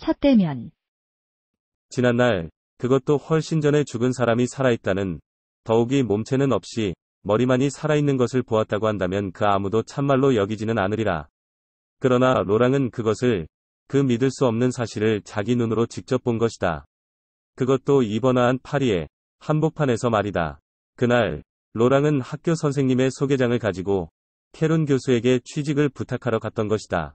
찻대면 지난날 그것도 훨씬 전에 죽은 사람이 살아있다는 더욱이 몸체는 없이 머리만이 살아있는 것을 보았다고 한다면 그 아무도 참말로 여기지는 않으리라. 그러나 로랑은 그것을 그 믿을 수 없는 사실을 자기 눈으로 직접 본 것이다. 그것도 이원화한 파리의 한복판에서 말이다. 그날 로랑은 학교 선생님의 소개장을 가지고 캐론 교수에게 취직을 부탁하러 갔던 것이다.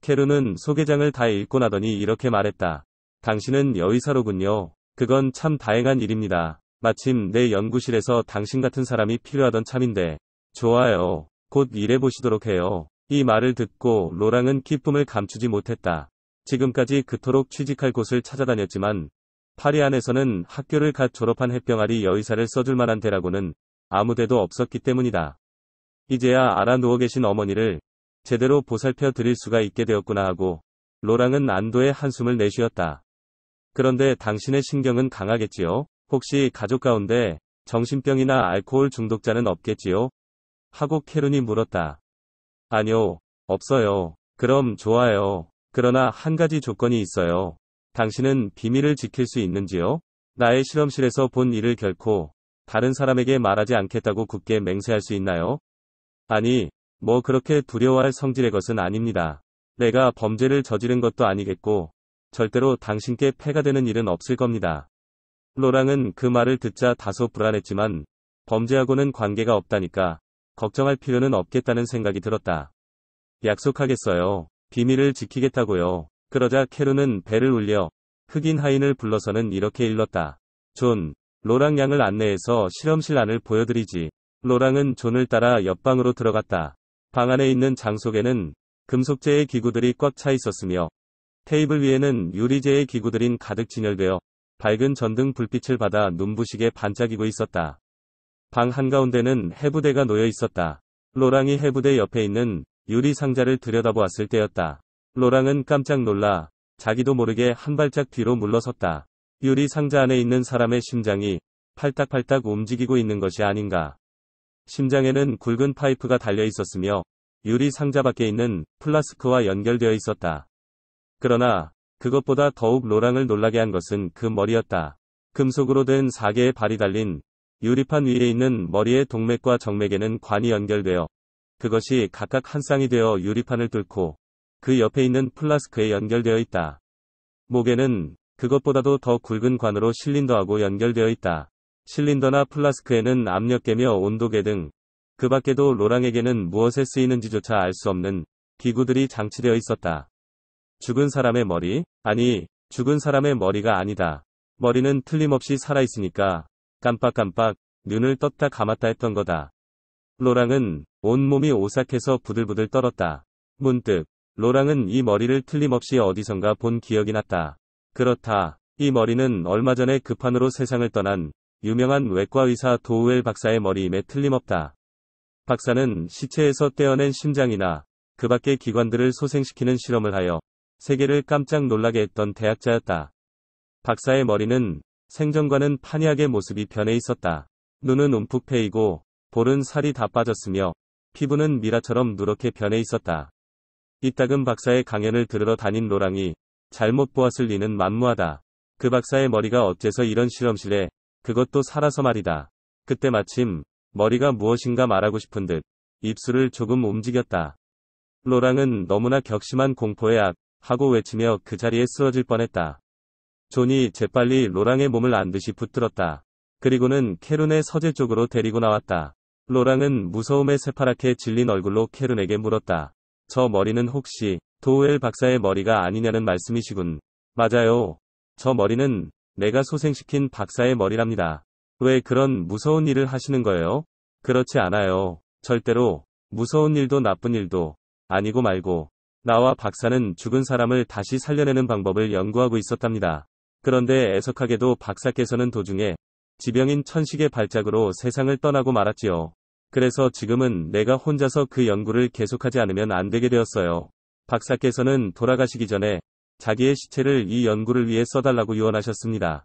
케루는 소개장을 다 읽고 나더니 이렇게 말했다. 당신은 여의사로군요. 그건 참 다행한 일입니다. 마침 내 연구실에서 당신 같은 사람이 필요하던 참인데. 좋아요. 곧 일해보시도록 해요. 이 말을 듣고 로랑은 기쁨을 감추지 못했다. 지금까지 그토록 취직할 곳을 찾아다녔지만 파리 안에서는 학교를 갓 졸업한 햇병아리 여의사를 써줄 만한 데라고는 아무데도 없었기 때문이다. 이제야 알아 누워 계신 어머니를 제대로 보살펴 드릴 수가 있게 되었구나 하고 로랑은 안도의 한숨을 내쉬었다. 그런데 당신의 신경은 강하겠지요? 혹시 가족 가운데 정신병이나 알코올 중독자는 없겠지요? 하고 케룬이 물었다. 아니요, 없어요. 그럼 좋아요. 그러나 한 가지 조건이 있어요. 당신은 비밀을 지킬 수 있는지요? 나의 실험실에서 본 일을 결코 다른 사람에게 말하지 않겠다고 굳게 맹세할 수 있나요? 아니, 뭐 그렇게 두려워할 성질의 것은 아닙니다. 내가 범죄를 저지른 것도 아니겠고 절대로 당신께 폐가 되는 일은 없을 겁니다. 로랑은 그 말을 듣자 다소 불안했지만 범죄하고는 관계가 없다니까 걱정할 필요는 없겠다는 생각이 들었다. 약속하겠어요. 비밀을 지키겠다고요. 그러자 캐루는 배를 울려 흑인 하인을 불러서는 이렇게 일렀다. 존, 로랑 양을 안내해서 실험실 안을 보여드리지. 로랑은 존을 따라 옆방으로 들어갔다. 방 안에 있는 장속에는 금속재의 기구들이 꽉 차 있었으며 테이블 위에는 유리재의 기구들인 가득 진열되어 밝은 전등 불빛을 받아 눈부시게 반짝이고 있었다. 방 한가운데는 해부대가 놓여 있었다. 로랑이 해부대 옆에 있는 유리 상자를 들여다보았을 때였다. 로랑은 깜짝 놀라 자기도 모르게 한 발짝 뒤로 물러섰다. 유리 상자 안에 있는 사람의 심장이 팔딱팔딱 움직이고 있는 것이 아닌가. 심장에는 굵은 파이프가 달려 있었으며 유리 상자 밖에 있는 플라스크와 연결되어 있었다. 그러나 그것보다 더욱 로랑을 놀라게 한 것은 그 머리였다. 금속으로 된 4개의 발이 달린 유리판 위에 있는 머리의 동맥과 정맥에는 관이 연결되어 그것이 각각 한 쌍이 되어 유리판을 뚫고 그 옆에 있는 플라스크에 연결되어 있다. 목에는 그것보다도 더 굵은 관으로 실린더하고 연결되어 있다. 실린더나 플라스크에는 압력계며 온도계 등그 밖에도 로랑에게는 무엇에 쓰이는지조차 알 수 없는 기구들이 장치되어 있었다. 죽은 사람의 머리, 아니, 죽은 사람의 머리가 아니다. 머리는 틀림없이 살아있으니까 깜빡깜빡 눈을 떴다 감았다 했던 거다. 로랑은 온몸이 오싹해서 부들부들 떨었다. 문득 로랑은 이 머리를 틀림없이 어디선가 본 기억이 났다. 그렇다. 이 머리는 얼마 전에 급한으로 세상을 떠난 유명한 외과 의사 도우엘 박사의 머리임에 틀림없다. 박사는 시체에서 떼어낸 심장이나 그 밖의 기관들을 소생시키는 실험을 하여 세계를 깜짝 놀라게 했던 대학자였다. 박사의 머리는 생전과는 판이하게 모습이 변해 있었다. 눈은 움푹 패이고 볼은 살이 다 빠졌으며 피부는 미라처럼 누렇게 변해 있었다. 이따금 박사의 강연을 들으러 다닌 노랑이 잘못 보았을 리는 만무하다. 그 박사의 머리가 어째서 이런 실험실에 그것도 살아서 말이다. 그때 마침 머리가 무엇인가 말하고 싶은 듯 입술을 조금 움직였다. 로랑은 너무나 격심한 공포의 악 하고 외치며 그 자리에 쓰러질 뻔했다. 존이 재빨리 로랑의 몸을 안듯이 붙들었다. 그리고는 케룬의 서재 쪽으로 데리고 나왔다. 로랑은 무서움에 새파랗게 질린 얼굴로 케룬에게 물었다. 저 머리는 혹시 도우엘 박사의 머리가 아니냐는 말씀이시군. 맞아요. 저 머리는 내가 소생시킨 박사의 머리랍니다. 왜 그런 무서운 일을 하시는 거예요? 그렇지 않아요. 절대로 무서운 일도 나쁜 일도 아니고 말고 나와 박사는 죽은 사람을 다시 살려내는 방법을 연구하고 있었답니다. 그런데 애석하게도 박사께서는 도중에 지병인 천식의 발작으로 세상을 떠나고 말았지요. 그래서 지금은 내가 혼자서 그 연구를 계속하지 않으면 안 되게 되었어요. 박사께서는 돌아가시기 전에 자기의 시체를 이 연구를 위해 써달라고 유언하셨습니다.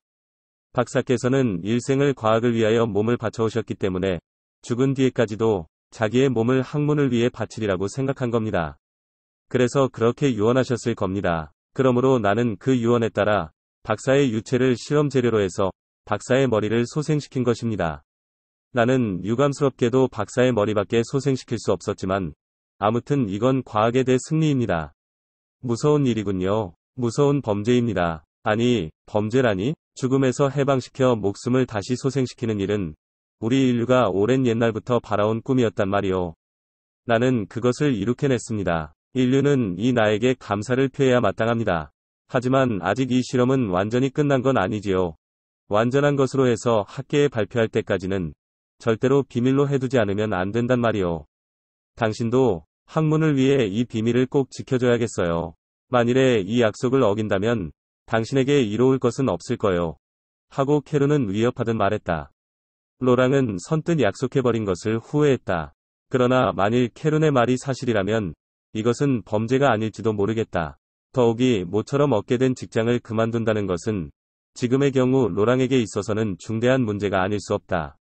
박사께서는 일생을 과학을 위하여 몸을 바쳐오셨기 때문에 죽은 뒤에까지도 자기의 몸을 학문을 위해 바치리라고 생각한 겁니다. 그래서 그렇게 유언하셨을 겁니다. 그러므로 나는 그 유언에 따라 박사의 유체를 실험 재료로 해서 박사의 머리를 소생시킨 것입니다. 나는 유감스럽게도 박사의 머리밖에 소생시킬 수 없었지만 아무튼 이건 과학에 대해 승리입니다. 무서운 일이군요. 무서운 범죄입니다. 아니, 범죄라니? 죽음에서 해방시켜 목숨을 다시 소생시키는 일은 우리 인류가 오랜 옛날부터 바라온 꿈이었단 말이오. 나는 그것을 이룩해냈습니다. 인류는 이 나에게 감사를 표해야 마땅합니다. 하지만 아직 이 실험은 완전히 끝난 건 아니지요. 완전한 것으로 해서 학계에 발표할 때까지는 절대로 비밀로 해두지 않으면 안 된단 말이오. 당신도 학문을 위해 이 비밀을 꼭 지켜줘야겠어요. 만일에 이 약속을 어긴다면 당신에게 이로울 것은 없을 거요. 하고 케롤은 위협하듯 말했다. 로랑은 선뜻 약속해버린 것을 후회했다. 그러나 만일 케롤의 말이 사실이라면 이것은 범죄가 아닐지도 모르겠다. 더욱이 모처럼 얻게 된 직장을 그만둔다는 것은 지금의 경우 로랑에게 있어서는 중대한 문제가 아닐 수 없다.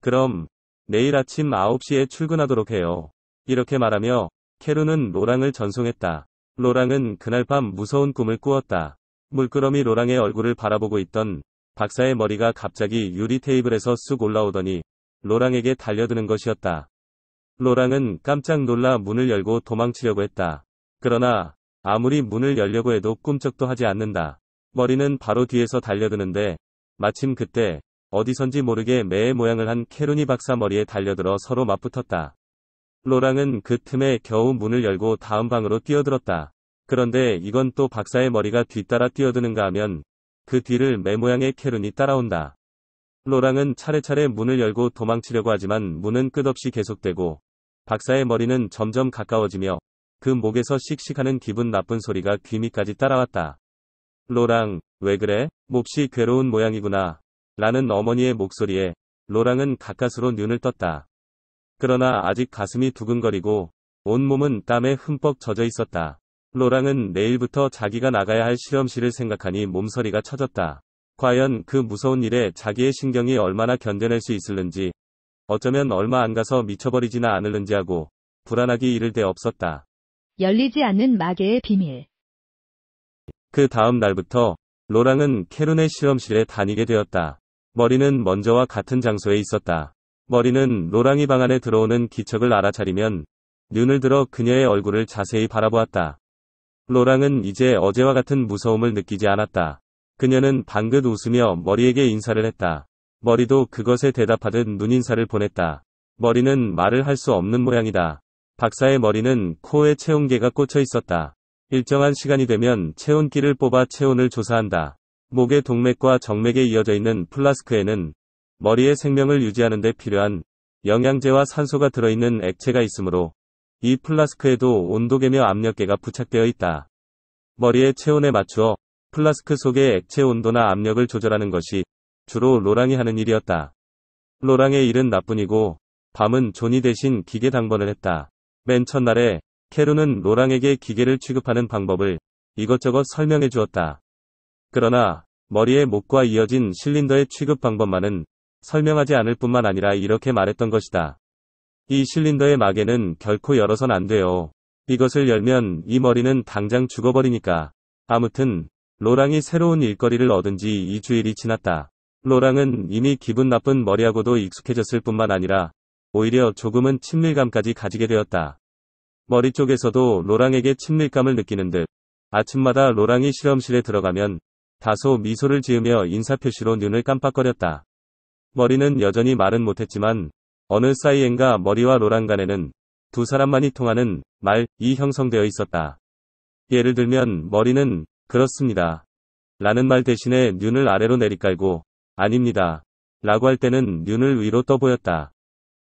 그럼 내일 아침 9시에 출근하도록 해요. 이렇게 말하며 케롤은 로랑을 전송했다. 로랑은 그날 밤 무서운 꿈을 꾸었다. 물끄러미 로랑의 얼굴을 바라보고 있던 박사의 머리가 갑자기 유리 테이블에서 쑥 올라오더니 로랑에게 달려드는 것이었다. 로랑은 깜짝 놀라 문을 열고 도망치려고 했다. 그러나 아무리 문을 열려고 해도 꿈쩍도 하지 않는다. 머리는 바로 뒤에서 달려드는데 마침 그때 어디선지 모르게 매의 모양을 한 캐루니 박사 머리에 달려들어 서로 맞붙었다. 로랑은 그 틈에 겨우 문을 열고 다음 방으로 뛰어들었다. 그런데 이건 또 박사의 머리가 뒤따라 뛰어드는가 하면 그 뒤를 매모양의 캐룬이 따라온다. 로랑은 차례차례 문을 열고 도망치려고 하지만 문은 끝없이 계속되고 박사의 머리는 점점 가까워지며 그 목에서 씩씩하는 기분 나쁜 소리가 귀밑까지 따라왔다. 로랑, 왜 그래? 몹시 괴로운 모양이구나. 라는 어머니의 목소리에 로랑은 가까스로 눈을 떴다. 그러나 아직 가슴이 두근거리고 온몸은 땀에 흠뻑 젖어 있었다. 로랑은 내일부터 자기가 나가야 할 실험실을 생각하니 몸서리가 쳐졌다. 과연 그 무서운 일에 자기의 신경이 얼마나 견뎌낼 수 있을는지 어쩌면 얼마 안 가서 미쳐버리지나 않을는지 하고 불안하기 이를 데 없었다. 열리지 않는 마개의 비밀 그 다음 날부터 로랑은 캐룬의 실험실에 다니게 되었다. 머리는 먼저와 같은 장소에 있었다. 머리는 로랑이 방 안에 들어오는 기척을 알아차리면 눈을 들어 그녀의 얼굴을 자세히 바라보았다. 로랑은 이제 어제와 같은 무서움을 느끼지 않았다. 그녀는 방긋 웃으며 머리에게 인사를 했다. 머리도 그것에 대답하듯 눈인사를 보냈다. 머리는 말을 할 수 없는 모양이다. 박사의 머리는 코에 체온계가 꽂혀 있었다. 일정한 시간이 되면 체온기를 뽑아 체온을 조사한다. 목의 동맥과 정맥에 이어져 있는 플라스크에는 머리의 생명을 유지하는 데 필요한 영양제와 산소가 들어있는 액체가 있으므로 이 플라스크에도 온도계며 압력계가 부착되어 있다. 머리의 체온에 맞추어 플라스크 속의 액체 온도나 압력을 조절하는 것이 주로 로랑이 하는 일이었다. 로랑의 일은 나뿐이고 밤은 존이 대신 기계 당번을 했다. 맨 첫날에 캐루는 로랑에게 기계를 취급하는 방법을 이것저것 설명해 주었다. 그러나 머리의 목과 이어진 실린더의 취급 방법만은 설명하지 않을 뿐만 아니라 이렇게 말했던 것이다. 이 실린더의 마개는 결코 열어선 안 돼요. 이것을 열면 이 머리는 당장 죽어버리니까. 아무튼 로랑이 새로운 일거리를 얻은 지 2주일이 지났다. 로랑은 이미 기분 나쁜 머리하고도 익숙해졌을 뿐만 아니라 오히려 조금은 친밀감까지 가지게 되었다. 머리 쪽에서도 로랑에게 친밀감을 느끼는 듯 아침마다 로랑이 실험실에 들어가면 다소 미소를 지으며 인사표시로 눈을 깜빡거렸다. 머리는 여전히 말은 못했지만 어느 사이엔가 머리와 로랑 간에는 두 사람만이 통하는 말이 형성되어 있었다. 예를 들면 머리는 그렇습니다. 라는 말 대신에 눈을 아래로 내리깔고 아닙니다. 라고 할 때는 눈을 위로 떠보였다.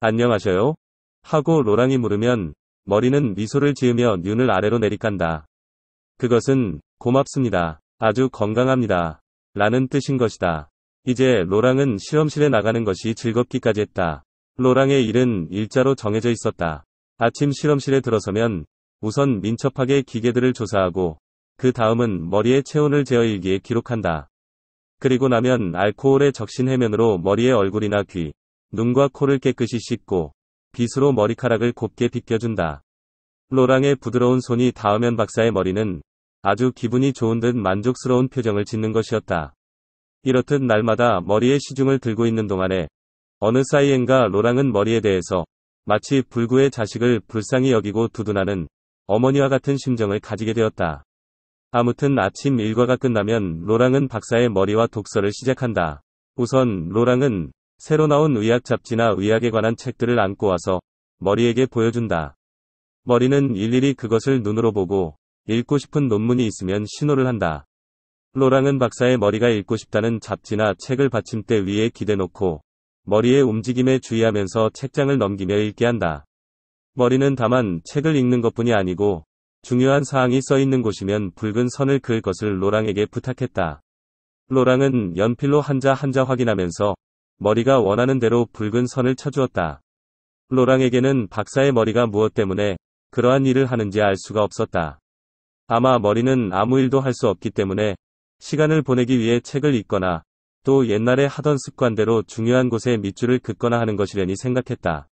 안녕하셔요? 하고 로랑이 물으면 머리는 미소를 지으며 눈을 아래로 내리깐다. 그것은 고맙습니다. 아주 건강합니다. 라는 뜻인 것이다. 이제 로랑은 실험실에 나가는 것이 즐겁기까지 했다. 로랑의 일은 일자로 정해져 있었다. 아침 실험실에 들어서면 우선 민첩하게 기계들을 조사하고 그 다음은 머리에 체온을 재어 일기에 기록한다. 그리고 나면 알코올의 적신 해면으로 머리의 얼굴이나 귀, 눈과 코를 깨끗이 씻고 빗으로 머리카락을 곱게 빗겨준다. 로랑의 부드러운 손이 닿으면 박사의 머리는 아주 기분이 좋은 듯 만족스러운 표정을 짓는 것이었다. 이렇듯 날마다 머리에 시중을 들고 있는 동안에 어느 사이엔가 로랑은 머리에 대해서 마치 불구의 자식을 불쌍히 여기고 두둔하는 어머니와 같은 심정을 가지게 되었다. 아무튼 아침 일과가 끝나면 로랑은 박사의 머리와 독서를 시작한다. 우선 로랑은 새로 나온 의학 잡지나 의학에 관한 책들을 안고 와서 머리에게 보여준다. 머리는 일일이 그것을 눈으로 보고 읽고 싶은 논문이 있으면 신호를 한다. 로랑은 박사의 머리가 읽고 싶다는 잡지나 책을 받침대 위에 기대놓고 머리의 움직임에 주의하면서 책장을 넘기며 읽게 한다. 머리는 다만 책을 읽는 것뿐이 아니고 중요한 사항이 써 있는 곳이면 붉은 선을 그을 것을 로랑에게 부탁했다. 로랑은 연필로 한자 한자 확인하면서 머리가 원하는 대로 붉은 선을 쳐주었다. 로랑에게는 박사의 머리가 무엇 때문에 그러한 일을 하는지 알 수가 없었다. 아마 머리는 아무 일도 할 수 없기 때문에 시간을 보내기 위해 책을 읽거나 또 옛날에 하던 습관대로 중요한 곳에 밑줄을 긋거나 하는 것이려니 생각했다.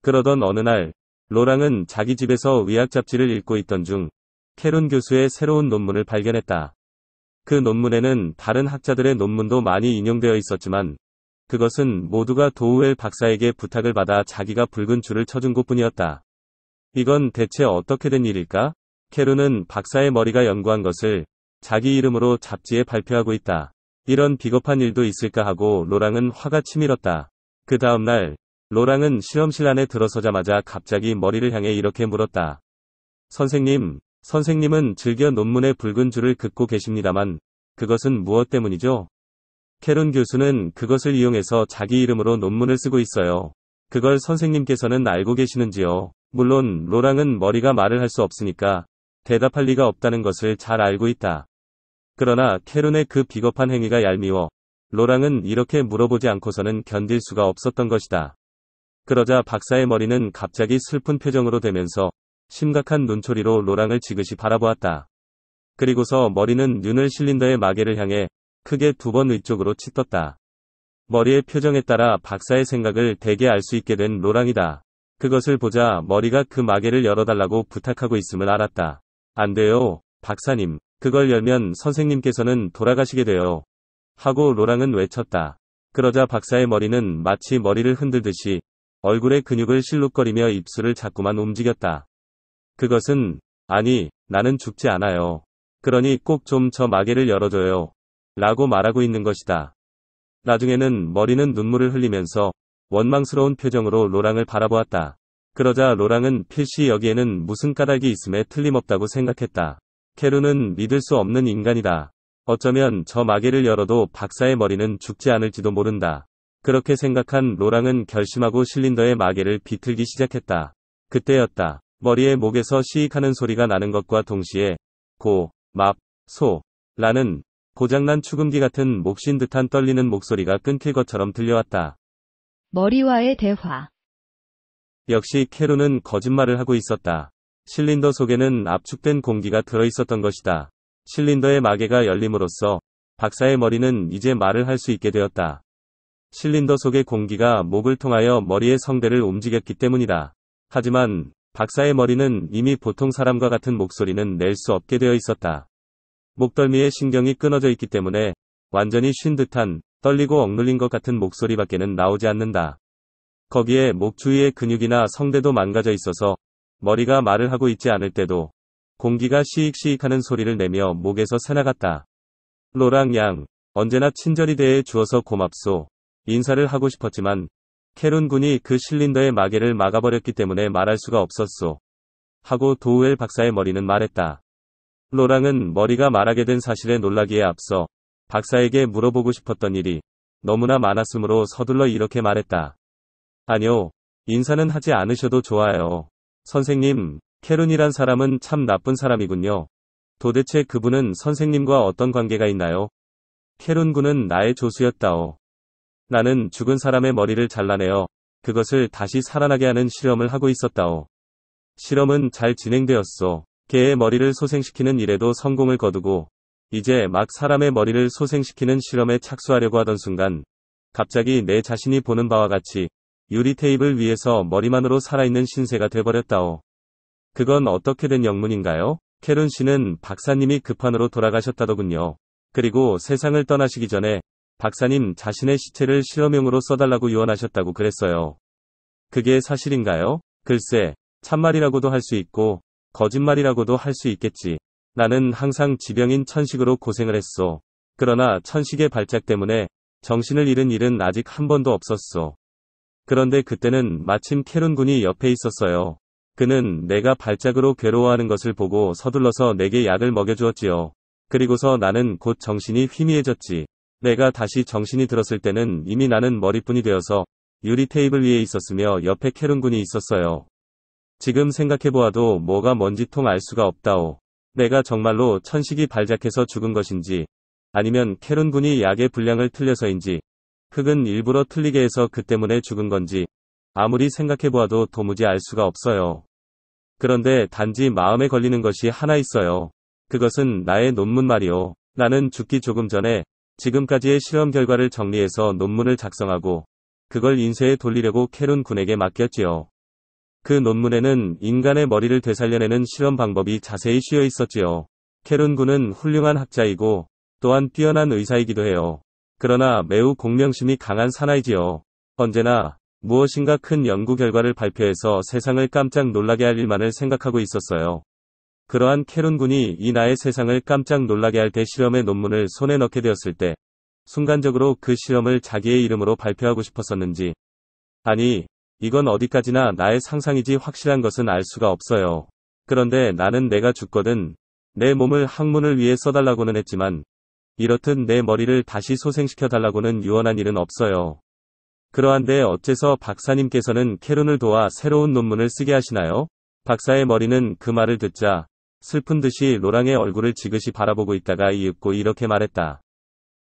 그러던 어느 날 로랑은 자기 집에서 의학 잡지를 읽고 있던 중 캐론 교수의 새로운 논문을 발견했다. 그 논문에는 다른 학자들의 논문도 많이 인용되어 있었지만 그것은 모두가 도우엘 박사에게 부탁을 받아 자기가 붉은 줄을 쳐준 것뿐이었다. 이건 대체 어떻게 된 일일까? 캐론은 박사의 머리가 연구한 것을 자기 이름으로 잡지에 발표하고 있다. 이런 비겁한 일도 있을까 하고 로랑은 화가 치밀었다. 그 다음날 로랑은 실험실 안에 들어서자마자 갑자기 머리를 향해 이렇게 물었다. 선생님, 선생님은 즐겨 논문의 붉은 줄을 긋고 계십니다만 그것은 무엇 때문이죠? 캐론 교수는 그것을 이용해서 자기 이름으로 논문을 쓰고 있어요. 그걸 선생님께서는 알고 계시는지요? 물론 로랑은 머리가 말을 할 수 없으니까 대답할 리가 없다는 것을 잘 알고 있다. 그러나 캐룬의 그 비겁한 행위가 얄미워 로랑은 이렇게 물어보지 않고서는 견딜 수가 없었던 것이다. 그러자 박사의 머리는 갑자기 슬픈 표정으로 되면서 심각한 눈초리로 로랑을 지그시 바라보았다. 그리고서 머리는 윤을 실린더의 마개를 향해 크게 두 번 위쪽으로 치떴다. 머리의 표정에 따라 박사의 생각을 대개 알 수 있게 된 로랑이다. 그것을 보자 머리가 그 마개를 열어달라고 부탁하고 있음을 알았다. 안 돼요, 박사님. 그걸 열면 선생님께서는 돌아가시게 돼요. 하고 로랑은 외쳤다. 그러자 박사의 머리는 마치 머리를 흔들듯이 얼굴의 근육을 실룩거리며 입술을 자꾸만 움직였다. 그것은 아니 나는 죽지 않아요. 그러니 꼭 좀 저 마개를 열어줘요. 라고 말하고 있는 것이다. 나중에는 머리는 눈물을 흘리면서 원망스러운 표정으로 로랑을 바라보았다. 그러자 로랑은 필시 여기에는 무슨 까닭이 있음에 틀림없다고 생각했다. 캐루는 믿을 수 없는 인간이다. 어쩌면 저 마개를 열어도 박사의 머리는 죽지 않을지도 모른다. 그렇게 생각한 로랑은 결심하고 실린더의 마개를 비틀기 시작했다. 그때였다. 머리의 목에서 시익하는 소리가 나는 것과 동시에 고, 맙, 소, 라는 고장난 추금기 같은 몹신 듯한 떨리는 목소리가 끊길 것처럼 들려왔다. 머리와의 대화. 역시 캐루는 거짓말을 하고 있었다. 실린더 속에는 압축된 공기가 들어있었던 것이다. 실린더의 마개가 열림으로써 박사의 머리는 이제 말을 할 수 있게 되었다. 실린더 속의 공기가 목을 통하여 머리의 성대를 움직였기 때문이다. 하지만 박사의 머리는 이미 보통 사람과 같은 목소리는 낼 수 없게 되어 있었다. 목덜미의 신경이 끊어져 있기 때문에 완전히 쉰 듯한 떨리고 억눌린 것 같은 목소리밖에는 나오지 않는다. 거기에 목 주위의 근육이나 성대도 망가져 있어서 머리가 말을 하고 있지 않을 때도 공기가 시익시익하는 소리를 내며 목에서 새나갔다. 로랑 양, 언제나 친절히 대해 주어서 고맙소. 인사를 하고 싶었지만 캐룬 군이 그 실린더의 마개를 막아버렸기 때문에 말할 수가 없었소. 하고 도우엘 박사의 머리는 말했다. 로랑은 머리가 말하게 된 사실에 놀라기에 앞서 박사에게 물어보고 싶었던 일이 너무나 많았으므로 서둘러 이렇게 말했다. 아니요, 인사는 하지 않으셔도 좋아요. 선생님, 캐룬이란 사람은 참 나쁜 사람이군요. 도대체 그분은 선생님과 어떤 관계가 있나요? 캐룬 군은 나의 조수였다오. 나는 죽은 사람의 머리를 잘라내어 그것을 다시 살아나게 하는 실험을 하고 있었다오. 실험은 잘 진행되었소. 개의 머리를 소생시키는 일에도 성공을 거두고 이제 막 사람의 머리를 소생시키는 실험에 착수하려고 하던 순간 갑자기 내 자신이 보는 바와 같이 유리 테이블 위에서 머리만으로 살아있는 신세가 돼버렸다오. 그건 어떻게 된 영문인가요? 캐론 씨는 박사님이 급한으로 돌아가셨다더군요. 그리고 세상을 떠나시기 전에 박사님 자신의 시체를 실험용으로 써달라고 유언하셨다고 그랬어요. 그게 사실인가요? 글쎄, 참말이라고도 할 수 있고, 거짓말이라고도 할 수 있겠지. 나는 항상 지병인 천식으로 고생을 했소. 그러나 천식의 발작 때문에 정신을 잃은 일은 아직 한 번도 없었소. 그런데 그때는 마침 캐룬 군이 옆에 있었어요. 그는 내가 발작으로 괴로워하는 것을 보고 서둘러서 내게 약을 먹여주었지요. 그리고서 나는 곧 정신이 희미해졌지. 내가 다시 정신이 들었을 때는 이미 나는 머리뿐이 되어서 유리 테이블 위에 있었으며 옆에 캐룬 군이 있었어요. 지금 생각해보아도 뭐가 뭔지 통 알 수가 없다오. 내가 정말로 천식이 발작해서 죽은 것인지 아니면 캐룬 군이 약의 분량을 틀려서인지 흙은 일부러 틀리게 해서 그 때문에 죽은 건지 아무리 생각해보아도 도무지 알 수가 없어요. 그런데 단지 마음에 걸리는 것이 하나 있어요. 그것은 나의 논문 말이요. 나는 죽기 조금 전에 지금까지의 실험 결과를 정리해서 논문을 작성하고 그걸 인쇄에 돌리려고 캐론 군에게 맡겼지요. 그 논문에는 인간의 머리를 되살려내는 실험 방법이 자세히 쉬어 있었지요. 캐론 군은 훌륭한 학자이고 또한 뛰어난 의사이기도 해요. 그러나 매우 공명심이 강한 사나이지요. 언제나 무엇인가 큰 연구 결과를 발표해서 세상을 깜짝 놀라게 할 일만을 생각하고 있었어요. 그러한 캐론 군이 이 나의 세상을 깜짝 놀라게 할 대실험의 논문을 손에 넣게 되었을 때 순간적으로 그 실험을 자기의 이름으로 발표하고 싶었었는지 아니 이건 어디까지나 나의 상상이지 확실한 것은 알 수가 없어요. 그런데 나는 내가 죽거든 내 몸을 학문을 위해 써달라고는 했지만 이렇듯 내 머리를 다시 소생시켜 달라고는 유언한 일은 없어요. 그러한데 어째서 박사님께서는 캐론을 도와 새로운 논문을 쓰게 하시나요? 박사의 머리는 그 말을 듣자 슬픈 듯이 로랑의 얼굴을 지그시 바라보고 있다가 이윽고 이렇게 말했다.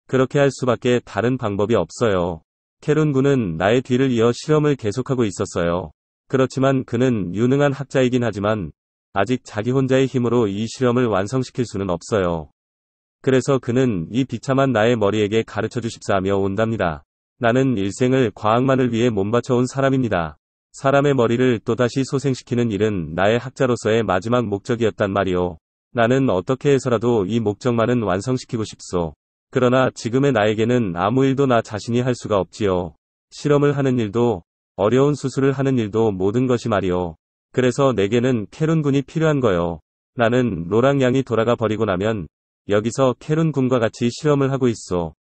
그렇게 할 수밖에 다른 방법이 없어요. 캐론 군은 나의 뒤를 이어 실험을 계속하고 있었어요. 그렇지만 그는 유능한 학자이긴 하지만 아직 자기 혼자의 힘으로 이 실험을 완성시킬 수는 없어요. 그래서 그는 이 비참한 나의 머리에게 가르쳐 주십사 하며 온답니다. 나는 일생을 과학만을 위해 몸바쳐온 사람입니다. 사람의 머리를 또다시 소생시키는 일은 나의 학자로서의 마지막 목적이었단 말이오. 나는 어떻게 해서라도 이 목적만은 완성시키고 싶소. 그러나 지금의 나에게는 아무 일도 나 자신이 할 수가 없지요. 실험을 하는 일도 어려운 수술을 하는 일도 모든 것이 말이오. 그래서 내게는 캐룬군이 필요한 거요. 나는 로랑 양이 돌아가 버리고 나면 여기서 캐룬군과 같이 실험을 하고 있어.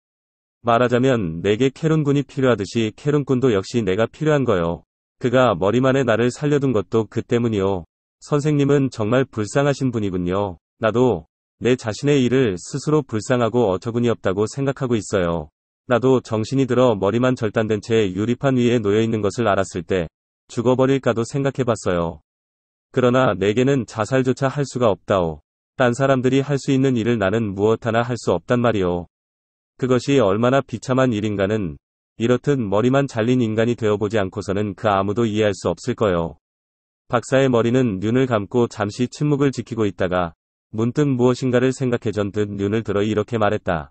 말하자면 내게 캐룬군이 필요하듯이 캐룬군도 역시 내가 필요한 거요. 그가 머리만에 나를 살려둔 것도 그 때문이요. 선생님은 정말 불쌍하신 분이군요. 나도 내 자신의 일을 스스로 불쌍하고 어처구니 없다고 생각하고 있어요. 나도 정신이 들어 머리만 절단된 채 유리판 위에 놓여있는 것을 알았을 때 죽어버릴까도 생각해봤어요. 그러나 내게는 자살조차 할 수가 없다오. 딴 사람들이 할 수 있는 일을 나는 무엇 하나 할 수 없단 말이오. 그것이 얼마나 비참한 일인가는 이렇듯 머리만 잘린 인간이 되어보지 않고서는 그 아무도 이해할 수 없을 거요. 박사의 머리는 눈을 감고 잠시 침묵을 지키고 있다가 문득 무엇인가를 생각해 전 듯 눈을 들어 이렇게 말했다.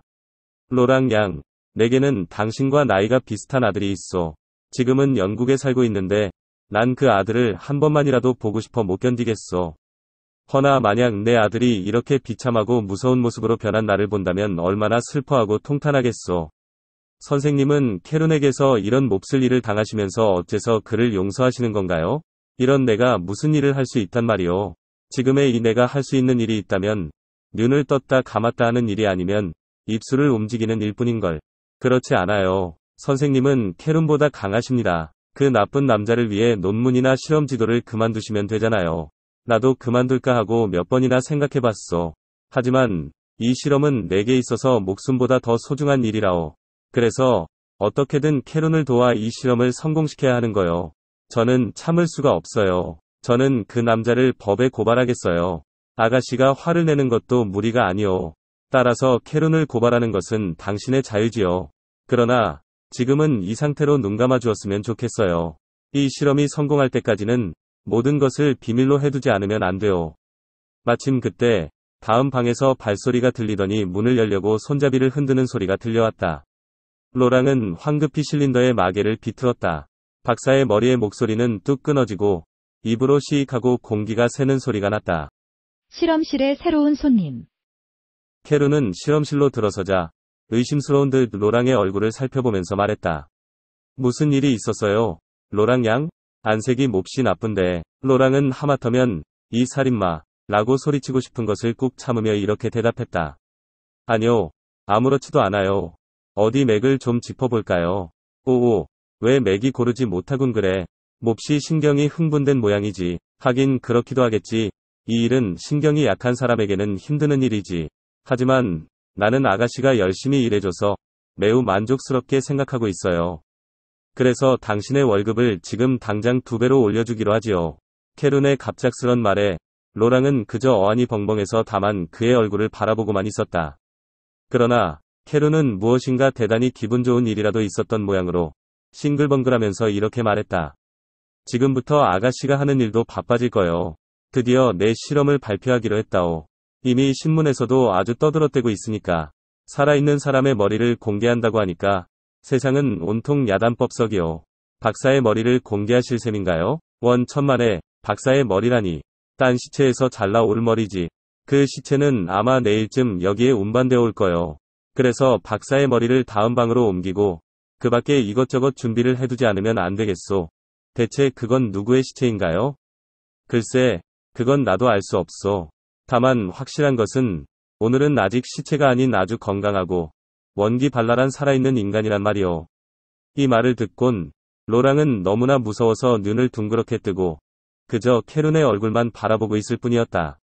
로랑 양, 내게는 당신과 나이가 비슷한 아들이 있어. 지금은 영국에 살고 있는데 난 그 아들을 한 번만이라도 보고 싶어 못 견디겠어. 허나 만약 내 아들이 이렇게 비참하고 무서운 모습으로 변한 나를 본다면 얼마나 슬퍼하고 통탄하겠소. 선생님은 캐룬에게서 이런 몹쓸 일을 당하시면서 어째서 그를 용서하시는 건가요? 이런 내가 무슨 일을 할 수 있단 말이오. 지금의 이 내가 할 수 있는 일이 있다면 눈을 떴다 감았다 하는 일이 아니면 입술을 움직이는 일뿐인걸. 그렇지 않아요. 선생님은 캐룬보다 강하십니다. 그 나쁜 남자를 위해 논문이나 실험 지도를 그만두시면 되잖아요. 나도 그만둘까 하고 몇 번이나 생각해봤어 하지만 이 실험은 내게 있어서 목숨보다 더 소중한 일이라오. 그래서 어떻게든 캐론을 도와 이 실험을 성공시켜야 하는 거요. 저는 참을 수가 없어요. 저는 그 남자를 법에 고발하겠어요. 아가씨가 화를 내는 것도 무리가 아니오. 따라서 캐론을 고발하는 것은 당신의 자유지요. 그러나 지금은 이 상태로 눈 감아 주었으면 좋겠어요. 이 실험이 성공할 때까지는 모든 것을 비밀로 해두지 않으면 안 돼요. 마침 그때 다음 방에서 발소리가 들리더니 문을 열려고 손잡이를 흔드는 소리가 들려왔다. 로랑은 황급히 실린더의 마개를 비틀었다. 박사의 머리의 목소리는 뚝 끊어지고 입으로 시익하고 공기가 새는 소리가 났다. 실험실의 새로운 손님. 캐루는 실험실로 들어서자 의심스러운 듯 로랑의 얼굴을 살펴보면서 말했다. 무슨 일이 있었어요? 로랑 양? 안색이 몹시 나쁜데 로랑은 하마터면 이 살인마 라고 소리치고 싶은 것을 꾹 참으며 이렇게 대답했다. 아니요. 아무렇지도 않아요. 어디 맥을 좀 짚어볼까요? 오오. 왜 맥이 고르지 못하군 그래. 몹시 신경이 흥분된 모양이지. 하긴 그렇기도 하겠지. 이 일은 신경이 약한 사람에게는 힘드는 일이지. 하지만 나는 아가씨가 열심히 일해줘서 매우 만족스럽게 생각하고 있어요. 그래서 당신의 월급을 지금 당장 두 배로 올려주기로 하지요. 캐룬의 갑작스런 말에 로랑은 그저 어안이 벙벙해서 다만 그의 얼굴을 바라보고만 있었다. 그러나 캐룬은 무엇인가 대단히 기분 좋은 일이라도 있었던 모양으로 싱글벙글하면서 이렇게 말했다. 지금부터 아가씨가 하는 일도 바빠질 거요 드디어 내 실험을 발표하기로 했다오. 이미 신문에서도 아주 떠들어대고 있으니까 살아있는 사람의 머리를 공개한다고 하니까 세상은 온통 야단법석이요. 박사의 머리를 공개하실 셈인가요? 원 천만에 박사의 머리라니. 딴 시체에서 잘라올 머리지. 그 시체는 아마 내일쯤 여기에 운반되어 올 거요. 그래서 박사의 머리를 다음 방으로 옮기고 그 밖에 이것저것 준비를 해두지 않으면 안 되겠소. 대체 그건 누구의 시체인가요? 글쎄, 그건 나도 알 수 없소. 다만 확실한 것은 오늘은 아직 시체가 아닌 아주 건강하고 원기 발랄한 살아있는 인간이란 말이오. 이 말을 듣곤 로랑은 너무나 무서워서 눈을 둥그렇게 뜨고 그저 캐룬의 얼굴만 바라보고 있을 뿐이었다.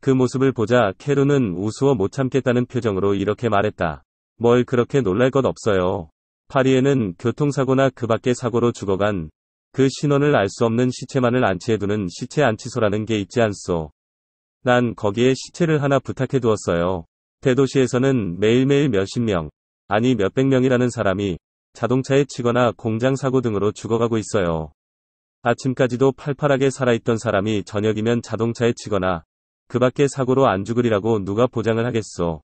그 모습을 보자 캐룬은 우스워 못 참겠다는 표정으로 이렇게 말했다. 뭘 그렇게 놀랄 것 없어요. 파리에는 교통사고나 그 밖의 사고로 죽어간 그 신원을 알 수 없는 시체만을 안치해두는 시체 안치소라는 게 있지 않소. 난 거기에 시체를 하나 부탁해두었어요. 대도시에서는 매일매일 몇십 명, 아니 몇백 명이라는 사람이 자동차에 치거나 공장 사고 등으로 죽어가고 있어요. 아침까지도 팔팔하게 살아있던 사람이 저녁이면 자동차에 치거나 그 밖에 사고로 안 죽으리라고 누가 보장을 하겠소.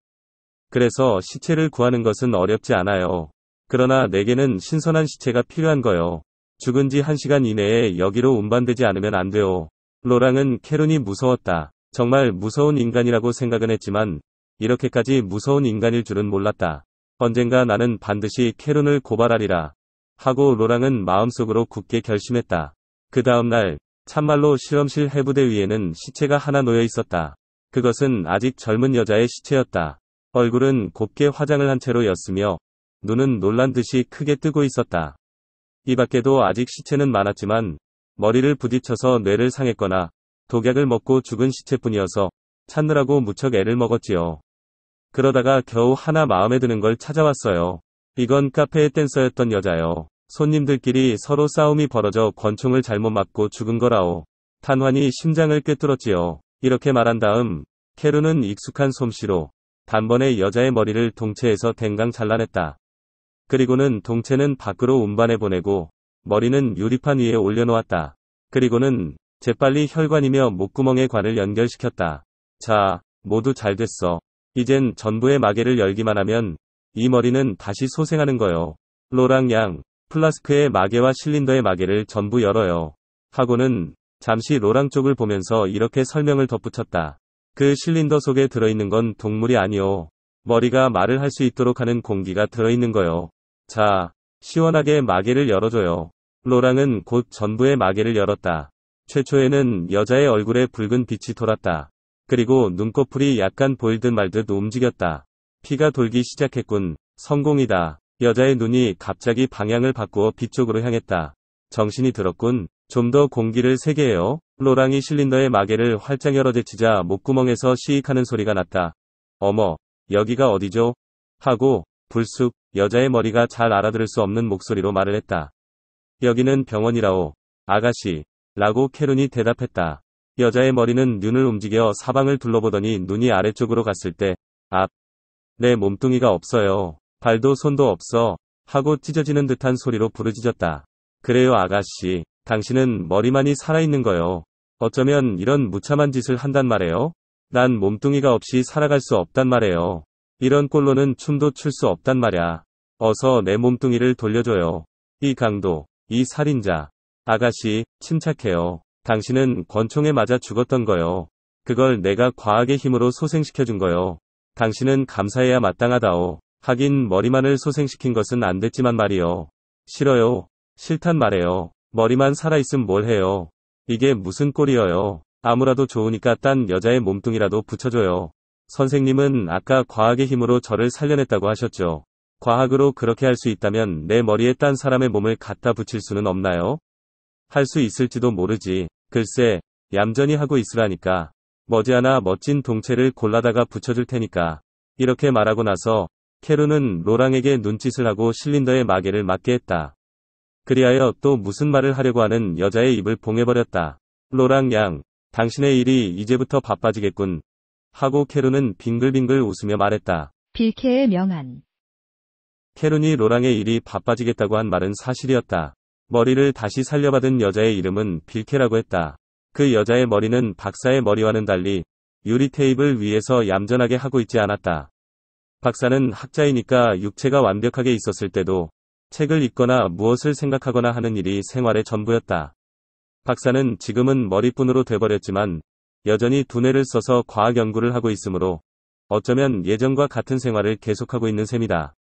그래서 시체를 구하는 것은 어렵지 않아요. 그러나 내게는 신선한 시체가 필요한 거요. 죽은 지 1시간 이내에 여기로 운반되지 않으면 안 돼요. 로랑은 케론이 무서웠다. 정말 무서운 인간이라고 생각은 했지만 이렇게까지 무서운 인간일 줄은 몰랐다. 언젠가 나는 반드시 캐론을 고발하리라. 하고 로랑은 마음속으로 굳게 결심했다. 그 다음날 참말로 실험실 해부대 위에는 시체가 하나 놓여 있었다. 그것은 아직 젊은 여자의 시체였다. 얼굴은 곱게 화장을 한 채로였으며 눈은 놀란 듯이 크게 뜨고 있었다. 이 밖에도 아직 시체는 많았지만 머리를 부딪혀서 뇌를 상했거나 독약을 먹고 죽은 시체뿐이어서 찾느라고 무척 애를 먹었지요. 그러다가 겨우 하나 마음에 드는 걸 찾아왔어요. 이건 카페의 댄서였던 여자요. 손님들끼리 서로 싸움이 벌어져 권총을 잘못 맞고 죽은 거라오. 탄환이 심장을 꿰뚫었지요. 이렇게 말한 다음 케루는 익숙한 솜씨로 단번에 여자의 머리를 동체에서 댕강 잘라냈다. 그리고는 동체는 밖으로 운반해 보내고 머리는 유리판 위에 올려놓았다. 그리고는 재빨리 혈관이며 목구멍의 관을 연결시켰다. 자, 모두 잘 됐어. 이젠 전부의 마개를 열기만 하면 이 머리는 다시 소생하는 거요. 로랑 양, 플라스크의 마개와 실린더의 마개를 전부 열어요. 하고는 잠시 로랑 쪽을 보면서 이렇게 설명을 덧붙였다. 그 실린더 속에 들어있는 건 동물이 아니오. 머리가 말을 할 수 있도록 하는 공기가 들어있는 거요. 자, 시원하게 마개를 열어줘요. 로랑은 곧 전부의 마개를 열었다. 최초에는 여자의 얼굴에 붉은 빛이 돌았다. 그리고 눈꺼풀이 약간 보일듯 말듯 움직였다. 피가 돌기 시작했군. 성공이다. 여자의 눈이 갑자기 방향을 바꾸어 빛 쪽으로 향했다. 정신이 들었군. 좀 더 공기를 세게 해요. 로랑이 실린더의 마개를 활짝 열어제치자 목구멍에서 시익하는 소리가 났다. 어머, 여기가 어디죠? 하고 불쑥 여자의 머리가 잘 알아들을 수 없는 목소리로 말을 했다. 여기는 병원이라오. 아가씨. 라고 케룬이 대답했다. 여자의 머리는 눈을 움직여 사방을 둘러보더니 눈이 아래쪽으로 갔을 때, 앞. 아, 내 몸뚱이가 없어요. 발도 손도 없어. 하고 찢어지는 듯한 소리로 부르짖었다. 그래요 아가씨. 당신은 머리만이 살아있는 거요. 어쩌면 이런 무참한 짓을 한단 말이에요? 난 몸뚱이가 없이 살아갈 수 없단 말이에요. 이런 꼴로는 춤도 출 수 없단 말야. 이 어서 내 몸뚱이를 돌려줘요. 이 강도, 이 살인자. 아가씨, 침착해요. 당신은 권총에 맞아 죽었던 거요. 그걸 내가 과학의 힘으로 소생시켜준 거요. 당신은 감사해야 마땅하다오. 하긴 머리만을 소생시킨 것은 안 됐지만 말이요. 싫어요. 싫단 말해요 머리만 살아있음 뭘 해요. 이게 무슨 꼴이에요. 아무라도 좋으니까 딴 여자의 몸뚱이라도 붙여줘요. 선생님은 아까 과학의 힘으로 저를 살려냈다고 하셨죠. 과학으로 그렇게 할 수 있다면 내 머리에 딴 사람의 몸을 갖다 붙일 수는 없나요? 할 수 있을지도 모르지. 글쎄, 얌전히 하고 있으라니까. 머지않아 멋진 동체를 골라다가 붙여줄 테니까. 이렇게 말하고 나서 캐로는 로랑에게 눈짓을 하고 실린더의 마개를 맞게 했다. 그리하여 또 무슨 말을 하려고 하는 여자의 입을 봉해버렸다. 로랑 양, 당신의 일이 이제부터 바빠지겠군. 하고 캐로는 빙글빙글 웃으며 말했다. 빌케의 명한. 캐론이 로랑의 일이 바빠지겠다고 한 말은 사실이었다. 머리를 다시 살려받은 여자의 이름은 빌케라고 했다. 그 여자의 머리는 박사의 머리와는 달리 유리 테이블 위에서 얌전하게 하고 있지 않았다. 박사는 학자이니까 육체가 완벽하게 있었을 때도 책을 읽거나 무엇을 생각하거나 하는 일이 생활의 전부였다. 박사는 지금은 머리뿐으로 돼버렸지만 여전히 두뇌를 써서 과학 연구를 하고 있으므로 어쩌면 예전과 같은 생활을 계속하고 있는 셈이다.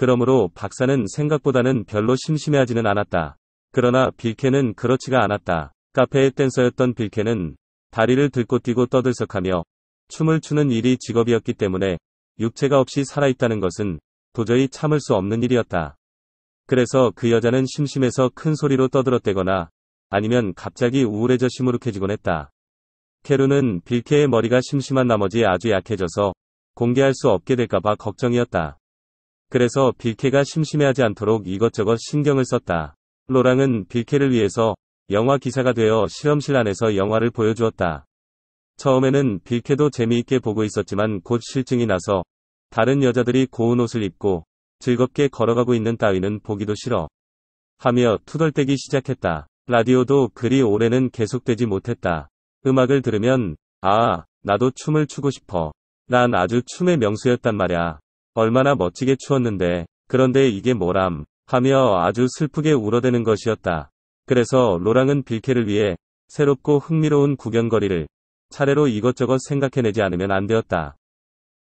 그러므로 박사는 생각보다는 별로 심심해하지는 않았다. 그러나 빌케는 그렇지가 않았다. 카페의 댄서였던 빌케는 다리를 들고 뛰고 떠들썩하며 춤을 추는 일이 직업이었기 때문에 육체가 없이 살아있다는 것은 도저히 참을 수 없는 일이었다. 그래서 그 여자는 심심해서 큰 소리로 떠들었대거나 아니면 갑자기 우울해져 시무룩해지곤 했다. 케루는 빌케의 머리가 심심한 나머지 아주 약해져서 공개할 수 없게 될까봐 걱정이었다. 그래서 빌케가 심심해하지 않도록 이것저것 신경을 썼다. 로랑은 빌케를 위해서 영화 기사가 되어 실험실 안에서 영화를 보여주었다. 처음에는 빌케도 재미있게 보고 있었지만 곧 실증이 나서 다른 여자들이 고운 옷을 입고 즐겁게 걸어가고 있는 따위는 보기도 싫어. 하며 투덜대기 시작했다. 라디오도 그리 오래는 계속되지 못했다. 음악을 들으면 아, 나도 춤을 추고 싶어. 난 아주 춤의 명수였단 말야. 얼마나 멋지게 추웠는데 그런데 이게 뭐람 하며 아주 슬프게 울어대는 것이었다. 그래서 로랑은 빌케를 위해 새롭고 흥미로운 구경거리를 차례로 이것저것 생각해내지 않으면 안 되었다.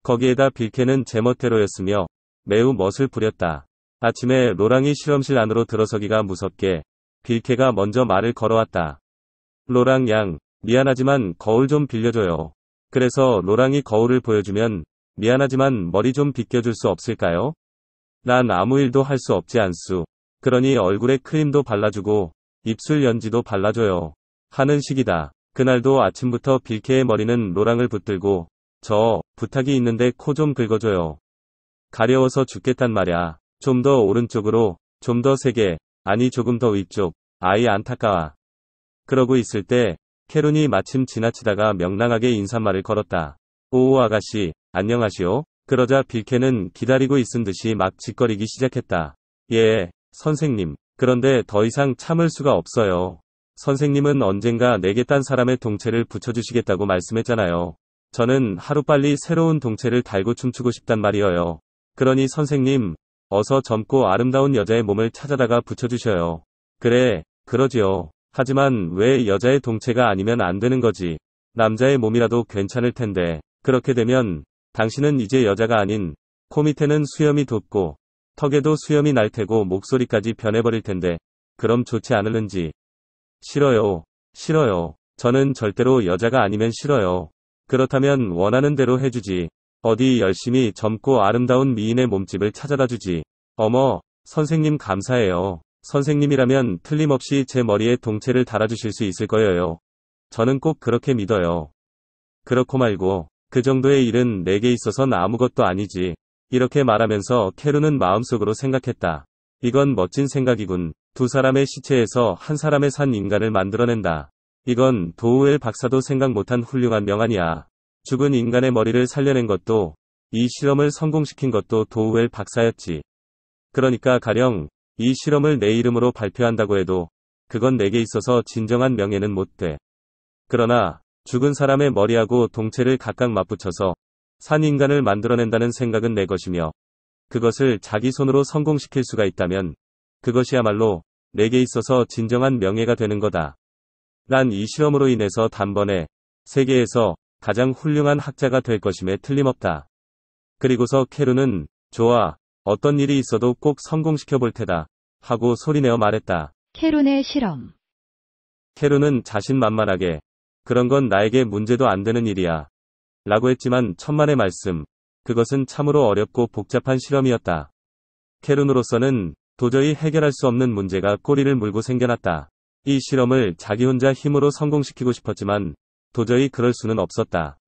거기에다 빌케는 제멋대로였으며 매우 멋을 부렸다. 아침에 로랑이 실험실 안으로 들어서기가 무섭게 빌케가 먼저 말을 걸어왔다. 로랑 양, 미안하지만 거울 좀 빌려줘요. 그래서 로랑이 거울을 보여주면 미안하지만 머리 좀 빗겨줄 수 없을까요? 난 아무 일도 할 수 없지 않수. 그러니 얼굴에 크림도 발라주고 입술 연지도 발라줘요. 하는 식이다. 그날도 아침부터 빌케의 머리는 노랑을 붙들고 저 부탁이 있는데 코 좀 긁어줘요. 가려워서 죽겠단 말야. 좀 더 오른쪽으로 좀 더 세게 아니 조금 더 위쪽 아이 안타까워. 그러고 있을 때 캐론이 마침 지나치다가 명랑하게 인사말을 걸었다. 오오 아가씨 안녕하시오. 그러자 빌케는 기다리고 있은 듯이 막 짓거리기 시작했다. 예, 선생님. 그런데 더 이상 참을 수가 없어요. 선생님은 언젠가 내게 딴 사람의 동체를 붙여주시겠다고 말씀했잖아요. 저는 하루빨리 새로운 동체를 달고 춤추고 싶단 말이에요. 그러니 선생님, 어서 젊고 아름다운 여자의 몸을 찾아다가 붙여주셔요. 그래, 그러지요. 하지만 왜 여자의 동체가 아니면 안 되는 거지. 남자의 몸이라도 괜찮을 텐데. 그렇게 되면 당신은 이제 여자가 아닌 코 밑에는 수염이 돋고 턱에도 수염이 날 테고 목소리까지 변해버릴 텐데 그럼 좋지 않을는지 싫어요. 싫어요. 저는 절대로 여자가 아니면 싫어요. 그렇다면 원하는 대로 해주지. 어디 열심히 젊고 아름다운 미인의 몸집을 찾아다 주지. 어머, 선생님 감사해요. 선생님이라면 틀림없이 제 머리에 동체를 달아주실 수 있을 거예요. 저는 꼭 그렇게 믿어요. 그렇고 말고, 그 정도의 일은 내게 있어선 아무것도 아니지. 이렇게 말하면서 캐루는 마음속으로 생각했다. 이건 멋진 생각이군. 두 사람의 시체에서 한 사람의 산 인간을 만들어낸다. 이건 도우엘 박사도 생각 못한 훌륭한 명안이야. 죽은 인간의 머리를 살려낸 것도 이 실험을 성공시킨 것도 도우엘 박사였지. 그러니까 가령 이 실험을 내 이름으로 발표한다고 해도 그건 내게 있어서 진정한 명예는 못 돼. 그러나 죽은 사람의 머리하고 동체를 각각 맞붙여서 산인간을 만들어낸다는 생각은 내 것이며 그것을 자기 손으로 성공시킬 수가 있다면 그것이야말로 내게 있어서 진정한 명예가 되는 거다. 난 이실험으로 인해서 단번에 세계에서 가장 훌륭한 학자가 될 것임에 틀림없다. 그리고서 케루는 좋아 어떤 일이 있어도 꼭 성공시켜 볼 테다 하고 소리내어 말했다. 케룬의 실험 케루는 자신만만하게 그런 건 나에게 문제도 안 되는 일이야. 라고 했지만 천만의 말씀. 그것은 참으로 어렵고 복잡한 실험이었다. 케룬으로서는 도저히 해결할 수 없는 문제가 꼬리를 물고 생겨났다. 이 실험을 자기 혼자 힘으로 성공시키고 싶었지만 도저히 그럴 수는 없었다.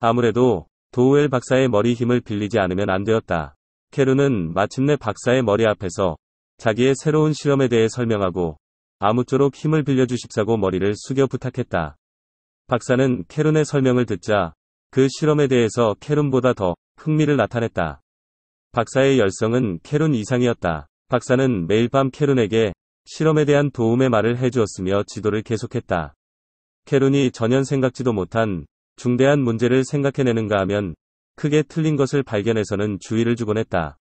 아무래도 도우엘 박사의 머리 힘을 빌리지 않으면 안 되었다. 케룬은 마침내 박사의 머리 앞에서 자기의 새로운 실험에 대해 설명하고 아무쪼록 힘을 빌려주십사고 머리를 숙여 부탁했다. 박사는 캐룬의 설명을 듣자 그 실험에 대해서 캐룬보다 더 흥미를 나타냈다. 박사의 열성은 캐룬 이상이었다. 박사는 매일 밤 캐룬에게 실험에 대한 도움의 말을 해주었으며 지도를 계속했다. 캐룬이 전혀 생각지도 못한 중대한 문제를 생각해내는가 하면 크게 틀린 것을 발견해서는 주의를 주곤 했다.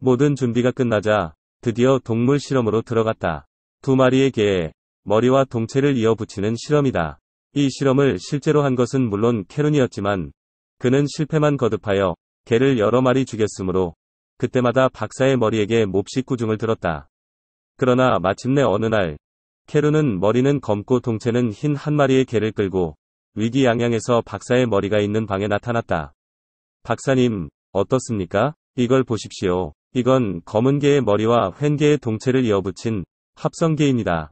모든 준비가 끝나자 드디어 동물 실험으로 들어갔다. 두 마리의 개에 머리와 동체를 이어붙이는 실험이다. 이 실험을 실제로 한 것은 물론 캐룬이었지만 그는 실패만 거듭하여 개를 여러 마리 죽였으므로 그때마다 박사의 머리에게 몹시 꾸중을 들었다. 그러나 마침내 어느 날 캐룬은 머리는 검고 동체는 흰 한 마리의 개를 끌고 위기양양에서 박사의 머리가 있는 방에 나타났다. 박사님, 어떻습니까? 이걸 보십시오. 이건 검은 개의 머리와 횡 개의 동체를 이어붙인 합성개입니다.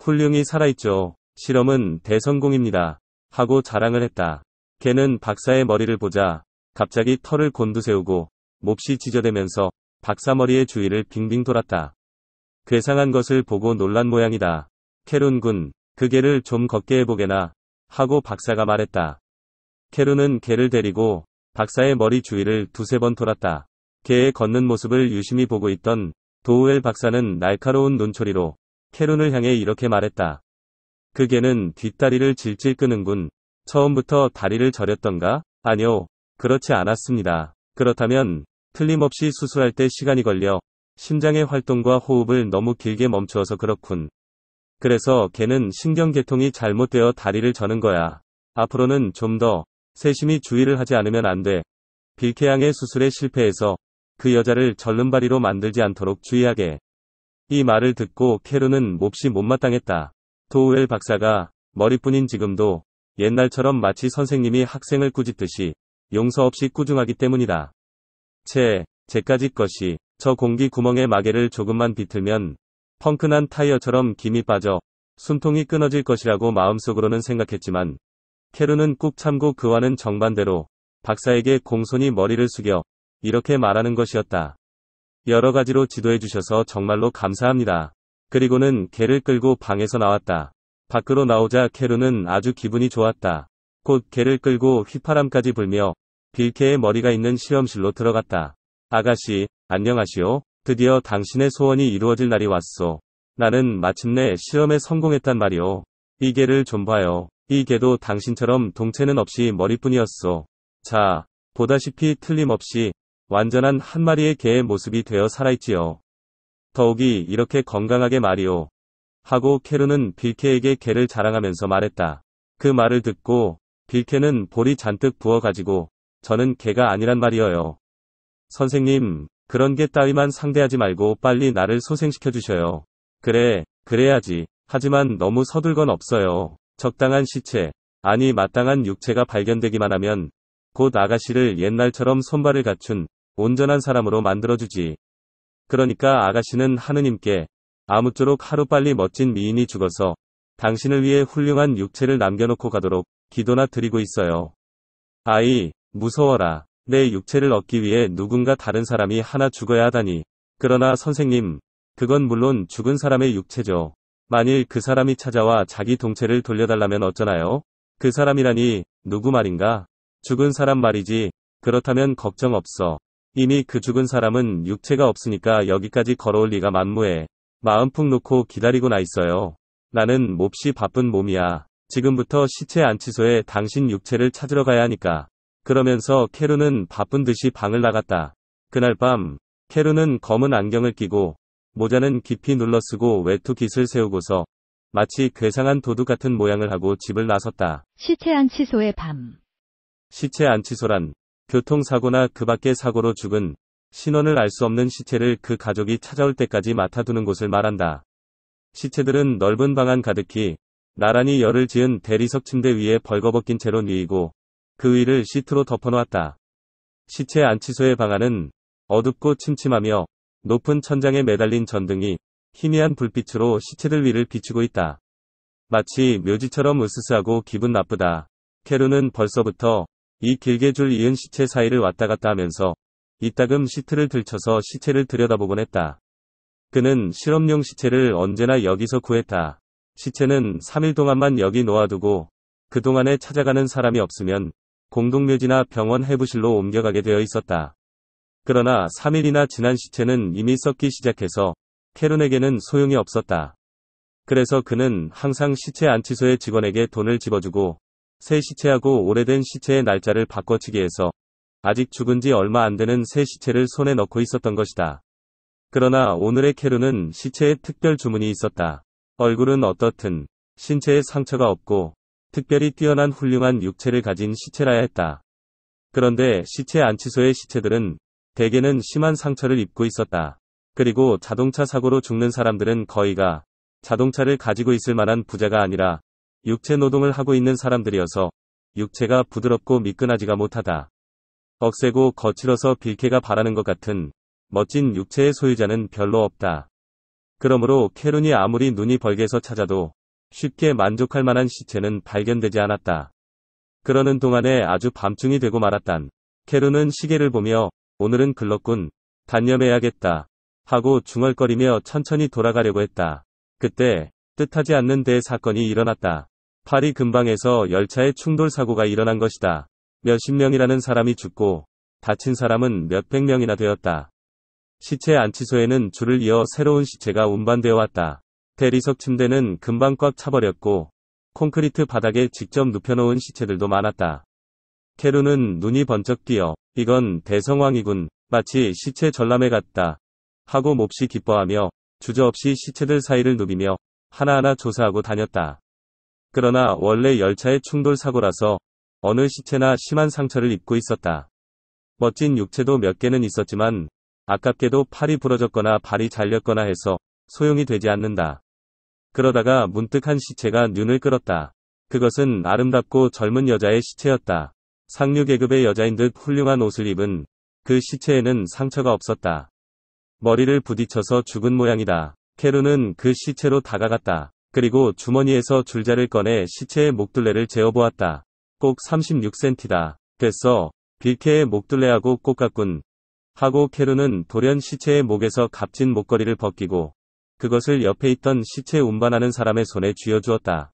훌륭히 살아있죠. 실험은 대성공입니다. 하고 자랑을 했다. 걔는 박사의 머리를 보자 갑자기 털을 곤두세우고 몹시 지저대면서 박사 머리의 주위를 빙빙 돌았다. 괴상한 것을 보고 놀란 모양이다. 캐룬 군, 그 개를 좀 걷게 해보게나 하고 박사가 말했다. 캐룬은 개를 데리고 박사의 머리 주위를 두세 번 돌았다. 개의 걷는 모습을 유심히 보고 있던 도우엘 박사는 날카로운 눈초리로 캐룬을 향해 이렇게 말했다. 그 개는 뒷다리를 질질 끄는군. 처음부터 다리를 저렸던가? 아니요. 그렇지 않았습니다. 그렇다면 틀림없이 수술할 때 시간이 걸려 심장의 활동과 호흡을 너무 길게 멈추어서 그렇군. 그래서 개는 신경계통이 잘못되어 다리를 저는 거야. 앞으로는 좀 더 세심히 주의를 하지 않으면 안 돼. 빌케양의 수술에 실패해서 그 여자를 절름발이로 만들지 않도록 주의하게. 이 말을 듣고 케루는 몹시 못마땅했다. 토우엘 박사가 머리뿐인 지금도 옛날처럼 마치 선생님이 학생을 꾸짖듯이 용서 없이 꾸중하기 때문이다. 채, 제까지 것이 저 공기 구멍의 마개를 조금만 비틀면 펑크난 타이어처럼 김이 빠져 숨통이 끊어질 것이라고 마음속으로는 생각했지만 캐루는 꾹 참고 그와는 정반대로 박사에게 공손히 머리를 숙여 이렇게 말하는 것이었다. 여러 가지로 지도해 주셔서 정말로 감사합니다. 그리고는 개를 끌고 방에서 나왔다. 밖으로 나오자 캐루는 아주 기분이 좋았다. 곧 개를 끌고 휘파람까지 불며 빌케의 머리가 있는 실험실로 들어갔다. 아가씨, 안녕하시오. 드디어 당신의 소원이 이루어질 날이 왔소. 나는 마침내 시험에 성공했단 말이오. 이 개를 좀 봐요. 이 개도 당신처럼 동체는 없이 머리뿐이었소. 자, 보다시피 틀림없이 완전한 한 마리의 개의 모습이 되어 살아있지요. 더욱이 이렇게 건강하게 말이오. 하고 케르는 빌케에게 개를 자랑하면서 말했다. 그 말을 듣고 빌케는 볼이 잔뜩 부어가지고 저는 개가 아니란 말이어요. 선생님, 그런 게 따위만 상대하지 말고 빨리 나를 소생시켜 주셔요. 그래, 그래야지. 하지만 너무 서둘건 없어요. 적당한 시체, 아니 마땅한 육체가 발견되기만 하면 곧 아가씨를 옛날처럼 손발을 갖춘 온전한 사람으로 만들어주지. 그러니까 아가씨는 하느님께 아무쪼록 하루빨리 멋진 미인이 죽어서 당신을 위해 훌륭한 육체를 남겨놓고 가도록 기도나 드리고 있어요. 아이, 무서워라. 내 육체를 얻기 위해 누군가 다른 사람이 하나 죽어야 하다니. 그러나 선생님, 그건 물론 죽은 사람의 육체죠. 만일 그 사람이 찾아와 자기 동체를 돌려달라면 어쩌나요? 그 사람이라니, 누구 말인가? 죽은 사람 말이지. 그렇다면 걱정 없어. 이미 그 죽은 사람은 육체가 없으니까 여기까지 걸어올 리가 만무해. 마음 푹 놓고 기다리고 나 있어요. 나는 몹시 바쁜 몸이야. 지금부터 시체 안치소에 당신 육체를 찾으러 가야 하니까. 그러면서 케루는 바쁜 듯이 방을 나갔다. 그날 밤, 케루는 검은 안경을 끼고, 모자는 깊이 눌러쓰고 외투 깃을 세우고서, 마치 괴상한 도둑 같은 모양을 하고 집을 나섰다. 시체 안치소의 밤. 시체 안치소란 교통사고나 그 밖의 사고로 죽은 신원을 알 수 없는 시체를 그 가족이 찾아올 때까지 맡아두는 곳을 말한다. 시체들은 넓은 방안 가득히 나란히 열을 지은 대리석 침대 위에 벌거벗긴 채로 누이고 그 위를 시트로 덮어놓았다. 시체 안치소의 방 안은 어둡고 침침하며 높은 천장에 매달린 전등이 희미한 불빛으로 시체들 위를 비추고 있다. 마치 묘지처럼 으스스하고 기분 나쁘다. 케루는 벌써부터 이 길게 줄 이은 시체 사이를 왔다 갔다 하면서 이따금 시트를 들쳐서 시체를 들여다보곤 했다. 그는 실험용 시체를 언제나 여기서 구했다. 시체는 3일 동안만 여기 놓아두고 그동안에 찾아가는 사람이 없으면 공동묘지나 병원 해부실로 옮겨가게 되어 있었다. 그러나 3일이나 지난 시체는 이미 썩기 시작해서 캐론에게는 소용이 없었다. 그래서 그는 항상 시체 안치소의 직원에게 돈을 집어주고 새 시체하고 오래된 시체의 날짜를 바꿔치기 해서 아직 죽은 지 얼마 안 되는 새 시체를 손에 넣고 있었던 것이다. 그러나 오늘의 캐루는 시체에 특별 주문이 있었다. 얼굴은 어떻든 신체에 상처가 없고 특별히 뛰어난 훌륭한 육체를 가진 시체라야 했다. 그런데 시체 안치소의 시체들은 대개는 심한 상처를 입고 있었다. 그리고 자동차 사고로 죽는 사람들은 거의가 자동차를 가지고 있을 만한 부자가 아니라 육체 노동을 하고 있는 사람들이어서 육체가 부드럽고 미끈하지가 못하다. 억세고 거칠어서 빌케가 바라는 것 같은 멋진 육체의 소유자는 별로 없다. 그러므로 케룬이 아무리 눈이 벌게서 찾아도 쉽게 만족할 만한 시체는 발견되지 않았다. 그러는 동안에 아주 밤중이 되고 말았단. 케룬은 시계를 보며 오늘은 글렀군. 단념해야겠다. 하고 중얼거리며 천천히 돌아가려고 했다. 그때 뜻하지 않는 대사건이 일어났다. 파리 근방에서 열차의 충돌 사고가 일어난 것이다. 몇십 명이라는 사람이 죽고 다친 사람은 몇 백 명이나 되었다. 시체 안치소에는 줄을 이어 새로운 시체가 운반되어 왔다. 대리석 침대는 금방 꽉 차버렸고 콘크리트 바닥에 직접 눕혀놓은 시체들도 많았다. 케루는 눈이 번쩍 띄어 이건 대성왕이군 마치 시체 전람회 같다 하고 몹시 기뻐하며 주저없이 시체들 사이를 누비며 하나하나 조사하고 다녔다. 그러나 원래 열차의 충돌 사고라서 어느 시체나 심한 상처를 입고 있었다. 멋진 육체도 몇 개는 있었지만 아깝게도 팔이 부러졌거나 발이 잘렸거나 해서 소용이 되지 않는다. 그러다가 문득 한 시체가 눈을 끌었다. 그것은 아름답고 젊은 여자의 시체였다. 상류 계급의 여자인 듯 훌륭한 옷을 입은 그 시체에는 상처가 없었다. 머리를 부딪혀서 죽은 모양이다. 케루는그 시체로 다가갔다. 그리고 주머니에서 줄자를 꺼내 시체의 목둘레를 재어보았다. 꼭 36cm다. 됐어. 빌케의 목둘레하고 꼭 같군. 하고 케루는 돌연 시체의 목에서 값진 목걸이를 벗기고 그것을 옆에 있던 시체 운반하는 사람의 손에 쥐어주었다.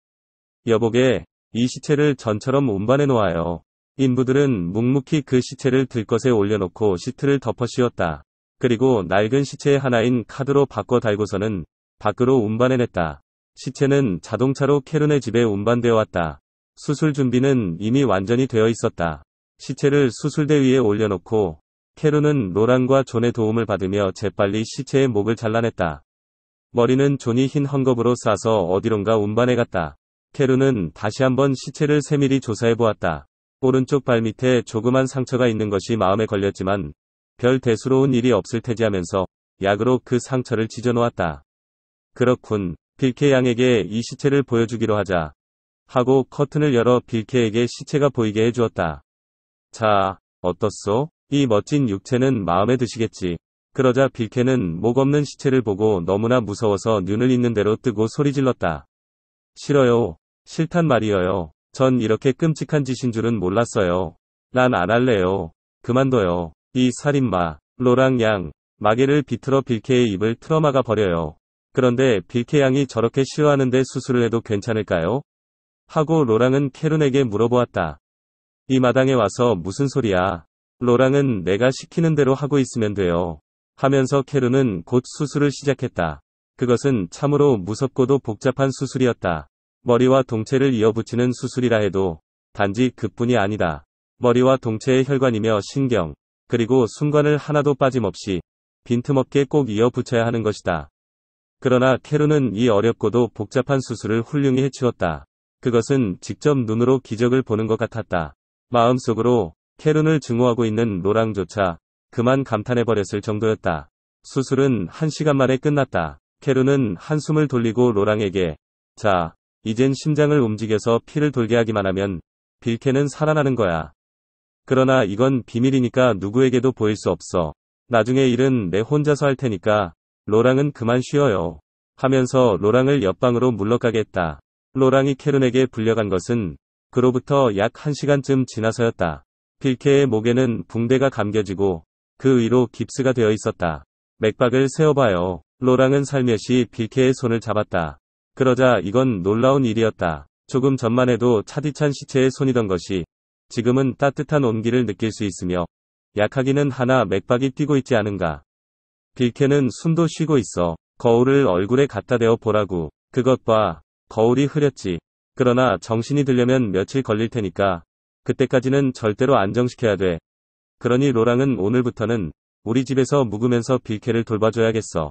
여보게 이 시체를 전처럼 운반해 놓아요. 인부들은 묵묵히 그 시체를 들것에 올려놓고 시트를 덮어 씌웠다. 그리고 낡은 시체의 하나인 카드로 바꿔 달고서는 밖으로 운반해냈다. 시체는 자동차로 케룬의 집에 운반되어 왔다. 수술 준비는 이미 완전히 되어 있었다. 시체를 수술대 위에 올려놓고 케룬은 노란과 존의 도움을 받으며 재빨리 시체의 목을 잘라냈다. 머리는 존이 흰 헝겊으로 싸서 어디론가 운반해 갔다. 케룬은 다시 한번 시체를 세밀히 조사해 보았다. 오른쪽 발 밑에 조그만 상처가 있는 것이 마음에 걸렸지만 별 대수로운 일이 없을 테지 하면서 약으로 그 상처를 지져 놓았다. 그렇군. 빌케 양에게 이 시체를 보여주기로 하자 하고 커튼을 열어 빌케에게 시체가 보이게 해주었다. 자, 어떻소? 이 멋진 육체는 마음에 드시겠지. 그러자 빌케는 목 없는 시체를 보고 너무나 무서워서 눈을 있는 대로 뜨고 소리질렀다. 싫어요. 싫단 말이에요. 전 이렇게 끔찍한 짓인 줄은 몰랐어요. 난 안 할래요. 그만둬요. 이 살인마, 로랑 양, 마개를 비틀어 빌케의 입을 틀어막아 버려요. 그런데 빌케양이 저렇게 싫어하는데 수술을 해도 괜찮을까요? 하고 로랑은 케룬에게 물어보았다. 이 마당에 와서 무슨 소리야. 로랑은 내가 시키는 대로 하고 있으면 돼요. 하면서 케룬은곧 수술을 시작했다. 그것은 참으로 무섭고도 복잡한 수술이었다. 머리와 동체를 이어붙이는 수술이라 해도 단지 그뿐이 아니다. 머리와 동체의 혈관이며 신경, 그리고 순간을 하나도 빠짐없이 빈틈없게 꼭 이어붙여야 하는 것이다. 그러나 케루는 이 어렵고도 복잡한 수술을 훌륭히 해치웠다. 그것은 직접 눈으로 기적을 보는 것 같았다. 마음속으로 케룬을 증오하고 있는 노랑조차 그만 감탄해버렸을 정도였다. 수술은 한 시간 만에 끝났다. 케룬은 한숨을 돌리고 노랑에게 자, 이젠 심장을 움직여서 피를 돌게 하기만 하면 빌케는 살아나는 거야. 그러나 이건 비밀이니까 누구에게도 보일 수 없어. 나중에 일은 내 혼자서 할 테니까 로랑은 그만 쉬어요. 하면서 로랑을 옆방으로 물러가겠다. 로랑이 캐룬에게 불려간 것은 그로부터 약 1시간쯤 지나서였다. 필케의 목에는 붕대가 감겨지고 그 위로 깁스가 되어 있었다. 맥박을 세어봐요. 로랑은 살며시 필케의 손을 잡았다. 그러자 이건 놀라운 일이었다. 조금 전만 해도 차디찬 시체의 손이던 것이 지금은 따뜻한 온기를 느낄 수 있으며 약하기는 하나 맥박이 뛰고 있지 않은가. 빌케는 숨도 쉬고 있어. 거울을 얼굴에 갖다 대어 보라고. 그것 봐. 거울이 흐렸지. 그러나 정신이 들려면 며칠 걸릴 테니까. 그때까지는 절대로 안정시켜야 돼. 그러니 로랑은 오늘부터는 우리 집에서 묵으면서 빌케를 돌봐줘야겠어.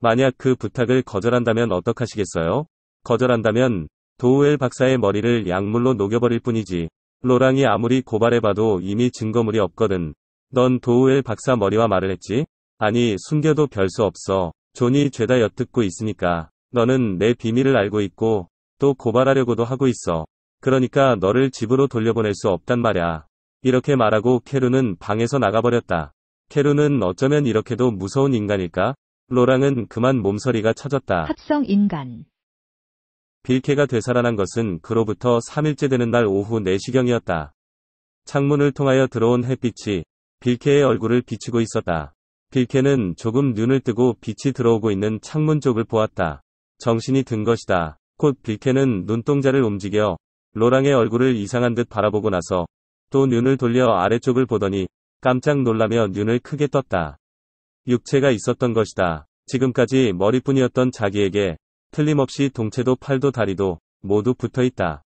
만약 그 부탁을 거절한다면 어떡하시겠어요? 거절한다면 도우엘 박사의 머리를 약물로 녹여버릴 뿐이지. 로랑이 아무리 고발해봐도 이미 증거물이 없거든. 넌 도우엘 박사 머리와 말을 했지? 아니 숨겨도 별 수 없어. 존이 죄다 엿듣고 있으니까. 너는 내 비밀을 알고 있고 또 고발하려고도 하고 있어. 그러니까 너를 집으로 돌려보낼 수 없단 말야. 이렇게 말하고 케루는 방에서 나가버렸다. 케루는 어쩌면 이렇게도 무서운 인간일까? 로랑은 그만 몸서리가 쳐졌다 합성 인간. 빌케가 되살아난 것은 그로부터 3일째 되는 날 오후 4시경이었다. 창문을 통하여 들어온 햇빛이 빌케의 얼굴을 비치고 있었다. 빌케는 조금 눈을 뜨고 빛이 들어오고 있는 창문 쪽을 보았다. 정신이 든 것이다. 곧 빌케는 눈동자를 움직여 로랑의 얼굴을 이상한 듯 바라보고 나서 또 눈을 돌려 아래쪽을 보더니 깜짝 놀라며 눈을 크게 떴다. 육체가 있었던 것이다. 지금까지 머리뿐이었던 자기에게 틀림없이 동체도 팔도 다리도 모두 붙어 있다.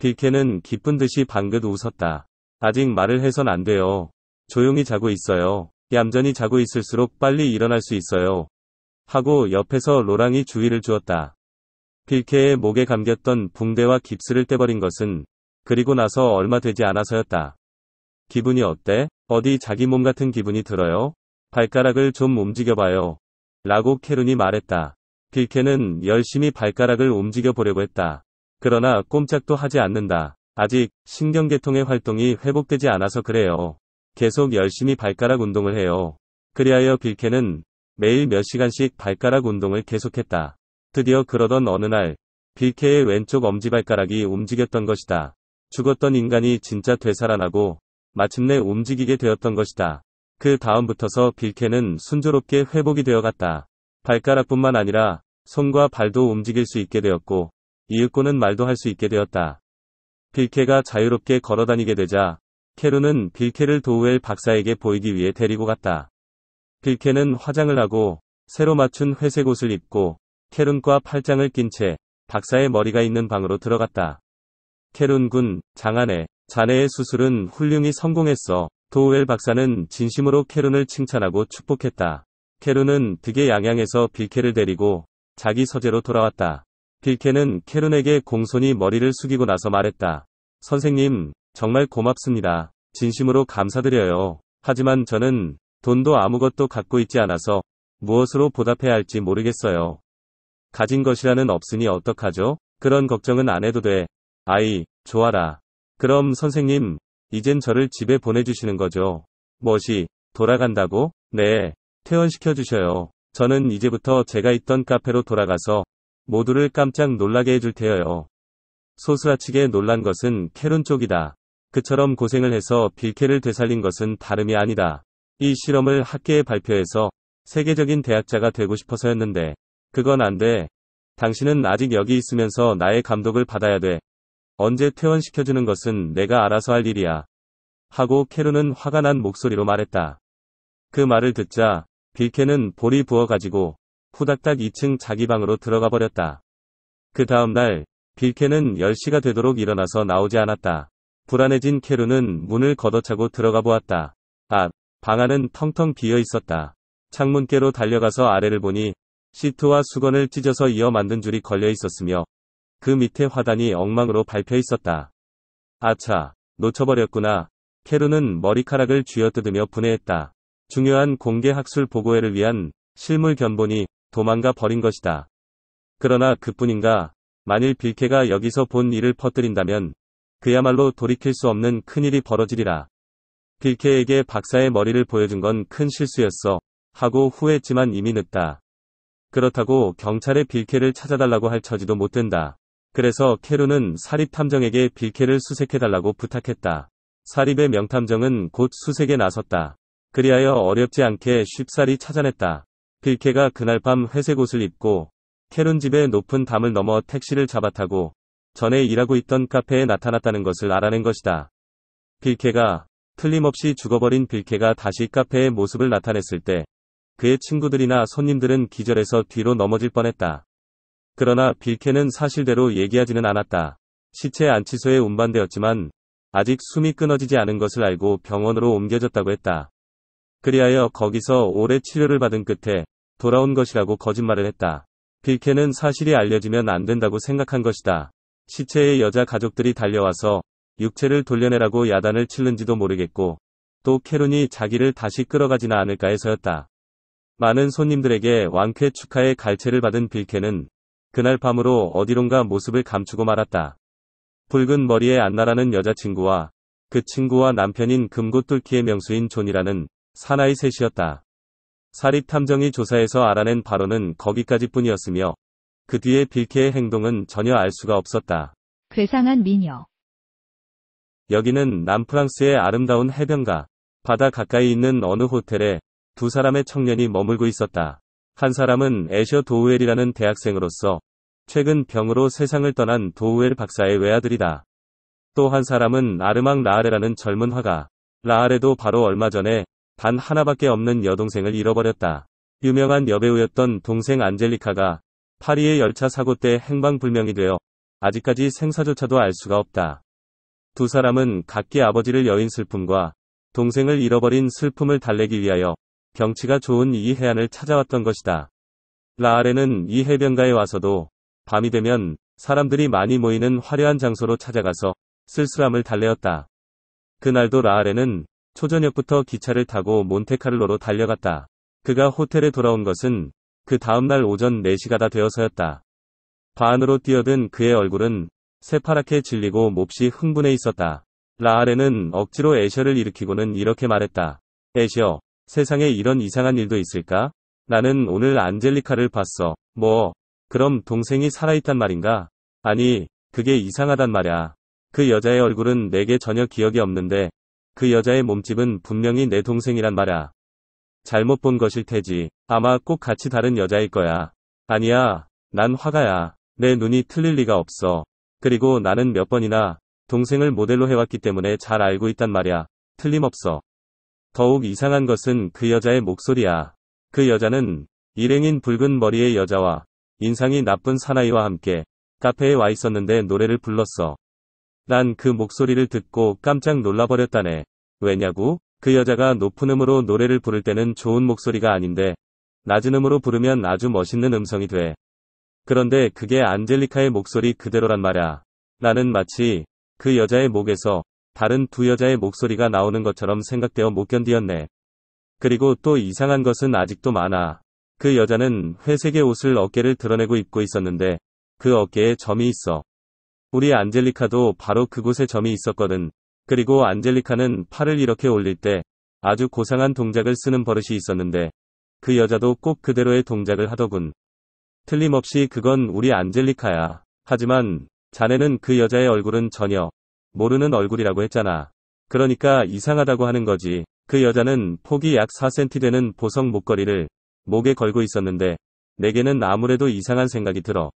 빌케는 기쁜 듯이 방긋 웃었다. 아직 말을 해선 안 돼요. 조용히 자고 있어요. 얌전히 자고 있을수록 빨리 일어날 수 있어요. 하고 옆에서 로랑이 주의를 주었다. 빌케의 목에 감겼던 붕대와 깁스를 떼버린 것은 그리고 나서 얼마 되지 않아서였다. 기분이 어때? 어디 자기 몸 같은 기분이 들어요? 발가락을 좀 움직여봐요. 라고 캐룬이 말했다. 빌케는 열심히 발가락을 움직여 보려고 했다. 그러나 꼼짝도 하지 않는다. 아직 신경계통의 활동이 회복되지 않아서 그래요. 계속 열심히 발가락 운동을 해요. 그리하여 빌케는 매일 몇 시간씩 발가락 운동을 계속했다. 드디어 그러던 어느 날 빌케의 왼쪽 엄지발가락이 움직였던 것이다. 죽었던 인간이 진짜 되살아나고 마침내 움직이게 되었던 것이다. 그 다음부터서 빌케는 순조롭게 회복이 되어갔다. 발가락뿐만 아니라 손과 발도 움직일 수 있게 되었고 이윽고는 말도 할 수 있게 되었다. 빌케가 자유롭게 걸어다니게 되자 캐루는 빌케를 도우엘 박사에게 보이기 위해 데리고 갔다. 빌케는 화장을 하고 새로 맞춘 회색 옷을 입고 캐룬과 팔짱을 낀 채 박사의 머리가 있는 방으로 들어갔다. 캐룬군 장안에 자네의 수술은 훌륭히 성공했어. 도우엘 박사는 진심으로 캐룬을 칭찬하고 축복했다. 캐룬은 득의 양양에서 빌케를 데리고 자기 서재로 돌아왔다. 빌케는 캐룬에게 공손히 머리를 숙이고 나서 말했다. 선생님, 정말 고맙습니다. 진심으로 감사드려요. 하지만 저는 돈도 아무것도 갖고 있지 않아서 무엇으로 보답해야 할지 모르겠어요. 가진 것이라는 없으니 어떡하죠? 그런 걱정은 안 해도 돼. 아이, 좋아라. 그럼 선생님, 이젠 저를 집에 보내주시는 거죠. 뭐시, 돌아간다고? 네, 퇴원시켜 주셔요. 저는 이제부터 제가 있던 카페로 돌아가서 모두를 깜짝 놀라게 해줄 테요. 소스라치게 놀란 것은 캐론 쪽이다. 그처럼 고생을 해서 빌케를 되살린 것은 다름이 아니다. 이 실험을 학계에 발표해서 세계적인 대학자가 되고 싶어서였는데 그건 안 돼. 당신은 아직 여기 있으면서 나의 감독을 받아야 돼. 언제 퇴원시켜주는 것은 내가 알아서 할 일이야. 하고 케루는 화가 난 목소리로 말했다. 그 말을 듣자 빌케는 볼이 부어가지고 후닥닥 2층 자기 방으로 들어가 버렸다. 그 다음날 빌케는 10시가 되도록 일어나서 나오지 않았다. 불안해진 캐루는 문을 걷어차고 들어가 보았다. 앞, 아, 방 안은 텅텅 비어 있었다. 창문께로 달려가서 아래를 보니 시트와 수건을 찢어서 이어 만든 줄이 걸려 있었으며 그 밑에 화단이 엉망으로 밟혀 있었다. 아차, 놓쳐버렸구나. 캐루는 머리카락을 쥐어뜯으며 분해했다. 중요한 공개학술 보고회를 위한 실물 견본이 도망가 버린 것이다. 그러나 그뿐인가, 만일 빌케가 여기서 본 일을 퍼뜨린다면 그야말로 돌이킬 수 없는 큰일이 벌어지리라. 빌케에게 박사의 머리를 보여준 건 큰 실수였어. 하고 후회했지만 이미 늦다. 그렇다고 경찰에 빌케를 찾아달라고 할 처지도 못 된다. 그래서 케루는 사립 탐정에게 빌케를 수색해달라고 부탁했다. 사립의 명탐정은 곧 수색에 나섰다. 그리하여 어렵지 않게 쉽사리 찾아냈다. 빌케가 그날 밤 회색 옷을 입고 케룬 집의 높은 담을 넘어 택시를 잡아타고 전에 일하고 있던 카페에 나타났다는 것을 알아낸 것이다. 빌케가 틀림없이 죽어버린 빌케가 다시 카페의 모습을 나타냈을 때 그의 친구들이나 손님들은 기절해서 뒤로 넘어질 뻔했다. 그러나 빌케는 사실대로 얘기하지는 않았다. 시체 안치소에 운반되었지만 아직 숨이 끊어지지 않은 것을 알고 병원으로 옮겨졌다고 했다. 그리하여 거기서 오래 치료를 받은 끝에 돌아온 것이라고 거짓말을 했다. 빌케는 사실이 알려지면 안 된다고 생각한 것이다. 시체의 여자 가족들이 달려와서 육체를 돌려내라고 야단을 치는지도 모르겠고 또 캐론이 자기를 다시 끌어가지나 않을까 해서였다. 많은 손님들에게 왕쾌 축하의 갈채를 받은 빌케는 그날 밤으로 어디론가 모습을 감추고 말았다. 붉은 머리의 안나라는 여자친구와 그 친구와 남편인 금고뚫기의 명수인 존이라는 사나이 셋이었다. 사립탐정이 조사해서 알아낸 바로는 거기까지뿐이었으며 그 뒤에 빌케의 행동은 전혀 알 수가 없었다. 괴상한 미녀. 여기는 남프랑스의 아름다운 해변가, 바다 가까이 있는 어느 호텔에 두 사람의 청년이 머물고 있었다. 한 사람은 애셔 도우엘이라는 대학생으로서 최근 병으로 세상을 떠난 도우엘 박사의 외아들이다. 또 한 사람은 아르망 라아레라는 젊은 화가. 라아레도 바로 얼마 전에 단 하나밖에 없는 여동생을 잃어버렸다. 유명한 여배우였던 동생 안젤리카가 파리의 열차 사고 때 행방불명이 되어 아직까지 생사조차도 알 수가 없다. 두 사람은 각기 아버지를 여인 슬픔과 동생을 잃어버린 슬픔을 달래기 위하여 경치가 좋은 이 해안을 찾아왔던 것이다. 라아레는 이 해변가에 와서도 밤이 되면 사람들이 많이 모이는 화려한 장소로 찾아가서 쓸쓸함을 달래었다. 그날도 라아레는 초저녁부터 기차를 타고 몬테카를로로 달려갔다. 그가 호텔에 돌아온 것은 그 다음날 오전 4시가 다 되어서였다. 반으로 뛰어든 그의 얼굴은 새파랗게 질리고 몹시 흥분해 있었다. 라아레는 억지로 애셔를 일으키고는 이렇게 말했다. 애셔, 세상에 이런 이상한 일도 있을까? 나는 오늘 안젤리카를 봤어. 뭐, 그럼 동생이 살아있단 말인가? 아니, 그게 이상하단 말야. 그 여자의 얼굴은 내게 전혀 기억이 없는데, 그 여자의 몸집은 분명히 내 동생이란 말야. 잘못 본 것일 테지. 아마 꼭 같이 다른 여자일 거야. 아니야. 난 화가야. 내 눈이 틀릴 리가 없어. 그리고 나는 몇 번이나 동생을 모델로 해왔기 때문에 잘 알고 있단 말이야. 틀림없어. 더욱 이상한 것은 그 여자의 목소리야. 그 여자는 일행인 붉은 머리의 여자와 인상이 나쁜 사나이와 함께 카페에 와 있었는데 노래를 불렀어. 난 그 목소리를 듣고 깜짝 놀라버렸다네. 왜냐고? 그 여자가 높은 음으로 노래를 부를 때는 좋은 목소리가 아닌데 낮은 음으로 부르면 아주 멋있는 음성이 돼. 그런데 그게 안젤리카의 목소리 그대로란 말야. 나는 마치 그 여자의 목에서 다른 두 여자의 목소리가 나오는 것처럼 생각되어 못 견디었네. 그리고 또 이상한 것은 아직도 많아. 그 여자는 회색의 옷을 어깨를 드러내고 입고 있었는데 그 어깨에 점이 있어. 우리 안젤리카도 바로 그곳에 점이 있었거든. 그리고 안젤리카는 팔을 이렇게 올릴 때 아주 고상한 동작을 쓰는 버릇이 있었는데 그 여자도 꼭 그대로의 동작을 하더군. 틀림없이 그건 우리 안젤리카야. 하지만 자네는 그 여자의 얼굴은 전혀 모르는 얼굴이라고 했잖아. 그러니까 이상하다고 하는 거지. 그 여자는 폭이 약 4cm 되는 보석 목걸이를 목에 걸고 있었는데 내게는 아무래도 이상한 생각이 들어.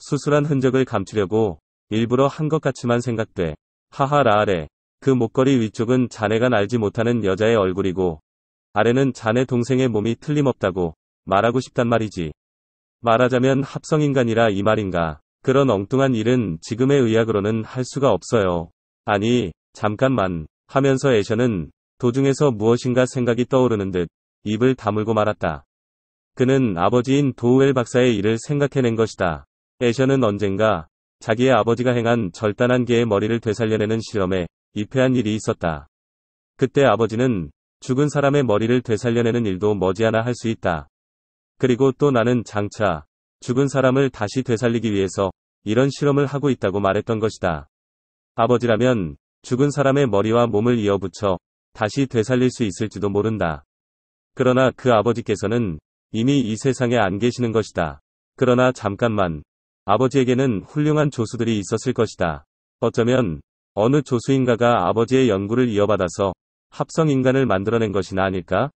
수술한 흔적을 감추려고 일부러 한 것같지만 생각돼. 하하 라아레그 목걸이 위쪽은 자네가 알지 못하는 여자의 얼굴이고 아래는 자네 동생의 몸이 틀림없다고 말하고 싶단 말이지. 말하자면 합성인간이라 이 말인가. 그런 엉뚱한 일은 지금의 의학으로는 할 수가 없어요. 아니, 잠깐만 하면서 애셔는 도중에서 무엇인가 생각이 떠오르는 듯 입을 다물고 말았다. 그는 아버지인 도우엘 박사의 일을 생각해낸 것이다. 애셔는 언젠가 자기의 아버지가 행한 절단한 개의 머리를 되살려내는 실험에 입회한 일이 있었다. 그때 아버지는 죽은 사람의 머리를 되살려내는 일도 머지않아 할 수 있다. 그리고 또 나는 장차 죽은 사람을 다시 되살리기 위해서 이런 실험을 하고 있다고 말했던 것이다. 아버지라면 죽은 사람의 머리와 몸을 이어붙여 다시 되살릴 수 있을지도 모른다. 그러나 그 아버지께서는 이미 이 세상에 안 계시는 것이다. 그러나 잠깐만 아버지에게는 훌륭한 조수들이 있었을 것이다. 어쩌면 어느 조수인가가 아버지의 연구를 이어받아서 합성인간을 만들어낸 것이나 아닐까?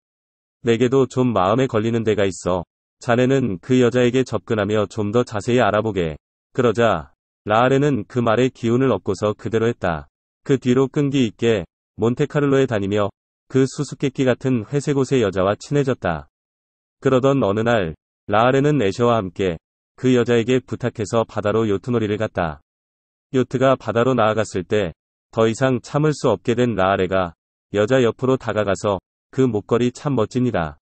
내게도 좀 마음에 걸리는 데가 있어. 자네는 그 여자에게 접근하며 좀 더 자세히 알아보게. 그러자 라알에는 그 말에 기운을 얻고서 그대로 했다. 그 뒤로 끈기 있게 몬테카를로에 다니며 그 수수께끼 같은 회색 옷의 여자와 친해졌다. 그러던 어느 날 라알에는 애셔와 함께 그 여자에게 부탁해서 바다로 요트놀이를 갔다. 요트가 바다로 나아갔을 때 더 이상 참을 수 없게 된 라아레가 여자 옆으로 다가가서 그 목걸이 참 멋집니다.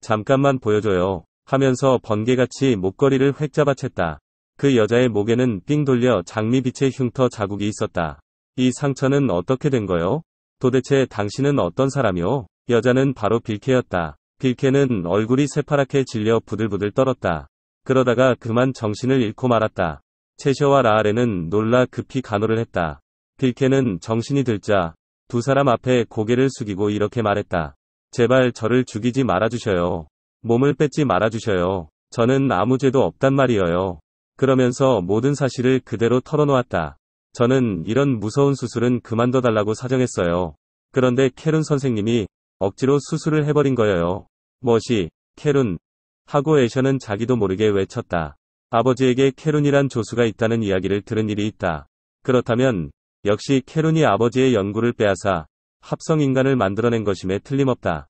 잠깐만 보여줘요 하면서 번개같이 목걸이를 획잡아챘다. 그 여자의 목에는 삥 돌려 장미빛의 흉터 자국이 있었다. 이 상처는 어떻게 된 거요? 도대체 당신은 어떤 사람이요? 여자는 바로 빌케였다. 빌케는 얼굴이 새파랗게 질려 부들부들 떨었다. 그러다가 그만 정신을 잃고 말았다. 체셔와 라알에는 놀라 급히 간호를 했다. 빌케는 정신이 들자 두 사람 앞에 고개를 숙이고 이렇게 말했다. 제발 저를 죽이지 말아주셔요. 몸을 뺏지 말아주셔요. 저는 아무 죄도 없단 말이에요. 그러면서 모든 사실을 그대로 털어놓았다. 저는 이런 무서운 수술은 그만둬달라고 사정했어요. 그런데 캐룬 선생님이 억지로 수술을 해버린 거예요. 멋이, 캐룬, 하고 애셔는 자기도 모르게 외쳤다. 아버지에게 캐룬이란 조수가 있다는 이야기를 들은 일이 있다. 그렇다면 역시 캐룬이 아버지의 연구를 빼앗아 합성인간을 만들어낸 것임에 틀림없다.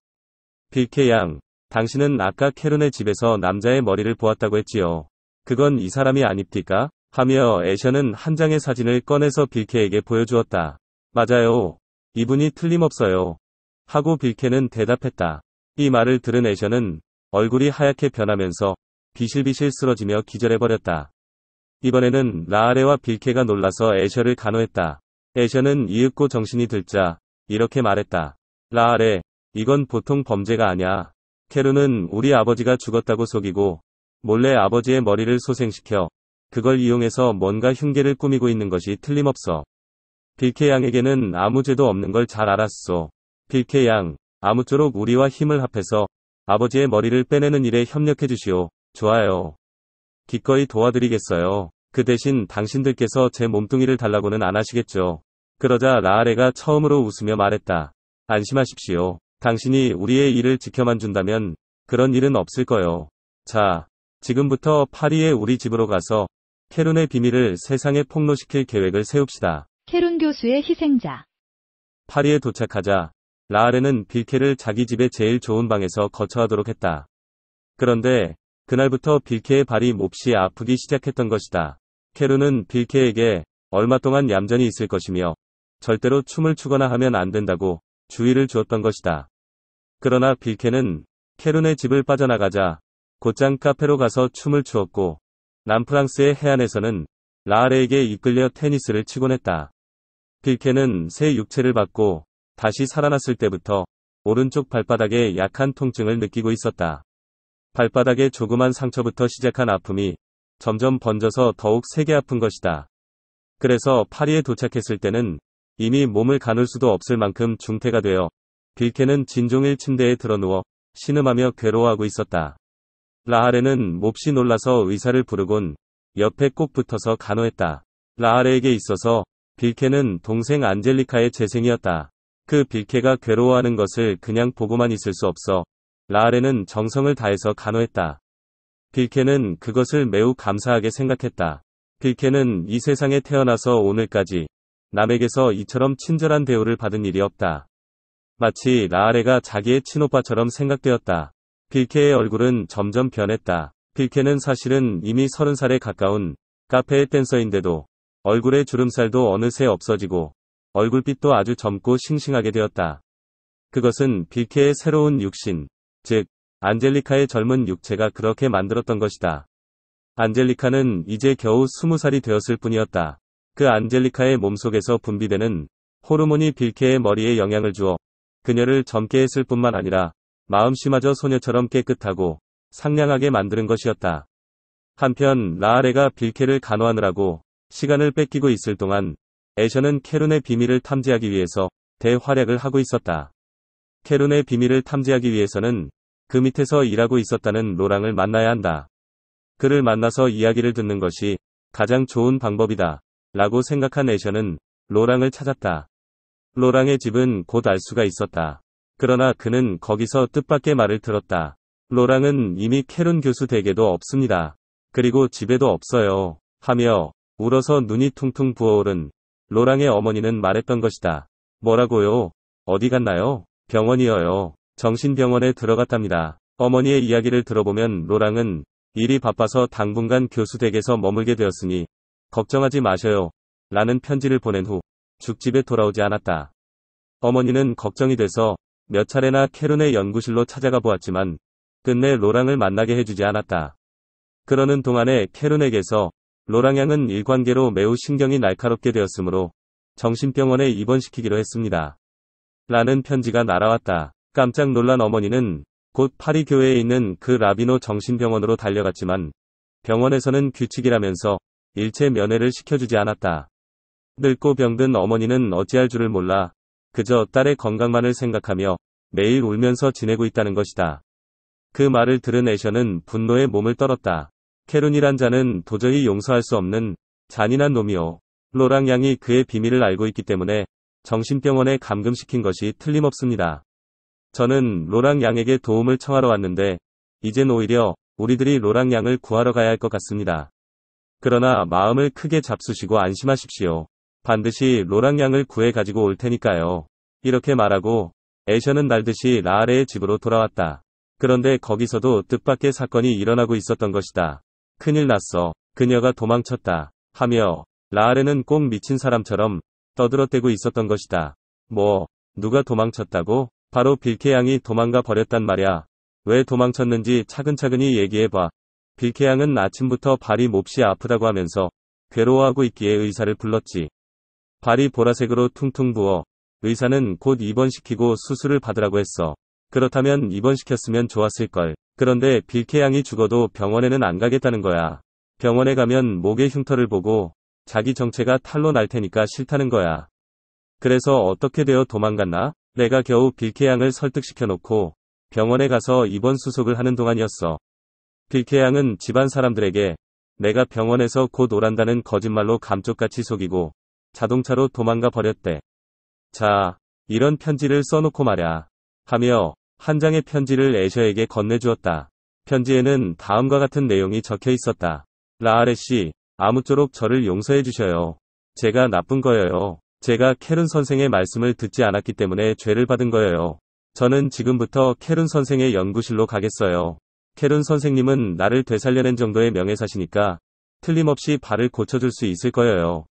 빌케 양, 당신은 아까 캐룬의 집에서 남자의 머리를 보았다고 했지요. 그건 이 사람이 아닙디까 하며 애셔는한 장의 사진을 꺼내서 빌케에게 보여주었다. 맞아요. 이분이 틀림없어요. 하고 빌케는 대답했다. 이 말을 들은 애셔는 얼굴이 하얗게 변하면서 비실비실 쓰러지며 기절해버렸다. 이번에는 라아레와 빌케가 놀라서 에셔를 간호했다. 에셔는 이윽고 정신이 들자 이렇게 말했다. 라아레, 이건 보통 범죄가 아냐야 캐루는 우리 아버지가 죽었다고 속이고 몰래 아버지의 머리를 소생시켜 그걸 이용해서 뭔가 흉계를 꾸미고 있는 것이 틀림없어. 빌케 양에게는 아무 죄도 없는 걸 잘 알았소. 빌케 양, 아무쪼록 우리와 힘을 합해서 아버지의 머리를 빼내는 일에 협력해 주시오. 좋아요. 기꺼이 도와드리겠어요. 그 대신 당신들께서 제 몸뚱이를 달라고는 안 하시겠죠. 그러자 라아레가 처음으로 웃으며 말했다. 안심하십시오. 당신이 우리의 일을 지켜만 준다면 그런 일은 없을 거요. 자, 지금부터 파리의 우리 집으로 가서 케룬의 비밀을 세상에 폭로시킬 계획을 세웁시다. 케룬 교수의 희생자 파리에 도착하자 라아르는 빌케를 자기 집의 제일 좋은 방에서 거처하도록 했다. 그런데 그날부터 빌케의 발이 몹시 아프기 시작했던 것이다. 케루는 빌케에게 얼마 동안 얌전히 있을 것이며 절대로 춤을 추거나 하면 안 된다고 주의를 주었던 것이다. 그러나 빌케는 케룬의 집을 빠져나가자 곧장 카페로 가서 춤을 추었고 남프랑스의 해안에서는 라아레에게 이끌려 테니스를 치곤 했다. 빌케는 새 육체를 받고 다시 살아났을 때부터 오른쪽 발바닥에 약한 통증을 느끼고 있었다. 발바닥에 조그만 상처부터 시작한 아픔이 점점 번져서 더욱 세게 아픈 것이다. 그래서 파리에 도착했을 때는 이미 몸을 가눌 수도 없을 만큼 중태가 되어 빌케는 진종일 침대에 드러누워 신음하며 괴로워하고 있었다. 라하레는 몹시 놀라서 의사를 부르곤 옆에 꼭 붙어서 간호했다. 라하레에게 있어서 빌케는 동생 안젤리카의 재생이었다. 그 빌케가 괴로워하는 것을 그냥 보고만 있을 수 없어 라알에는 정성을 다해서 간호했다. 빌케는 그것을 매우 감사하게 생각했다. 빌케는 이 세상에 태어나서 오늘까지 남에게서 이처럼 친절한 대우를 받은 일이 없다. 마치 라아레가 자기의 친오빠처럼 생각되었다. 빌케의 얼굴은 점점 변했다. 빌케는 사실은 이미 30살에 가까운 카페의 댄서인데도 얼굴에 주름살도 어느새 없어지고 얼굴빛도 아주 젊고 싱싱하게 되었다. 그것은 빌케의 새로운 육신, 즉 안젤리카의 젊은 육체가 그렇게 만들었던 것이다. 안젤리카는 이제 겨우 스무 살이 되었을 뿐이었다. 그 안젤리카의 몸속에서 분비되는 호르몬이 빌케의 머리에 영향을 주어 그녀를 젊게 했을 뿐만 아니라 마음씨마저 소녀처럼 깨끗하고 상냥하게 만드는 것이었다. 한편 라아레가 빌케를 간호하느라고 시간을 뺏기고 있을 동안 에셔는 캐룬의 비밀을 탐지하기 위해서 대활약을 하고 있었다. 캐룬의 비밀을 탐지하기 위해서는 그 밑에서 일하고 있었다는 로랑을 만나야 한다. 그를 만나서 이야기를 듣는 것이 가장 좋은 방법이다. 라고 생각한 에셔는 로랑을 찾았다. 로랑의 집은 곧 알 수가 있었다. 그러나 그는 거기서 뜻밖의 말을 들었다. 로랑은 이미 캐룬 교수 댁에도 없습니다. 그리고 집에도 없어요. 하며 울어서 눈이 퉁퉁 부어오른 로랑의 어머니는 말했던 것이다. 뭐라고요? 어디 갔나요? 병원이어요. 정신병원에 들어갔답니다. 어머니의 이야기를 들어보면 로랑은 일이 바빠서 당분간 교수 댁에서 머물게 되었으니 걱정하지 마셔요. 라는 편지를 보낸 후 죽집에 돌아오지 않았다. 어머니는 걱정이 돼서 몇 차례나 캐론의 연구실로 찾아가 보았지만 끝내 로랑을 만나게 해주지 않았다. 그러는 동안에 캐론에게서 로랑양은 일관계로 매우 신경이 날카롭게 되었으므로 정신병원에 입원시키기로 했습니다. 라는 편지가 날아왔다. 깜짝 놀란 어머니는 곧 파리 교회에 있는 그 라비노 정신병원으로 달려갔지만 병원에서는 규칙이라면서 일체 면회를 시켜주지 않았다. 늙고 병든 어머니는 어찌할 줄을 몰라 그저 딸의 건강만을 생각하며 매일 울면서 지내고 있다는 것이다. 그 말을 들은 애셔는 분노에 몸을 떨었다. 케룬이란 자는 도저히 용서할 수 없는 잔인한 놈이요. 로랑 양이 그의 비밀을 알고 있기 때문에 정신병원에 감금시킨 것이 틀림없습니다. 저는 로랑 양에게 도움을 청하러 왔는데 이젠 오히려 우리들이 로랑 양을 구하러 가야 할 것 같습니다. 그러나 마음을 크게 잡수시고 안심하십시오. 반드시 로랑 양을 구해 가지고 올 테니까요. 이렇게 말하고 애션은 날듯이 라아레의 집으로 돌아왔다. 그런데 거기서도 뜻밖의 사건이 일어나고 있었던 것이다. 큰일 났어. 그녀가 도망쳤다. 하며 라알에는꼭 미친 사람처럼 떠들어대고 있었던 것이다. 뭐 누가 도망쳤다고? 바로 빌케양이 도망가 버렸단 말야왜 도망쳤는지 차근차근히 얘기해봐. 빌케양은 아침부터 발이 몹시 아프다고 하면서 괴로워하고 있기에 의사를 불렀지. 발이 보라색으로 퉁퉁 부어 의사는 곧 입원시키고 수술을 받으라고 했어. 그렇다면 입원시켰으면 좋았을걸. 그런데 빌케양이 죽어도 병원에는 안 가겠다는 거야. 병원에 가면 목의 흉터를 보고 자기 정체가 탈로 날 테니까 싫다는 거야. 그래서 어떻게 되어 도망갔나? 내가 겨우 빌케양을 설득시켜 놓고 병원에 가서 입원 수속을 하는 동안이었어. 빌케양은 집안 사람들에게 내가 병원에서 곧 오란다는 거짓말로 감쪽같이 속이고 자동차로 도망가 버렸대. 자, 이런 편지를 써놓고 말야. 하며 한 장의 편지를 애셔에게 건네주었다. 편지에는 다음과 같은 내용이 적혀 있었다. 라아레 씨, 아무쪼록 저를 용서해 주셔요. 제가 나쁜 거예요. 제가 캐룬 선생의 말씀을 듣지 않았기 때문에 죄를 받은 거예요. 저는 지금부터 캐룬 선생의 연구실로 가겠어요. 캐룬 선생님은 나를 되살려낸 정도의 명예사시니까 틀림없이 발을 고쳐줄 수 있을 거예요.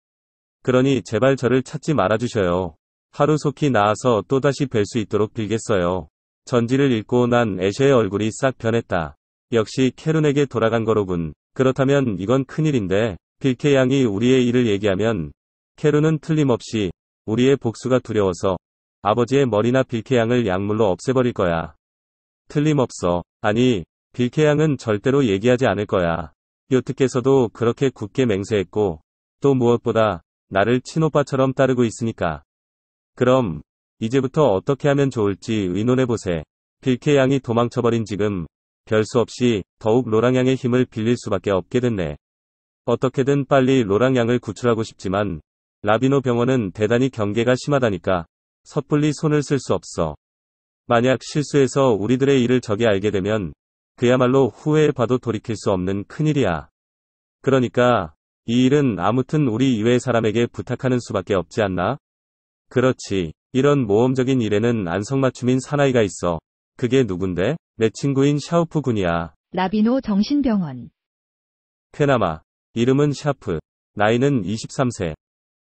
그러니 제발 저를 찾지 말아주셔요. 하루속히 나아서 또다시 뵐 수 있도록 빌겠어요. 전지를 읽고 난 애쉬의 얼굴이 싹 변했다. 역시 캐룬에게 돌아간 거로군. 그렇다면 이건 큰일인데 빌케 양이 우리의 일을 얘기하면 캐룬은 틀림없이 우리의 복수가 두려워서 아버지의 머리나 빌케 양을 약물로 없애버릴 거야. 틀림없어. 아니 빌케 양은 절대로 얘기하지 않을 거야. 요트께서도 그렇게 굳게 맹세했고 또 무엇보다 나를 친오빠처럼 따르고 있으니까. 그럼 이제부터 어떻게 하면 좋을지 의논해보세. 빌케양이 도망쳐버린 지금 별 수 없이 더욱 로랑양의 힘을 빌릴 수밖에 없게 됐네. 어떻게든 빨리 로랑양을 구출하고 싶지만 라비노 병원은 대단히 경계가 심하다니까 섣불리 손을 쓸 수 없어. 만약 실수해서 우리들의 일을 저게 알게 되면 그야말로 후회해봐도 돌이킬 수 없는 큰일이야. 그러니까 이 일은 아무튼 우리 이외의 사람에게 부탁하는 수밖에 없지 않나? 그렇지. 이런 모험적인 일에는 안성맞춤인 사나이가 있어. 그게 누군데? 내 친구인 샤우프 군이야. 라비노 정신병원. 페나마. 이름은 샤프. 나이는 23세.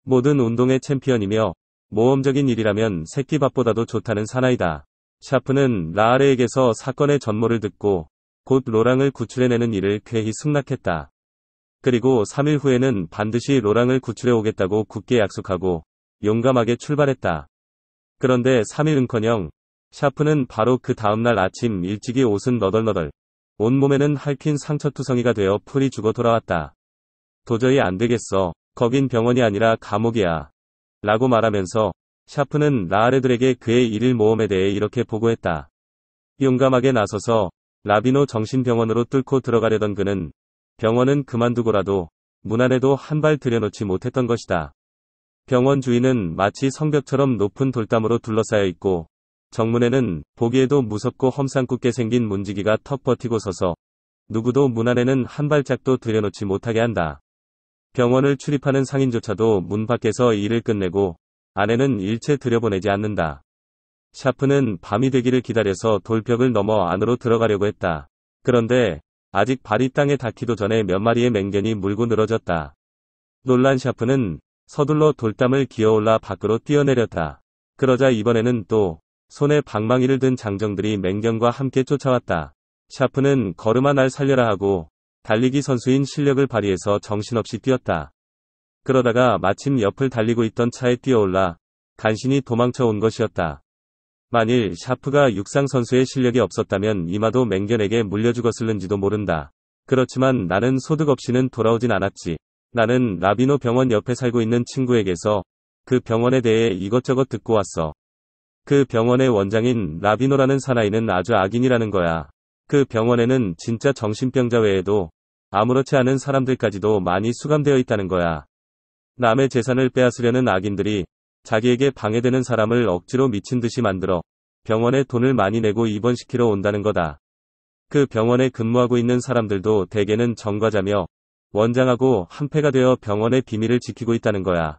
모든 운동의 챔피언이며 모험적인 일이라면 새끼밥보다도 좋다는 사나이다. 샤프는 라아레에게서 사건의 전모를 듣고 곧 로랑을 구출해내는 일을 괴히 승낙했다. 그리고 3일 후에는 반드시 로랑을 구출해 오겠다고 굳게 약속하고 용감하게 출발했다. 그런데 3일은커녕 샤프는 바로 그 다음날 아침 일찍이 옷은 너덜너덜 온몸에는 핥힌 상처투성이가 되어 풀이 죽어 돌아왔다. 도저히 안 되겠어. 거긴 병원이 아니라 감옥이야. 라고 말하면서 샤프는 라아레들에게 그의 일일 모험에 대해 이렇게 보고했다. 용감하게 나서서 라비노 정신병원으로 뚫고 들어가려던 그는 병원은 그만두고라도 문 안에도 한 발 들여놓지 못했던 것이다. 병원 주위는 마치 성벽처럼 높은 돌담으로 둘러싸여 있고 정문에는 보기에도 무섭고 험상궂게 생긴 문지기가 턱 버티고 서서 누구도 문 안에는 한 발짝도 들여놓지 못하게 한다. 병원을 출입하는 상인조차도 문 밖에서 일을 끝내고 안에는 일체 들여보내지 않는다. 샤프는 밤이 되기를 기다려서 돌벽을 넘어 안으로 들어가려고 했다. 그런데 아직 발이 땅에 닿기도 전에 몇 마리의 맹견이 물고 늘어졌다. 놀란 샤프는 서둘러 돌담을 기어올라 밖으로 뛰어내렸다. 그러자 이번에는 또 손에 방망이를 든 장정들이 맹견과 함께 쫓아왔다. 샤프는 걸음아 날 살려라 하고 달리기 선수인 실력을 발휘해서 정신없이 뛰었다. 그러다가 마침 옆을 달리고 있던 차에 뛰어올라 간신히 도망쳐 온 것이었다. 만일 샤프가 육상 선수의 실력이 없었다면 이마도 맹견에게 물려 죽었을는지도 모른다. 그렇지만 나는 소득 없이는 돌아오진 않았지. 나는 라비노 병원 옆에 살고 있는 친구에게서 그 병원에 대해 이것저것 듣고 왔어. 그 병원의 원장인 라비노라는 사나이는 아주 악인이라는 거야. 그 병원에는 진짜 정신병자 외에도 아무렇지 않은 사람들까지도 많이 수감되어 있다는 거야. 남의 재산을 빼앗으려는 악인들이 자기에게 방해되는 사람을 억지로 미친 듯이 만들어 병원에 돈을 많이 내고 입원시키러 온다는 거다. 그 병원에 근무하고 있는 사람들도 대개는 정과자며 원장하고 한패가 되어 병원의 비밀을 지키고 있다는 거야.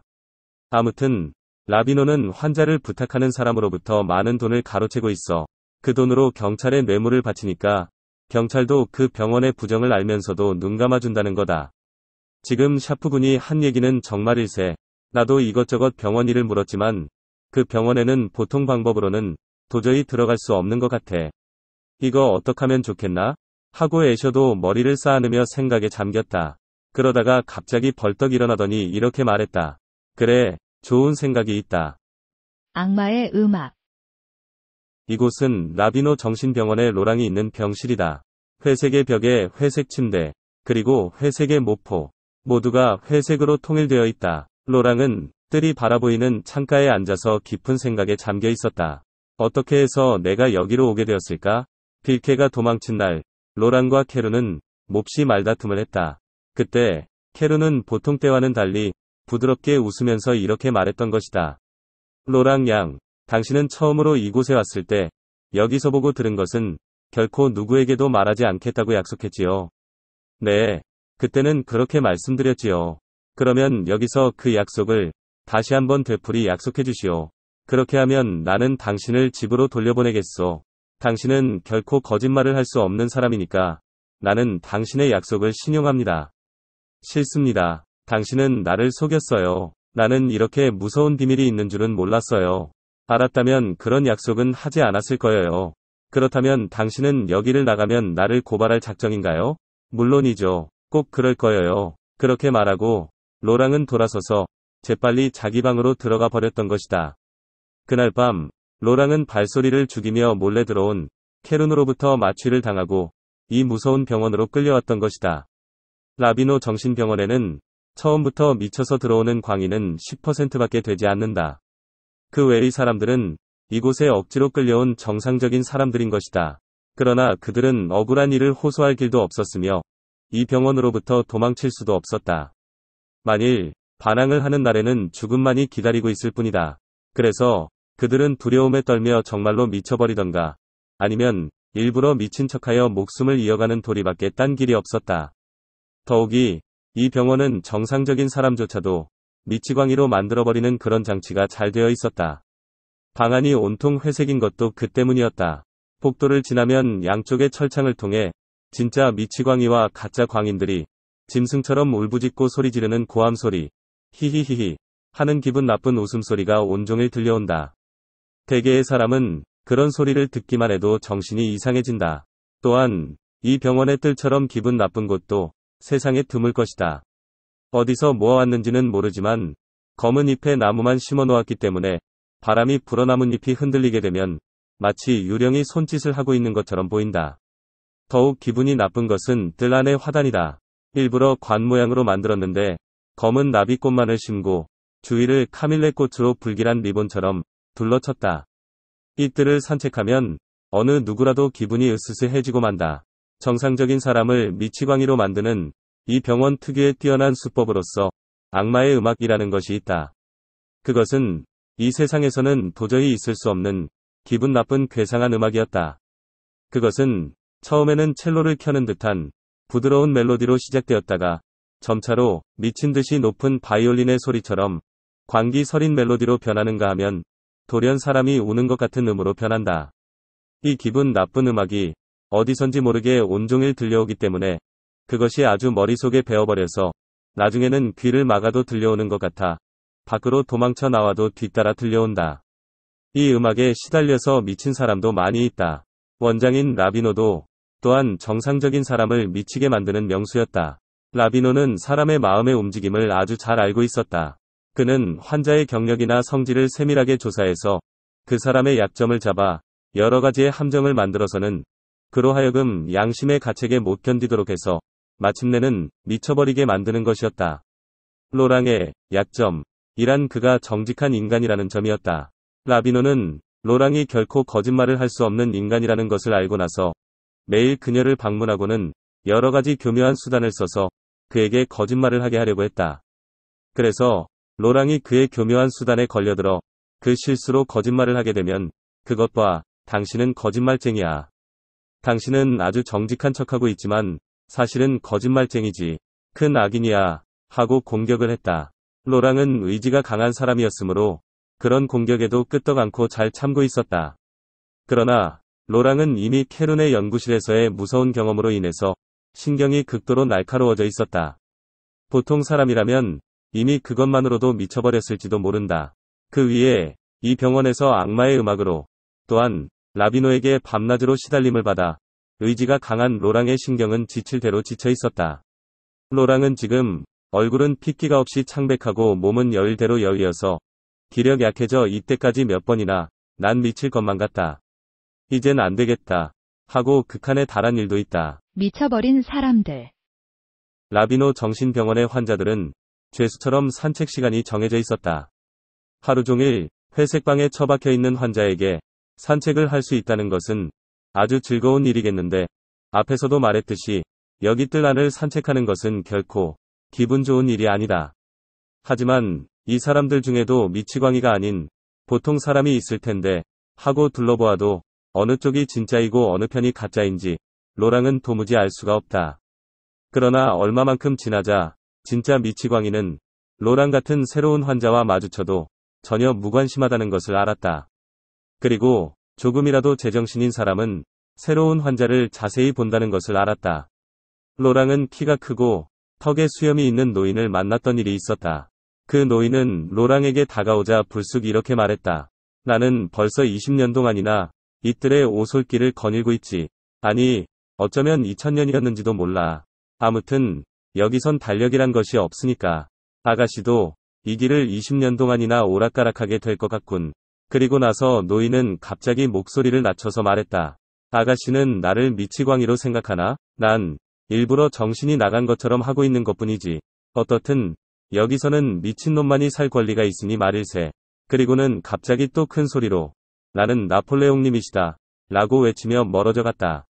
아무튼 라비노는 환자를 부탁하는 사람으로부터 많은 돈을 가로채고 있어. 그 돈으로 경찰에 뇌물을 바치니까 경찰도 그 병원의 부정을 알면서도 눈 감아준다는 거다. 지금 샤프군이 한 얘기는 정말일세. 나도 이것저것 병원 일을 물었지만 그 병원에는 보통 방법으로는 도저히 들어갈 수 없는 것 같아. 이거 어떡하면 좋겠나? 하고 애셔도 머리를 쌓아내며 생각에 잠겼다. 그러다가 갑자기 벌떡 일어나더니 이렇게 말했다. 그래, 좋은 생각이 있다. 악마의 음악. 이곳은 라비노 정신병원의 로랑이 있는 병실이다. 회색의 벽에 회색 침대, 그리고 회색의 모포, 모두가 회색으로 통일되어 있다. 로랑은 뜰이 바라보이는 창가에 앉아서 깊은 생각에 잠겨 있었다. 어떻게 해서 내가 여기로 오게 되었을까? 빌케가 도망친 날, 로랑과 케루는 몹시 말다툼을 했다. 그때 캐루는 보통 때와는 달리 부드럽게 웃으면서 이렇게 말했던 것이다. 로랑 양, 당신은 처음으로 이곳에 왔을 때 여기서 보고 들은 것은 결코 누구에게도 말하지 않겠다고 약속했지요. 네, 그때는 그렇게 말씀드렸지요. 그러면 여기서 그 약속을 다시 한번 되풀이 약속해 주시오. 그렇게 하면 나는 당신을 집으로 돌려보내겠소. 당신은 결코 거짓말을 할 수 없는 사람이니까 나는 당신의 약속을 신용합니다. 싫습니다. 당신은 나를 속였어요. 나는 이렇게 무서운 비밀이 있는 줄은 몰랐어요. 알았다면 그런 약속은 하지 않았을 거예요. 그렇다면 당신은 여기를 나가면 나를 고발할 작정인가요? 물론이죠. 꼭 그럴 거예요. 그렇게 말하고 로랑은 돌아서서 재빨리 자기 방으로 들어가 버렸던 것이다. 그날 밤 로랑은 발소리를 죽이며 몰래 들어온 케룬으로부터 마취를 당하고 이 무서운 병원으로 끌려왔던 것이다. 라비노 정신병원에는 처음부터 미쳐서 들어오는 광인은 10%밖에 되지 않는다. 그 외의 사람들은 이곳에 억지로 끌려온 정상적인 사람들인 것이다. 그러나 그들은 억울한 일을 호소할 길도 없었으며 이 병원으로부터 도망칠 수도 없었다. 만일 반항을 하는 날에는 죽음만이 기다리고 있을 뿐이다. 그래서 그들은 두려움에 떨며 정말로 미쳐버리던가 아니면 일부러 미친 척하여 목숨을 이어가는 도리밖에 딴 길이 없었다. 더욱이 이 병원은 정상적인 사람조차도 미치광이로 만들어버리는 그런 장치가 잘 되어 있었다. 방안이 온통 회색인 것도 그 때문이었다. 복도를 지나면 양쪽의 철창을 통해 진짜 미치광이와 가짜 광인들이 짐승처럼 울부짖고 소리 지르는 고함 소리, 히히히히 하는 기분 나쁜 웃음소리가 온종일 들려온다. 대개의 사람은 그런 소리를 듣기만 해도 정신이 이상해진다. 또한 이 병원의 뜰처럼 기분 나쁜 곳도 세상에 드물 것이다. 어디서 모아왔는지는 모르지만 검은 잎에 나무만 심어 놓았기 때문에 바람이 불어 나뭇잎이 흔들리게 되면 마치 유령이 손짓을 하고 있는 것처럼 보인다. 더욱 기분이 나쁜 것은 들 안의 화단이다. 일부러 관 모양으로 만들었는데 검은 나비꽃만을 심고 주위를 카밀레꽃으로 불길한 리본처럼 둘러쳤다. 이뜰을 산책하면 어느 누구라도 기분이 으스스해지고 만다. 정상적인 사람을 미치광이로 만드는 이 병원 특유의 뛰어난 수법으로서 악마의 음악이라는 것이 있다. 그것은 이 세상에서는 도저히 있을 수 없는 기분 나쁜 괴상한 음악이었다. 그것은 처음에는 첼로를 켜는 듯한 부드러운 멜로디로 시작되었다가 점차로 미친 듯이 높은 바이올린의 소리처럼 광기 서린 멜로디로 변하는가 하면 돌연 사람이 우는 것 같은 음으로 변한다. 이 기분 나쁜 음악이 어디선지 모르게 온종일 들려오기 때문에 그것이 아주 머릿속에 배어버려서 나중에는 귀를 막아도 들려오는 것 같아 밖으로 도망쳐 나와도 뒤따라 들려온다. 이 음악에 시달려서 미친 사람도 많이 있다. 원장인 라비노도 또한 정상적인 사람을 미치게 만드는 명수였다. 라비노는 사람의 마음의 움직임을 아주 잘 알고 있었다. 그는 환자의 경력이나 성질을 세밀하게 조사해서 그 사람의 약점을 잡아 여러 가지의 함정을 만들어서는 그로하여금 양심의 가책에 못 견디도록 해서 마침내는 미쳐버리게 만드는 것이었다. 로랑의 약점, 이란 그가 정직한 인간이라는 점이었다. 라비노는 로랑이 결코 거짓말을 할 수 없는 인간이라는 것을 알고 나서 매일 그녀를 방문하고는 여러 가지 교묘한 수단을 써서 그에게 거짓말을 하게 하려고 했다. 그래서 로랑이 그의 교묘한 수단에 걸려들어 그 실수로 거짓말을 하게 되면 그것과 당신은 거짓말쟁이야. 당신은 아주 정직한 척하고 있지만 사실은 거짓말쟁이지. 큰 악인이야. 하고 공격을 했다. 로랑은 의지가 강한 사람이었으므로 그런 공격에도 끄떡 않고 잘 참고 있었다. 그러나 로랑은 이미 캐룬의 연구실에서의 무서운 경험으로 인해서 신경이 극도로 날카로워져 있었다. 보통 사람이라면 이미 그것만으로도 미쳐버렸을지도 모른다. 그 위에 이 병원에서 악마의 음악으로 또한 라비노에게 밤낮으로 시달림을 받아 의지가 강한 로랑의 신경은 지칠 대로 지쳐 있었다. 로랑은 지금 얼굴은 핏기가 없이 창백하고 몸은 여일대로 여위여서 기력 약해져 이때까지 몇 번이나 난 미칠 것만 같다. 이젠 안 되겠다. 하고 극한에 달한 일도 있다. 미쳐버린 사람들. 라비노 정신병원의 환자들은 죄수처럼 산책 시간이 정해져 있었다. 하루 종일 회색방에 처박혀 있는 환자에게 산책을 할 수 있다는 것은 아주 즐거운 일이겠는데 앞에서도 말했듯이 여기 뜰 안을 산책하는 것은 결코 기분 좋은 일이 아니다. 하지만 이 사람들 중에도 미치광이가 아닌 보통 사람이 있을 텐데 하고 둘러보아도 어느 쪽이 진짜이고 어느 편이 가짜인지 로랑은 도무지 알 수가 없다. 그러나 얼마만큼 지나자 진짜 미치광이는 로랑 같은 새로운 환자와 마주쳐도 전혀 무관심하다는 것을 알았다. 그리고 조금이라도 제정신인 사람은 새로운 환자를 자세히 본다는 것을 알았다. 로랑은 키가 크고 턱에 수염이 있는 노인을 만났던 일이 있었다. 그 노인은 로랑에게 다가오자 불쑥 이렇게 말했다. 나는 벌써 20년 동안이나 이들의 오솔길을 거닐고 있지. 아니, 어쩌면 2000년이었는지도 몰라. 아무튼 여기선 달력이란 것이 없으니까. 아가씨도 이 길을 20년 동안이나 오락가락하게 될 것 같군. 그리고 나서 노인은 갑자기 목소리를 낮춰서 말했다. 아가씨는 나를 미치광이로 생각하나? 난 일부러 정신이 나간 것처럼 하고 있는 것뿐이지. 어떻든 여기서는 미친놈만이 살 권리가 있으니 말일세. 그리고는 갑자기 또 큰 소리로 나는 나폴레옹님이시다. 라고 외치며 멀어져 갔다.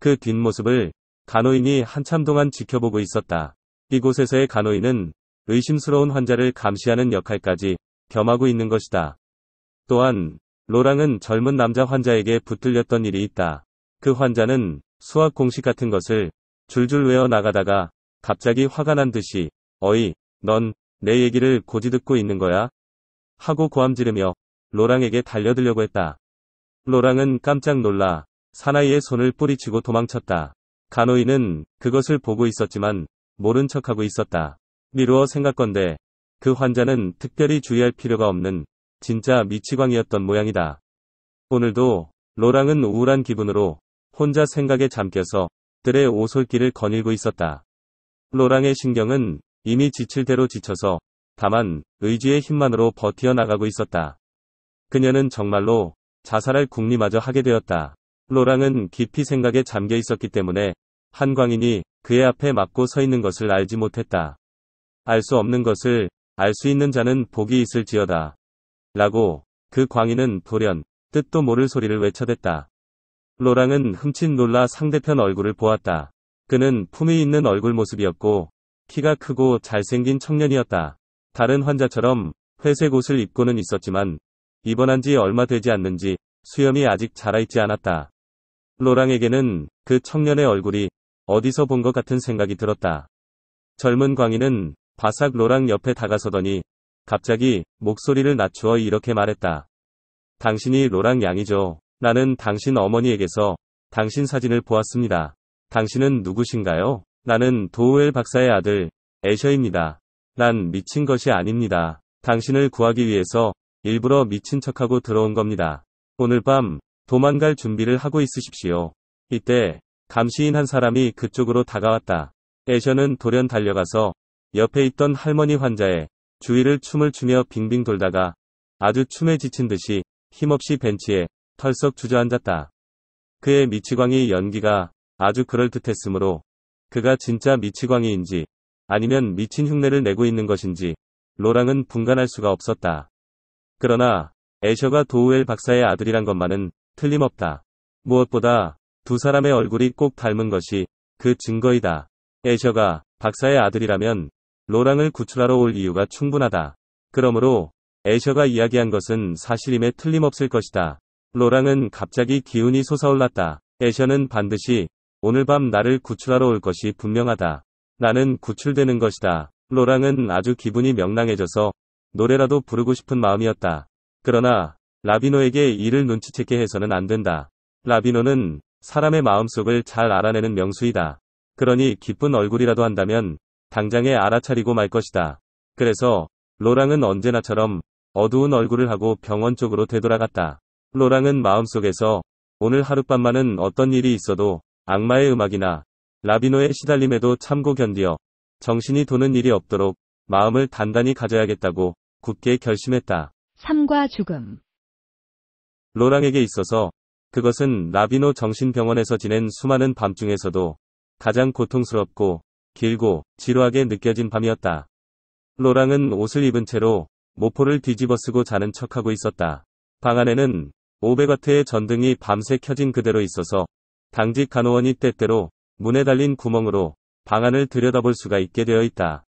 그 뒷모습을 간호인이 한참 동안 지켜보고 있었다. 이곳에서의 간호인은 의심스러운 환자를 감시하는 역할까지 겸하고 있는 것이다. 또한 로랑은 젊은 남자 환자에게 붙들렸던 일이 있다. 그 환자는 수학 공식 같은 것을 줄줄 외워 나가다가 갑자기 화가 난 듯이 어이 넌 내 얘기를 고지 듣고 있는 거야? 하고 고함 지르며 로랑에게 달려들려고 했다. 로랑은 깜짝 놀라 사나이의 손을 뿌리치고 도망쳤다. 간호인은 그것을 보고 있었지만 모른 척하고 있었다. 미루어 생각건데 그 환자는 특별히 주의할 필요가 없는 진짜 미치광이었던 모양이다. 오늘도 로랑은 우울한 기분으로 혼자 생각에 잠겨서 들의 오솔길을 거닐고 있었다. 로랑의 신경은 이미 지칠 대로 지쳐서 다만 의지의 힘만으로 버티어나가고 있었다. 그녀는 정말로 자살할 궁리마저 하게 되었다. 로랑은 깊이 생각에 잠겨 있었기 때문에 한광인이 그의 앞에 맞고 서 있는 것을 알지 못했다. 알 수 없는 것을 알 수 있는 자는 복이 있을지어다. 라고 그 광인은 돌연 뜻도 모를 소리를 외쳐댔다. 로랑은 흠칫 놀라 상대편 얼굴을 보았다. 그는 품위 있는 얼굴 모습이었고 키가 크고 잘생긴 청년이었다. 다른 환자처럼 회색 옷을 입고는 있었지만 입원한 지 얼마 되지 않는지 수염이 아직 자라있지 않았다. 로랑에게는 그 청년의 얼굴이 어디서 본 것 같은 생각이 들었다. 젊은 광인은 바삭 로랑 옆에 다가서더니 갑자기 목소리를 낮추어 이렇게 말했다. 당신이 로랑 양이죠. 나는 당신 어머니에게서 당신 사진을 보았습니다. 당신은 누구신가요? 나는 도우엘 박사의 아들 에셔입니다. 난 미친 것이 아닙니다. 당신을 구하기 위해서 일부러 미친 척하고 들어온 겁니다. 오늘 밤 도망갈 준비를 하고 있으십시오. 이때 감시인 한 사람이 그쪽으로 다가왔다. 에셔는 돌연 달려가서 옆에 있던 할머니 환자의 주위를 춤을 추며 빙빙 돌다가 아주 춤에 지친 듯이 힘없이 벤치에 털썩 주저앉았다. 그의 미치광이 연기가 아주 그럴듯했으므로 그가 진짜 미치광이인지 아니면 미친 흉내를 내고 있는 것인지 로랑은 분간할 수가 없었다. 그러나 애셔가 도우엘 박사의 아들이란 것만은 틀림없다. 무엇보다 두 사람의 얼굴이 꼭 닮은 것이 그 증거이다. 애셔가 박사의 아들이라면 로랑을 구출하러 올 이유가 충분하다. 그러므로 애셔가 이야기한 것은 사실임에 틀림없을 것이다. 로랑은 갑자기 기운이 솟아올랐다. 애셔는 반드시 오늘 밤 나를 구출하러 올 것이 분명하다. 나는 구출되는 것이다. 로랑은 아주 기분이 명랑해져서 노래라도 부르고 싶은 마음이었다. 그러나 라비노에게 이를 눈치채게 해서는 안 된다. 라비노는 사람의 마음속을 잘 알아내는 명수이다. 그러니 기쁜 얼굴이라도 한다면 당장에 알아차리고 말 것이다. 그래서 로랑은 언제나처럼 어두운 얼굴을 하고 병원 쪽으로 되돌아갔다. 로랑은 마음속에서 오늘 하룻밤만은 어떤 일이 있어도 악마의 음악이나 라비노의 시달림에도 참고 견디어 정신이 도는 일이 없도록 마음을 단단히 가져야겠다고 굳게 결심했다. 삶과 죽음 로랑에게 있어서 그것은 라비노 정신병원에서 지낸 수많은 밤중에서도 가장 고통스럽고 길고 지루하게 느껴진 밤이었다. 로랑은 옷을 입은 채로 모포를 뒤집어 쓰고 자는 척하고 있었다. 방 안에는 500와트의 전등이 밤새 켜진 그대로 있어서 당직 간호원이 때때로 문에 달린 구멍으로 방안을 들여다볼 수가 있게 되어 있다.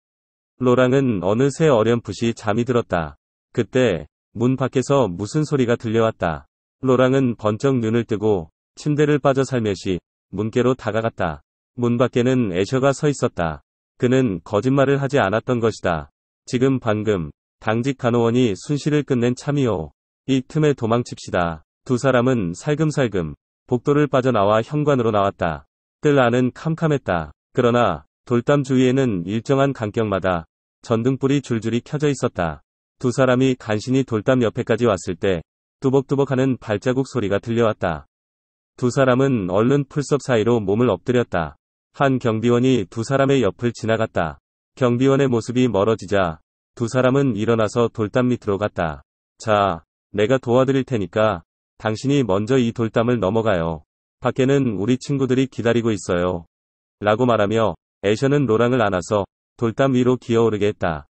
로랑은 어느새 어렴풋이 잠이 들었다. 그때 문 밖에서 무슨 소리가 들려왔다. 로랑은 번쩍 눈을 뜨고 침대를 빠져 살며시 문께로 다가갔다. 문 밖에는 애셔가 서 있었다. 그는 거짓말을 하지 않았던 것이다. 지금 방금 당직 간호원이 순시를 끝낸 참이오. 이 틈에 도망칩시다. 두 사람은 살금살금 복도를 빠져나와 현관으로 나왔다. 뜰 안은 캄캄했다. 그러나 돌담 주위에는 일정한 간격마다 전등불이 줄줄이 켜져 있었다. 두 사람이 간신히 돌담 옆에까지 왔을 때 두벅두벅하는 발자국 소리가 들려왔다. 두 사람은 얼른 풀섭 사이로 몸을 엎드렸다. 한 경비원이 두 사람의 옆을 지나갔다. 경비원의 모습이 멀어지자 두 사람은 일어나서 돌담 밑으로 갔다. 자, 내가 도와드릴 테니까 당신이 먼저 이 돌담을 넘어가요. 밖에는 우리 친구들이 기다리고 있어요. 라고 말하며 애션은 로랑을 안아서 돌담 위로 기어오르게 했다.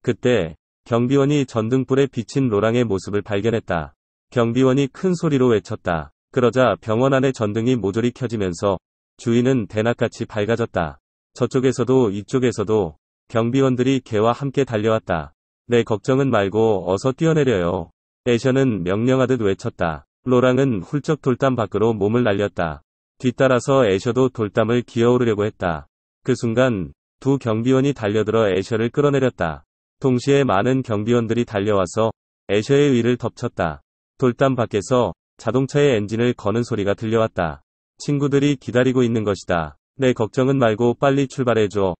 그때 경비원이 전등불에 비친 로랑의 모습을 발견했다. 경비원이 큰 소리로 외쳤다. 그러자 병원 안에 전등이 모조리 켜지면서 주인은 대낮같이 밝아졌다. 저쪽에서도 이쪽에서도 경비원들이 개와 함께 달려왔다. 내 걱정은 말고 어서 뛰어내려요. 에셔는 명령하듯 외쳤다. 로랑은 훌쩍 돌담 밖으로 몸을 날렸다. 뒤따라서 에셔도 돌담을 기어오르려고 했다. 그 순간 두 경비원이 달려들어 에셔를 끌어내렸다. 동시에 많은 경비원들이 달려와서 에셔의 위를 덮쳤다. 돌담 밖에서 자동차의 엔진을 거는 소리가 들려왔다. 친구들이 기다리고 있는 것이다. 내 걱정은 말고 빨리 출발해줘.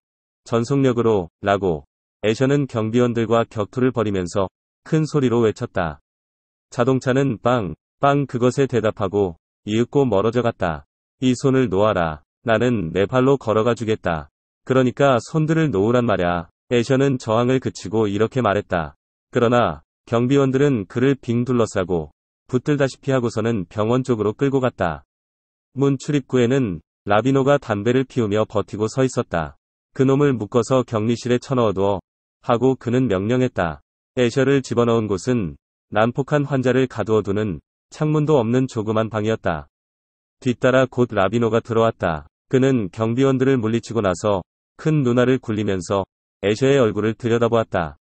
전속력으로 라고 애션은 경비원들과 격투를 벌이면서 큰 소리로 외쳤다. 자동차는 빵, 빵 그것에 대답하고 이윽고 멀어져 갔다. 이 손을 놓아라. 나는 내 발로 걸어가 주겠다. 그러니까 손들을 놓으란 말야. 애션은 저항을 그치고 이렇게 말했다. 그러나 경비원들은 그를 빙 둘러싸고 붙들다시피 하고서는 병원 쪽으로 끌고 갔다. 문 출입구에는 라비노가 담배를 피우며 버티고 서 있었다. 그놈을 묶어서 격리실에 쳐넣어두 하고 그는 명령했다. 애셔를 집어넣은 곳은 난폭한 환자를 가두어두는 창문도 없는 조그만 방이었다. 뒤따라 곧 라비노가 들어왔다. 그는 경비원들을 물리치고 나서 큰 누나를 굴리면서 애셔의 얼굴을 들여다보았다.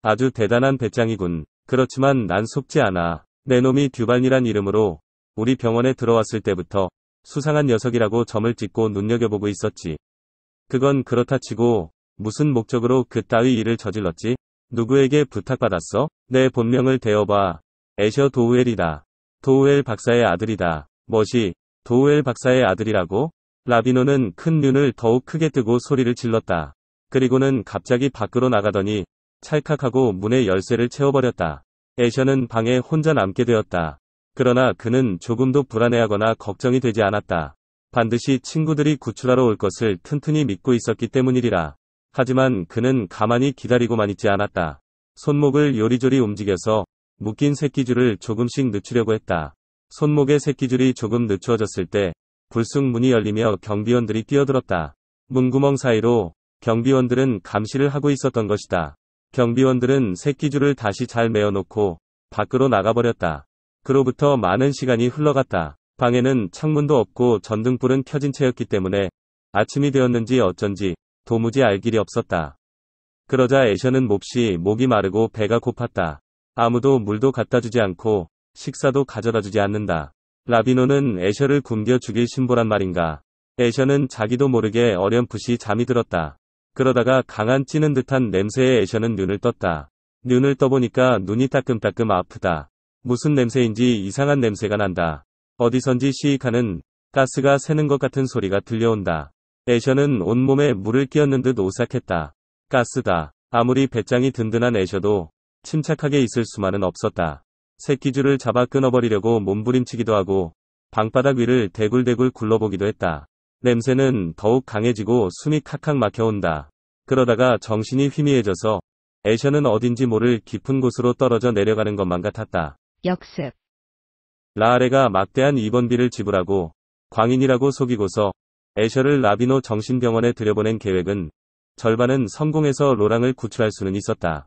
아주 대단한 배짱이군. 그렇지만 난 속지 않아. 내 놈이 듀발이란 이름으로 우리 병원에 들어왔을 때부터 수상한 녀석이라고 점을 찍고 눈여겨보고 있었지. 그건 그렇다 치고 무슨 목적으로 그따위 일을 저질렀지? 누구에게 부탁받았어? 내 본명을 대어봐. 에셔 도우엘이다. 도우엘 박사의 아들이다. 뭐시? 도우엘 박사의 아들이라고? 라비노는 큰 눈을 더욱 크게 뜨고 소리를 질렀다. 그리고는 갑자기 밖으로 나가더니 찰칵하고 문의 열쇠를 채워버렸다. 에셔는 방에 혼자 남게 되었다. 그러나 그는 조금도 불안해하거나 걱정이 되지 않았다. 반드시 친구들이 구출하러 올 것을 튼튼히 믿고 있었기 때문이리라. 하지만 그는 가만히 기다리고만 있지 않았다. 손목을 요리조리 움직여서 묶인 새끼줄을 조금씩 늦추려고 했다. 손목의 새끼줄이 조금 늦추어졌을 때 불쑥 문이 열리며 경비원들이 뛰어들었다. 문구멍 사이로 경비원들은 감시를 하고 있었던 것이다. 경비원들은 새끼줄을 다시 잘 메어놓고 밖으로 나가버렸다. 그로부터 많은 시간이 흘러갔다. 방에는 창문도 없고 전등불은 켜진 채였기 때문에 아침이 되었는지 어쩐지 도무지 알 길이 없었다. 그러자 애셔는 몹시 목이 마르고 배가 고팠다. 아무도 물도 갖다 주지 않고 식사도 가져다 주지 않는다. 라비노는 애셔를 굶겨 죽일 신보란 말인가. 애셔는 자기도 모르게 어렴풋이 잠이 들었다. 그러다가 강한 찌는 듯한 냄새에 애셔는 눈을 떴다. 눈을 떠보니까 눈이 따끔따끔 아프다. 무슨 냄새인지 이상한 냄새가 난다. 어디선지 시익하는 가스가 새는 것 같은 소리가 들려온다. 애셔는 온몸에 물을 끼얹는 듯 오싹했다. 가스다. 아무리 배짱이 든든한 애셔도 침착하게 있을 수만은 없었다. 새끼줄을 잡아 끊어버리려고 몸부림치기도 하고 방바닥 위를 대굴대굴 굴러보기도 했다. 냄새는 더욱 강해지고 숨이 칵칵 막혀온다. 그러다가 정신이 희미해져서 애셔는 어딘지 모를 깊은 곳으로 떨어져 내려가는 것만 같았다. 역습. 라아레가 막대한 입원비를 지불하고 광인이라고 속이고서 애셔를 라비노 정신병원에 들여보낸 계획은 절반은 성공해서 로랑을 구출할 수는 있었다.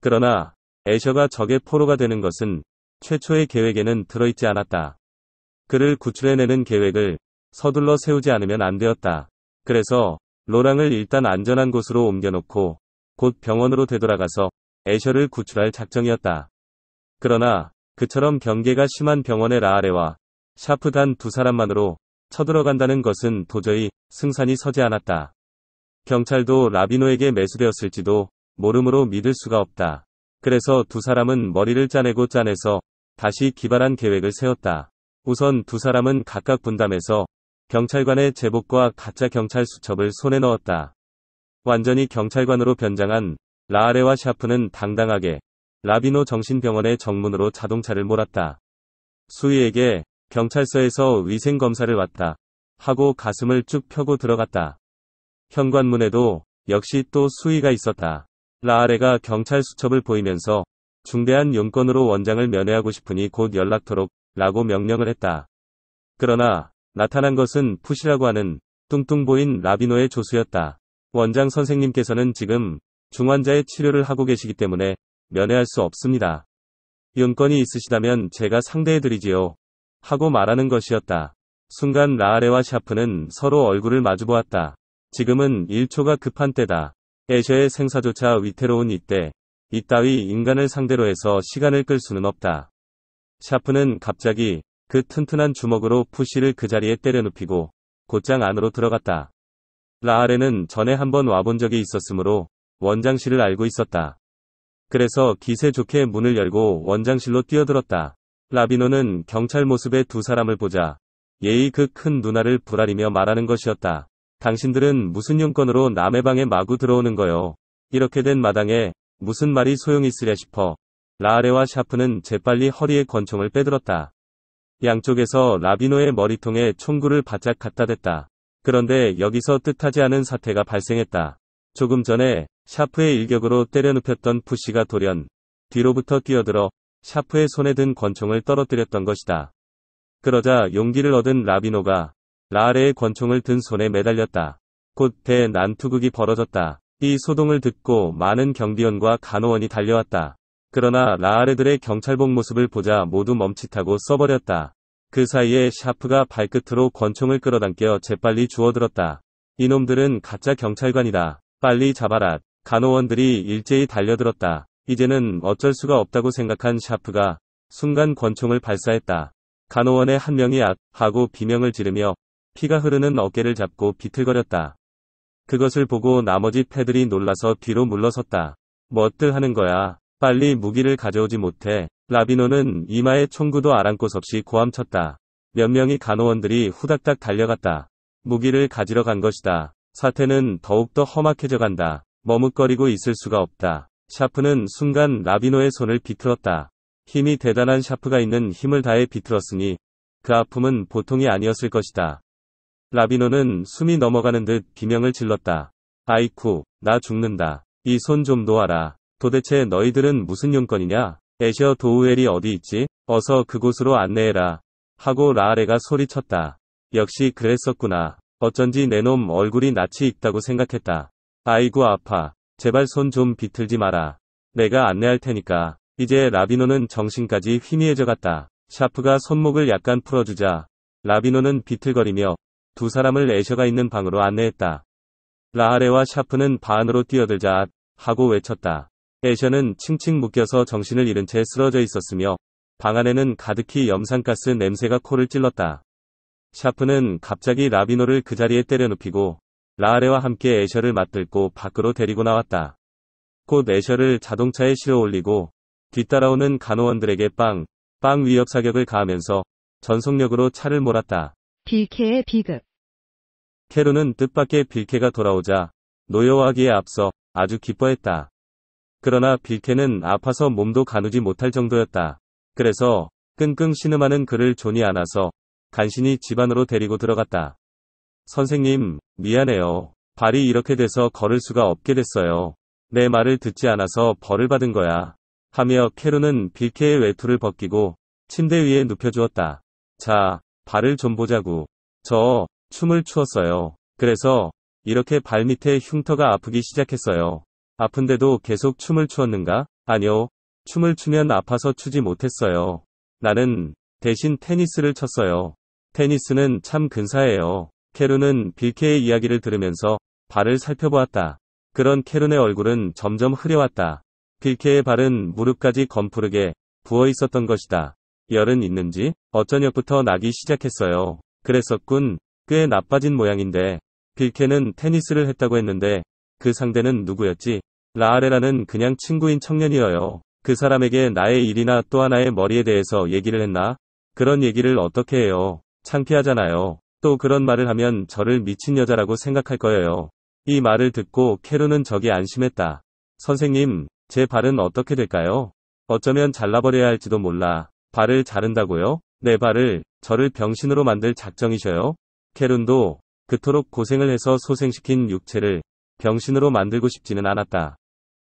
그러나 애셔가 적의 포로가 되는 것은 최초의 계획에는 들어있지 않았다. 그를 구출해내는 계획을 서둘러 세우지 않으면 안 되었다. 그래서 로랑을 일단 안전한 곳으로 옮겨놓고 곧 병원으로 되돌아가서 애셔를 구출할 작정이었다. 그러나 그처럼 경계가 심한 병원의 라아레와 샤프 단두 사람만으로 쳐들어간다는 것은 도저히 승산이 서지 않았다. 경찰도 라비노에게 매수되었을지도 모름으로 믿을 수가 없다. 그래서 두 사람은 머리를 짜내고 짜내서 다시 기발한 계획을 세웠다. 우선 두 사람은 각각 분담해서 경찰관의 제복과 가짜 경찰 수첩을 손에 넣었다. 완전히 경찰관으로 변장한 라아레와 샤프는 당당하게 라비노 정신병원의 정문으로 자동차를 몰았다. 수희에게 경찰서에서 위생검사를 왔다. 하고 가슴을 쭉 펴고 들어갔다. 현관문에도 역시 또 수위가 있었다. 라아레가 경찰 수첩을 보이면서 중대한 용건으로 원장을 면회하고 싶으니 곧 연락토록 라고 명령을 했다. 그러나 나타난 것은 푸시라고 하는 뚱뚱 보인 라비노의 조수였다. 원장 선생님께서는 지금 중환자의 치료를 하고 계시기 때문에 면회할 수 없습니다. 용건이 있으시다면 제가 상대해드리지요. 하고 말하는 것이었다. 순간 라아레와 샤프는 서로 얼굴을 마주보았다. 지금은 1초가 급한 때다. 애셔의 생사조차 위태로운 이때 이따위 인간을 상대로 해서 시간을 끌 수는 없다. 샤프는 갑자기 그 튼튼한 주먹으로 푸시를 그 자리에 때려눕히고 곧장 안으로 들어갔다. 라아레는 전에 한번 와본 적이 있었으므로 원장실을 알고 있었다. 그래서 기세 좋게 문을 열고 원장실로 뛰어들었다. 라비노는 경찰 모습의 두 사람을 보자 예의 그 큰 누나를 불아리며 말하는 것이었다. 당신들은 무슨 용건으로 남의 방에 마구 들어오는 거요. 이렇게 된 마당에 무슨 말이 소용있으랴 싶어. 라아레와 샤프는 재빨리 허리에 권총을 빼들었다. 양쪽에서 라비노의 머리통에 총구를 바짝 갖다 댔다. 그런데 여기서 뜻하지 않은 사태가 발생했다. 조금 전에 샤프의 일격으로 때려눕혔던 푸시가 돌연 뒤로부터 뛰어들어 샤프의 손에 든 권총을 떨어뜨렸던 것이다. 그러자 용기를 얻은 라비노가 라아레의 권총을 든 손에 매달렸다. 곧 대난투극이 벌어졌다. 이 소동을 듣고 많은 경비원과 간호원이 달려왔다. 그러나 라아레들의 경찰복 모습을 보자 모두 멈칫하고 써버렸다. 그 사이에 샤프가 발끝으로 권총을 끌어당겨 재빨리 주워들었다. 이놈들은 가짜 경찰관이다. 빨리 잡아라. 간호원들이 일제히 달려들었다. 이제는 어쩔 수가 없다고 생각한 샤프가 순간 권총을 발사했다. 간호원의 한 명이 악 하고 비명을 지르며 피가 흐르는 어깨를 잡고 비틀거렸다. 그것을 보고 나머지 패들이 놀라서 뒤로 물러섰다. 멋들 하는 거야. 빨리 무기를 가져오지 못해. 라비노는 이마에 총구도 아랑곳 없이 고함쳤다. 몇명이 간호원들이 후닥닥 달려갔다. 무기를 가지러 간 것이다. 사태는 더욱더 험악해져 간다. 머뭇거리고 있을 수가 없다. 샤프는 순간 라비노의 손을 비틀었다. 힘이 대단한 샤프가 있는 힘을 다해 비틀었으니 그 아픔은 보통이 아니었을 것이다. 라비노는 숨이 넘어가는 듯 비명을 질렀다. 아이쿠, 나 죽는다. 이 손 좀 놓아라. 도대체 너희들은 무슨 용건이냐? 에셔 도우엘이 어디 있지? 어서 그곳으로 안내해라. 하고 라아레가 소리쳤다. 역시 그랬었구나. 어쩐지 내 놈 얼굴이 낯이 익다고 생각했다. 아이고 아파. 제발 손 좀 비틀지 마라. 내가 안내할 테니까. 이제 라비노는 정신까지 희미해져 갔다. 샤프가 손목을 약간 풀어주자 라비노는 비틀거리며 두 사람을 애셔가 있는 방으로 안내했다. 라하레와 샤프는 반으로 뛰어들자 하고 외쳤다. 애셔는 칭칭 묶여서 정신을 잃은 채 쓰러져 있었으며 방 안에는 가득히 염산가스 냄새가 코를 찔렀다. 샤프는 갑자기 라비노를 그 자리에 때려눕히고 라아레와 함께 애셔를 맞들고 밖으로 데리고 나왔다. 곧 애셔를 자동차에 실어 올리고 뒤따라오는 간호원들에게 빵, 빵 위협 사격을 가하면서 전속력으로 차를 몰았다. 빌케의 비극 캐로는 뜻밖의 빌케가 돌아오자 노여워하기에 앞서 아주 기뻐했다. 그러나 빌케는 아파서 몸도 가누지 못할 정도였다. 그래서 끙끙 신음하는 그를 존이 안아서 간신히 집안으로 데리고 들어갔다. 선생님, 미안해요. 발이 이렇게 돼서 걸을 수가 없게 됐어요. 내 말을 듣지 않아서 벌을 받은 거야. 하며 캐로는 빌케의 외투를 벗기고 침대 위에 눕혀주었다. 자, 발을 좀 보자고. 저, 춤을 추었어요. 그래서 이렇게 발밑에 흉터가 아프기 시작했어요. 아픈데도 계속 춤을 추었는가? 아니요. 춤을 추면 아파서 추지 못했어요. 나는 대신 테니스를 쳤어요. 테니스는 참 근사해요. 캐룬은 빌케의 이야기를 들으면서 발을 살펴보았다. 그런 캐룬의 얼굴은 점점 흐려왔다. 빌케의 발은 무릎까지 검푸르게 부어 있었던 것이다. 열은 있는지 어쩌녁부터 나기 시작했어요. 그랬었군. 꽤 나빠진 모양인데. 빌케는 테니스를 했다고 했는데 그 상대는 누구였지? 라아레라는 그냥 친구인 청년이어요. 그 사람에게 나의 일이나 또 하나의 머리에 대해서 얘기를 했나? 그런 얘기를 어떻게 해요? 창피하잖아요. 또 그런 말을 하면 저를 미친 여자라고 생각할 거예요. 이 말을 듣고 캐루는 저기 안심했다. 선생님, 제 발은 어떻게 될까요? 어쩌면 잘라버려야 할지도 몰라. 발을 자른다고요? 내 발을, 저를 병신으로 만들 작정이셔요? 캐룬도 그토록 고생을 해서 소생시킨 육체를 병신으로 만들고 싶지는 않았다.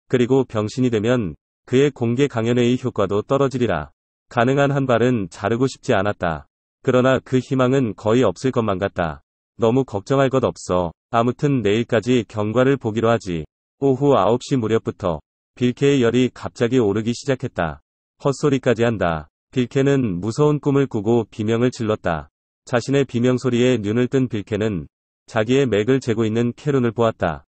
그리고 병신이 되면 그의 공개 강연회의 효과도 떨어지리라. 가능한 한 발은 자르고 싶지 않았다. 그러나 그 희망은 거의 없을 것만 같다. 너무 걱정할 것 없어. 아무튼 내일까지 경과를 보기로 하지. 오후 9시 무렵부터 빌케의 열이 갑자기 오르기 시작했다. 헛소리까지 한다. 빌케는 무서운 꿈을 꾸고 비명을 질렀다. 자신의 비명소리에 눈을 뜬 빌케는 자기의 맥을 재고 있는 캐룬을 보았다.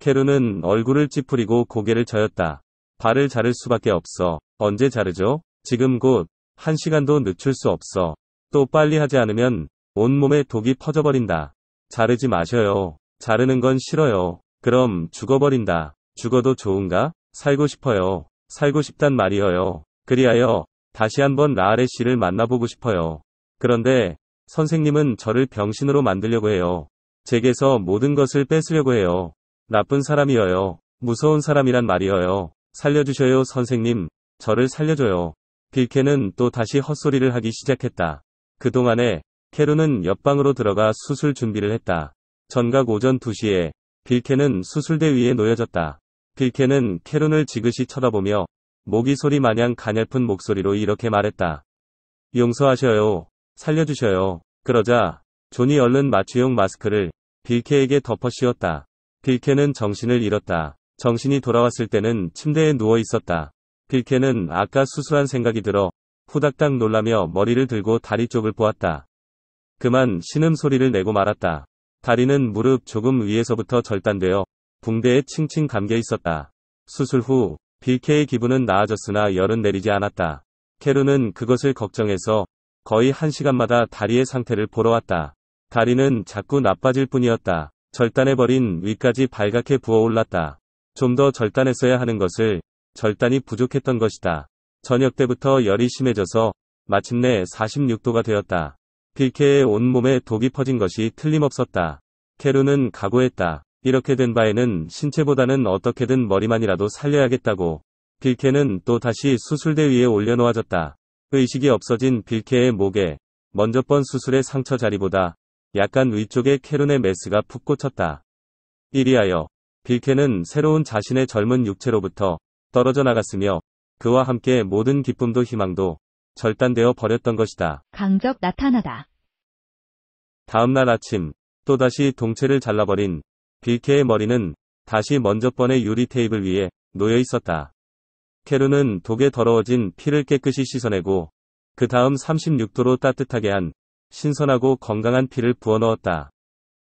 캐룬은 얼굴을 찌푸리고 고개를 저였다. 발을 자를 수밖에 없어. 언제 자르죠? 지금 곧. 한 시간도 늦출 수 없어. 또 빨리 하지 않으면 온몸에 독이 퍼져버린다. 자르지 마셔요. 자르는 건 싫어요. 그럼 죽어버린다. 죽어도 좋은가? 살고 싶어요. 살고 싶단 말이어요. 그리하여 다시 한번 라아레 씨를 만나보고 싶어요. 그런데 선생님은 저를 병신으로 만들려고 해요. 제게서 모든 것을 뺏으려고 해요. 나쁜 사람이어요. 무서운 사람이란 말이어요. 살려주셔요 선생님. 저를 살려줘요. 빌케는 또 다시 헛소리를 하기 시작했다. 그동안에 캐루는 옆방으로 들어가 수술 준비를 했다. 전각 오전 2시에 빌케는 수술대 위에 놓여졌다. 빌케는 캐룬을 지그시 쳐다보며 모기 소리 마냥 가냘픈 목소리로 이렇게 말했다. 용서하셔요. 살려주셔요. 그러자 존이 얼른 마취용 마스크를 빌케에게 덮어 씌웠다. 빌케는 정신을 잃었다. 정신이 돌아왔을 때는 침대에 누워 있었다. 빌케는 아까 수술한 생각이 들어 후닥닥 놀라며 머리를 들고 다리 쪽을 보았다. 그만 신음소리를 내고 말았다. 다리는 무릎 조금 위에서부터 절단되어 붕대에 칭칭 감겨 있었다. 수술 후 빌케의 기분은 나아졌으나 열은 내리지 않았다. 캐루는 그것을 걱정해서 거의 한 시간마다 다리의 상태를 보러 왔다. 다리는 자꾸 나빠질 뿐이었다. 절단해버린 위까지 발갛게 부어올랐다. 좀 더 절단했어야 하는 것을 절단이 부족했던 것이다. 저녁 때부터 열이 심해져서 마침내 46도가 되었다. 빌케의 온몸에 독이 퍼진 것이 틀림없었다. 케루는 각오했다. 이렇게 된 바에는 신체보다는 어떻게든 머리만이라도 살려야겠다고. 빌케는 또 다시 수술대 위에 올려놓아졌다. 의식이 없어진 빌케의 목에 먼저 번 수술의 상처 자리보다 약간 위쪽에 케룬의 메스가 푹 꽂혔다. 이리하여 빌케는 새로운 자신의 젊은 육체로부터 떨어져 나갔으며 그와 함께 모든 기쁨도 희망도 절단되어 버렸던 것이다. 강적 나타나다. 다음날 아침 또다시 동체를 잘라버린 빌케의 머리는 다시 먼저번의 유리 테이블 위에 놓여 있었다. 케루는 독에 더러워진 피를 깨끗이 씻어내고 그 다음 36도로 따뜻하게 한 신선하고 건강한 피를 부어 넣었다.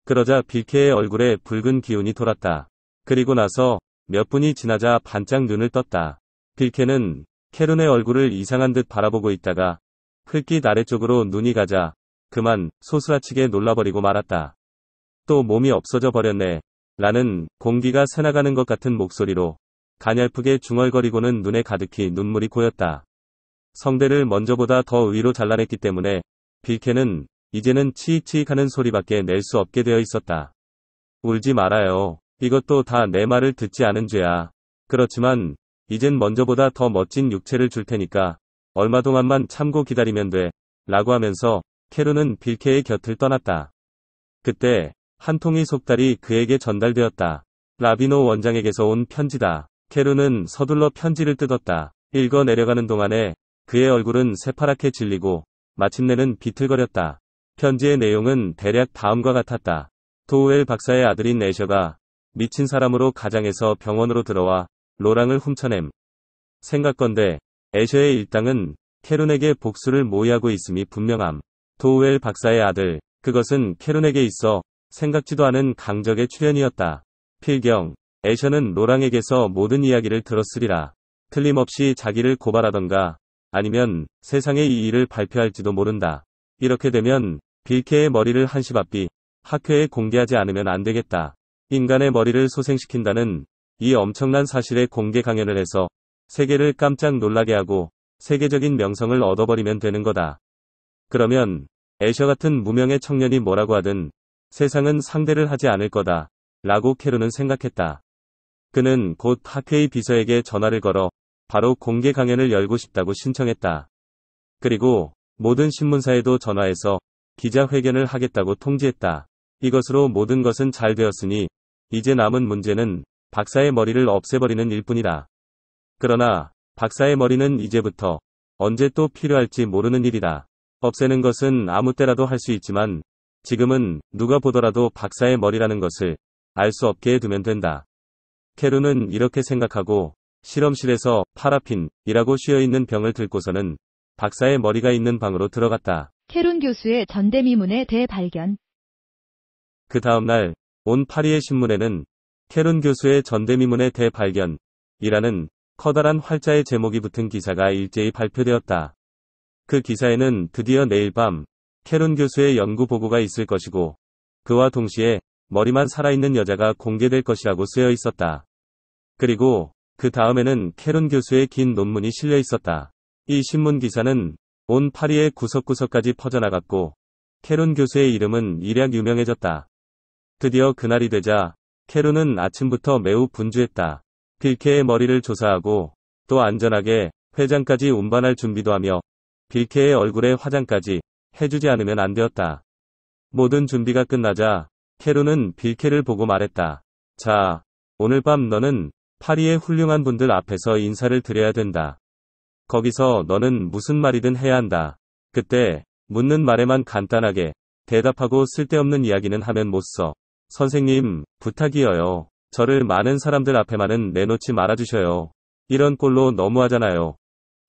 그러자 빌케의 얼굴에 붉은 기운이 돌았다. 그리고 나서 몇 분이 지나자 반짝 눈을 떴다. 빌케는 캐룬의 얼굴을 이상한 듯 바라보고 있다가 흙깃 아래쪽으로 눈이 가자 그만 소스라치게 놀라버리고 말았다. 또 몸이 없어져 버렸네. 라는 공기가 새나가는 것 같은 목소리로 가냘프게 중얼거리고는 눈에 가득히 눈물이 고였다. 성대를 먼저보다 더 위로 잘라냈기 때문에 빌케는 이제는 치익치익하는 소리밖에 낼 수 없게 되어 있었다. 울지 말아요. 이것도 다 내 말을 듣지 않은 죄야. 그렇지만 이젠 먼저보다 더 멋진 육체를 줄 테니까 얼마 동안만 참고 기다리면 돼. 라고 하면서 캐루는 빌케의 곁을 떠났다. 그때 한 통의 속달이 그에게 전달되었다. 라비노 원장에게서 온 편지다. 캐루는 서둘러 편지를 뜯었다. 읽어 내려가는 동안에 그의 얼굴은 새파랗게 질리고 마침내는 비틀거렸다. 편지의 내용은 대략 다음과 같았다. 도우엘 박사의 아들인 애셔가 미친 사람으로 가장해서 병원으로 들어와 로랑을 훔쳐냄. 생각건데 애셔의 일당은 캐룬에게 복수를 모의하고 있음이 분명함. 도우엘 박사의 아들, 그것은 캐룬에게 있어 생각지도 않은 강적의 출현이었다. 필경, 애셔는 로랑에게서 모든 이야기를 들었으리라. 틀림없이 자기를 고발하던가 아니면 세상에 이 일을 발표할지도 모른다. 이렇게 되면 빌케의 머리를 한시 바삐 학회에 공개하지 않으면 안 되겠다. 인간의 머리를 소생시킨다는 이 엄청난 사실에 공개 강연을 해서 세계를 깜짝 놀라게 하고 세계적인 명성을 얻어버리면 되는 거다. 그러면 애셔 같은 무명의 청년이 뭐라고 하든 세상은 상대를 하지 않을 거다. 라고 캐로는 생각했다. 그는 곧 학회의 비서에게 전화를 걸어 바로 공개 강연을 열고 싶다고 신청했다. 그리고 모든 신문사에도 전화해서 기자회견을 하겠다고 통지했다. 이것으로 모든 것은 잘 되었으니 이제 남은 문제는 박사의 머리를 없애버리는 일뿐이다. 그러나 박사의 머리는 이제부터 언제 또 필요할지 모르는 일이다. 없애는 것은 아무 때라도 할 수 있지만 지금은 누가 보더라도 박사의 머리라는 것을 알 수 없게 두면 된다. 케루는 이렇게 생각하고 실험실에서 파라핀이라고 쉬어있는 병을 들고서는 박사의 머리가 있는 방으로 들어갔다. 케룬 교수의 전대미문에 대발견. 해그 다음날 온 파리의 신문에는 캐룬 교수의 전대미문의 대발견이라는 커다란 활자의 제목이 붙은 기사가 일제히 발표되었다. 그 기사에는 드디어 내일 밤 캐룬 교수의 연구 보고가 있을 것이고 그와 동시에 머리만 살아있는 여자가 공개될 것이라고 쓰여 있었다. 그리고 그 다음에는 캐룬 교수의 긴 논문이 실려 있었다. 이 신문 기사는 온 파리의 구석구석까지 퍼져나갔고 캐룬 교수의 이름은 일약 유명해졌다. 드디어 그날이 되자 캐루는 아침부터 매우 분주했다. 빌케의 머리를 조사하고 또 안전하게 회장까지 운반할 준비도 하며 빌케의 얼굴에 화장까지 해주지 않으면 안 되었다. 모든 준비가 끝나자 캐루는 빌케를 보고 말했다. 자, 오늘 밤 너는 파리의 훌륭한 분들 앞에서 인사를 드려야 된다. 거기서 너는 무슨 말이든 해야 한다. 그때 묻는 말에만 간단하게 대답하고 쓸데없는 이야기는 하면 못 써. 선생님, 부탁이어요. 저를 많은 사람들 앞에만은 내놓지 말아주셔요. 이런 꼴로 너무하잖아요.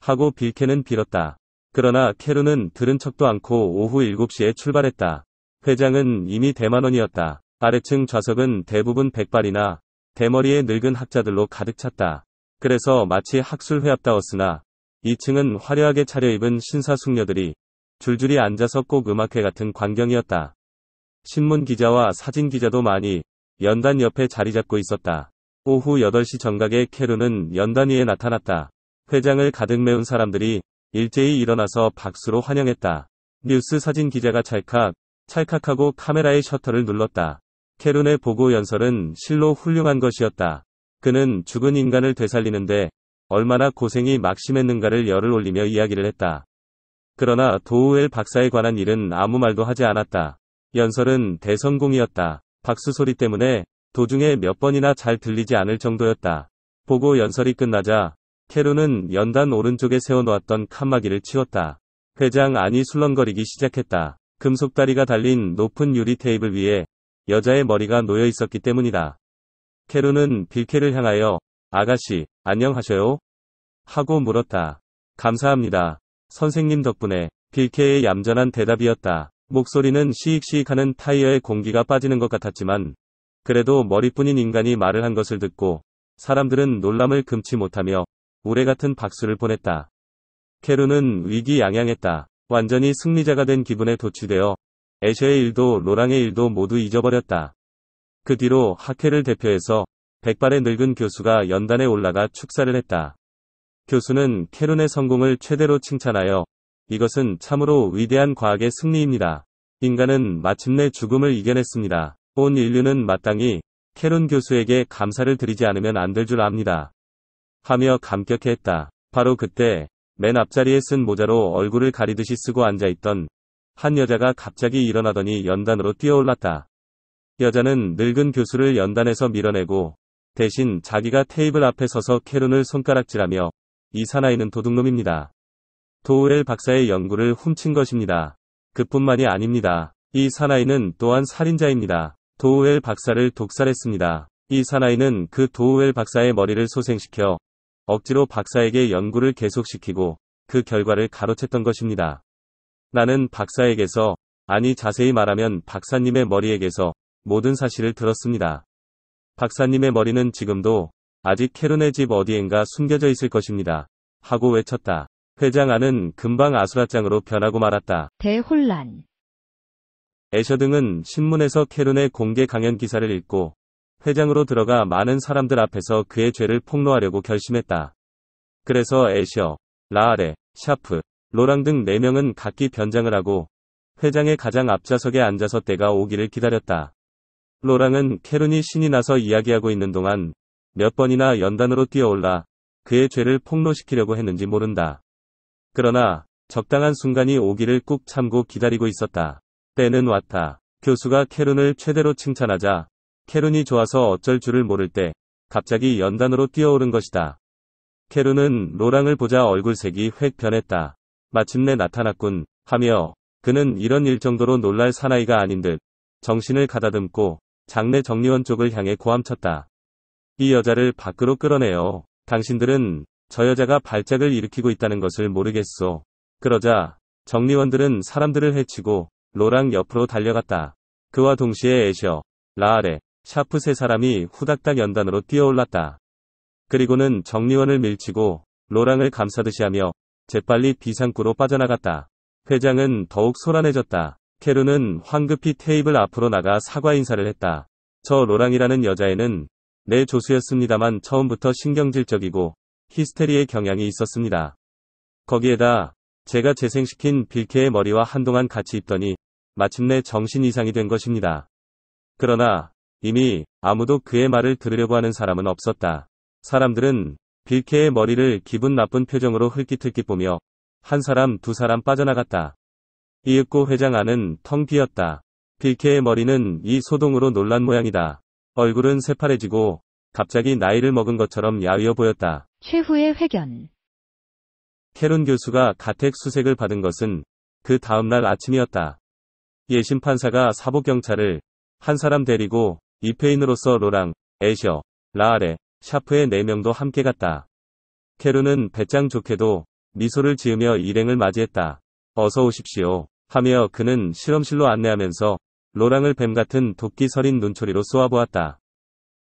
하고 빌케는 빌었다. 그러나 케루는 들은 척도 않고 오후 7시에 출발했다. 회장은 이미 대만원이었다. 아래층 좌석은 대부분 백발이나 대머리의 늙은 학자들로 가득 찼다. 그래서 마치 학술회합다웠으나 2층은 화려하게 차려입은 신사숙녀들이 줄줄이 앉아서 꼭 음악회 같은 광경이었다. 신문 기자와 사진 기자도 많이 연단 옆에 자리 잡고 있었다. 오후 8시 정각에 케루는 연단 위에 나타났다. 회장을 가득 메운 사람들이 일제히 일어나서 박수로 환영했다. 뉴스 사진 기자가 찰칵, 찰칵하고 카메라의 셔터를 눌렀다. 케룬의 보고 연설은 실로 훌륭한 것이었다. 그는 죽은 인간을 되살리는데 얼마나 고생이 막심했는가를 열을 올리며 이야기를 했다. 그러나 도우엘 박사에 관한 일은 아무 말도 하지 않았다. 연설은 대성공이었다. 박수 소리 때문에 도중에 몇 번이나 잘 들리지 않을 정도였다. 보고 연설이 끝나자 캐루는 연단 오른쪽에 세워놓았던 칸막이를 치웠다. 회장 안이 술렁거리기 시작했다. 금속다리가 달린 높은 유리 테이블 위에 여자의 머리가 놓여 있었기 때문이다. 캐루는 빌케를 향하여 아가씨 안녕하셔요? 하고 물었다. 감사합니다. 선생님 덕분에 빌케의 얌전한 대답이었다. 목소리는 시익시익 하는 타이어에 공기가 빠지는 것 같았지만 그래도 머리뿐인 인간이 말을 한 것을 듣고 사람들은 놀람을 금치 못하며 우레 같은 박수를 보냈다. 케루는 위기양양했다. 완전히 승리자가 된 기분에 도취되어 애셔의 일도 로랑의 일도 모두 잊어버렸다. 그 뒤로 학회를 대표해서 백발의 늙은 교수가 연단에 올라가 축사를 했다. 교수는 케룬의 성공을 최대로 칭찬하여 이것은 참으로 위대한 과학의 승리입니다. 인간은 마침내 죽음을 이겨냈습니다. 온 인류는 마땅히 캐론 교수에게 감사를 드리지 않으면 안 될 줄 압니다. 하며 감격해했다. 바로 그때 맨 앞자리에 쓴 모자로 얼굴을 가리듯이 쓰고 앉아있던 한 여자가 갑자기 일어나더니 연단으로 뛰어올랐다. 여자는 늙은 교수를 연단에서 밀어내고 대신 자기가 테이블 앞에 서서 캐론을 손가락질하며 이 사나이는 도둑놈입니다. 도우엘 박사의 연구를 훔친 것입니다. 그뿐만이 아닙니다. 이 사나이는 또한 살인자입니다. 도우엘 박사를 독살했습니다. 이 사나이는 그 도우엘 박사의 머리를 소생시켜 억지로 박사에게 연구를 계속시키고 그 결과를 가로챘던 것입니다. 나는 박사에게서 아니 자세히 말하면 박사님의 머리에게서 모든 사실을 들었습니다. 박사님의 머리는 지금도 아직 케르네 집 어디엔가 숨겨져 있을 것입니다. 하고 외쳤다. 회장 안은 금방 아수라장으로 변하고 말았다. 대혼란 에셔 등은 신문에서 캐룬의 공개 강연 기사를 읽고 회장으로 들어가 많은 사람들 앞에서 그의 죄를 폭로하려고 결심했다. 그래서 에셔 라아레, 샤프, 로랑 등 4명은 각기 변장을 하고 회장의 가장 앞좌석에 앉아서 때가 오기를 기다렸다. 로랑은 캐룬이 신이 나서 이야기하고 있는 동안 몇 번이나 연단으로 뛰어올라 그의 죄를 폭로시키려고 했는지 모른다. 그러나 적당한 순간이 오기를 꾹 참고 기다리고 있었다. 때는 왔다. 교수가 케룬을 최대로 칭찬하자 케룬이 좋아서 어쩔 줄을 모를 때 갑자기 연단으로 뛰어오른 것이다. 케룬은 로랑을 보자 얼굴색이 획 변했다. 마침내 나타났군 하며 그는 이런 일 정도로 놀랄 사나이가 아닌 듯 정신을 가다듬고 장례 정리원 쪽을 향해 고함쳤다. 이 여자를 밖으로 끌어내요. 당신들은 저 여자가 발작을 일으키고 있다는 것을 모르겠소. 그러자 정리원들은 사람들을 해치고 로랑 옆으로 달려갔다. 그와 동시에 애셔, 라아레, 샤프 세 사람이 후닥닥 연단으로 뛰어올랐다. 그리고는 정리원을 밀치고 로랑을 감싸듯이 하며 재빨리 비상구로 빠져나갔다. 회장은 더욱 소란해졌다. 케루는 황급히 테이블 앞으로 나가 사과 인사를 했다. 저 로랑이라는 여자애는 내 조수였습니다만 처음부터 신경질적이고 히스테리의 경향이 있었습니다. 거기에다 제가 재생시킨 빌케의 머리와 한동안 같이 있더니 마침내 정신 이상이 된 것입니다. 그러나 이미 아무도 그의 말을 들으려고 하는 사람은 없었다. 사람들은 빌케의 머리를 기분 나쁜 표정으로 흘깃흘깃 보며 한 사람 두 사람 빠져나갔다. 이윽고 회장 안은 텅 비었다. 빌케의 머리는 이 소동으로 놀란 모양이다. 얼굴은 새파래지고 갑자기 나이를 먹은 것처럼 야위어 보였다. 최후의 회견 캐론 교수가 가택 수색을 받은 것은 그 다음날 아침이었다. 예심 판사가 사복경찰을 한 사람 데리고 이페인으로서 로랑, 에셔, 라아레, 샤프의 네명도 함께 갔다. 캐론은 배짱 좋게도 미소를 지으며 일행을 맞이했다. 어서 오십시오. 하며 그는 실험실로 안내하면서 로랑을 뱀같은 도끼 서린 눈초리로 쏘아보았다.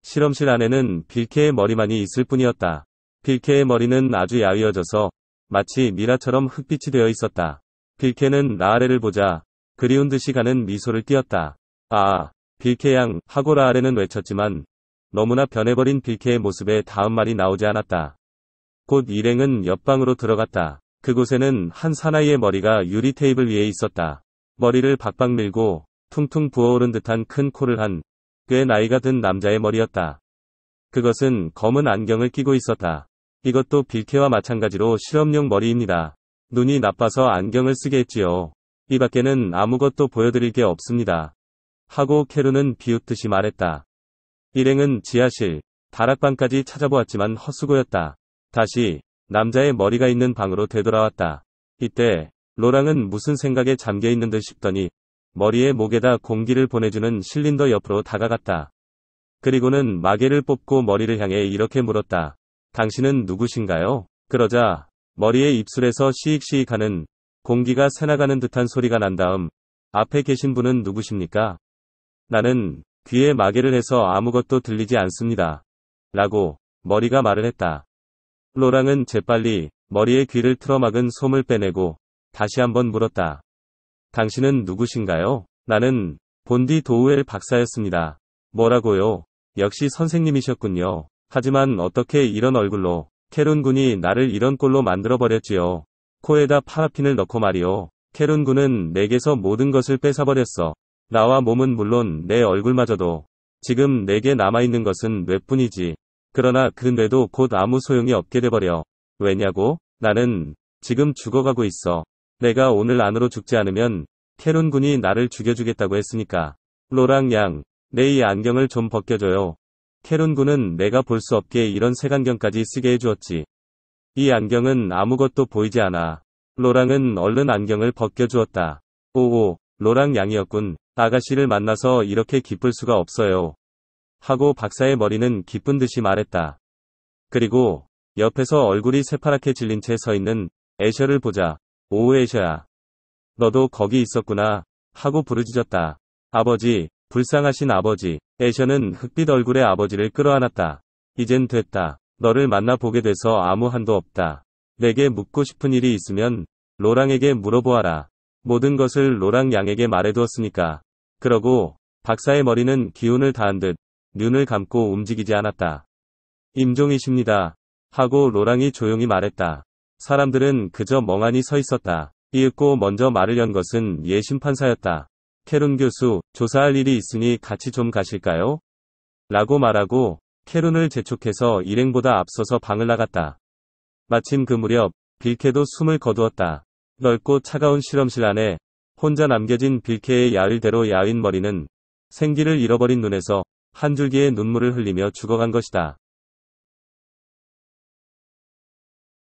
실험실 안에는 빌케의 머리만이 있을 뿐이었다. 빌케의 머리는 아주 야위어져서 마치 미라처럼 흑빛이 되어 있었다. 빌케는 나아레를 보자 그리운 듯이 가는 미소를 띄었다. 아, 빌케 양 하고 라아레는 외쳤지만 너무나 변해버린 빌케의 모습에 다음 말이 나오지 않았다. 곧 일행은 옆방으로 들어갔다. 그곳에는 한 사나이의 머리가 유리 테이블 위에 있었다. 머리를 박박 밀고 퉁퉁 부어오른 듯한 큰 코를 한 꽤 나이가 든 남자의 머리였다. 그것은 검은 안경을 끼고 있었다. 이것도 빌케와 마찬가지로 실험용 머리입니다. 눈이 나빠서 안경을 쓰게 했지요. 이 밖에는 아무것도 보여드릴 게 없습니다. 하고 케루는 비웃듯이 말했다. 일행은 지하실, 다락방까지 찾아보았지만 헛수고였다. 다시 남자의 머리가 있는 방으로 되돌아왔다. 이때 로랑은 무슨 생각에 잠겨 있는 듯 싶더니 머리에 목에다 공기를 보내주는 실린더 옆으로 다가갔다. 그리고는 마개를 뽑고 머리를 향해 이렇게 물었다. 당신은 누구신가요? 그러자 머리의 입술에서 시익시익 하는 공기가 새나가는 듯한 소리가 난 다음 앞에 계신 분은 누구십니까? 나는 귀에 마개를 해서 아무것도 들리지 않습니다. 라고 머리가 말을 했다. 로랑은 재빨리 머리에 귀를 틀어막은 솜을 빼내고 다시 한번 물었다. 당신은 누구신가요? 나는 본디 도우엘 박사였습니다. 뭐라고요? 역시 선생님이셨군요. 하지만 어떻게 이런 얼굴로 캐룬 군이 나를 이런 꼴로 만들어버렸지요. 코에다 파라핀을 넣고 말이요. 캐룬 군은 내게서 모든 것을 뺏어버렸어. 나와 몸은 물론 내 얼굴마저도 지금 내게 남아있는 것은 뇌뿐이지. 그러나 그 뇌도 곧 아무 소용이 없게 돼버려. 왜냐고? 나는 지금 죽어가고 있어. 내가 오늘 안으로 죽지 않으면 캐론 군이 나를 죽여주겠다고 했으니까. 로랑 양, 내이 안경을 좀 벗겨줘요. 캐론 군은 내가 볼 수 없게 이런 색안경까지 쓰게 해주었지. 이 안경은 아무것도 보이지 않아. 로랑은 얼른 안경을 벗겨주었다. 오오, 로랑 양이었군. 아가씨를 만나서 이렇게 기쁠 수가 없어요. 하고 박사의 머리는 기쁜 듯이 말했다. 그리고 옆에서 얼굴이 새파랗게 질린 채 서 있는 애셔를 보자. 오 애셔야. 너도 거기 있었구나. 하고 부르짖었다. 아버지, 불쌍하신 아버지. 애셔는 흑빛 얼굴의 아버지를 끌어안았다. 이젠 됐다. 너를 만나보게 돼서 아무 한도 없다. 내게 묻고 싶은 일이 있으면 로랑에게 물어보아라. 모든 것을 로랑 양에게 말해두었으니까. 그러고 박사의 머리는 기운을 다한 듯 눈을 감고 움직이지 않았다. 임종이십니다. 하고 로랑이 조용히 말했다. 사람들은 그저 멍하니 서 있었다. 이윽고 먼저 말을 연 것은 예심판사였다. 캐룬 교수, 조사할 일이 있으니 같이 좀 가실까요? 라고 말하고 캐룬을 재촉해서 일행보다 앞서서 방을 나갔다. 마침 그 무렵 빌케도 숨을 거두었다. 넓고 차가운 실험실 안에 혼자 남겨진 빌케의 야일대로 야윈 머리는 생기를 잃어버린 눈에서 한 줄기의 눈물을 흘리며 죽어간 것이다.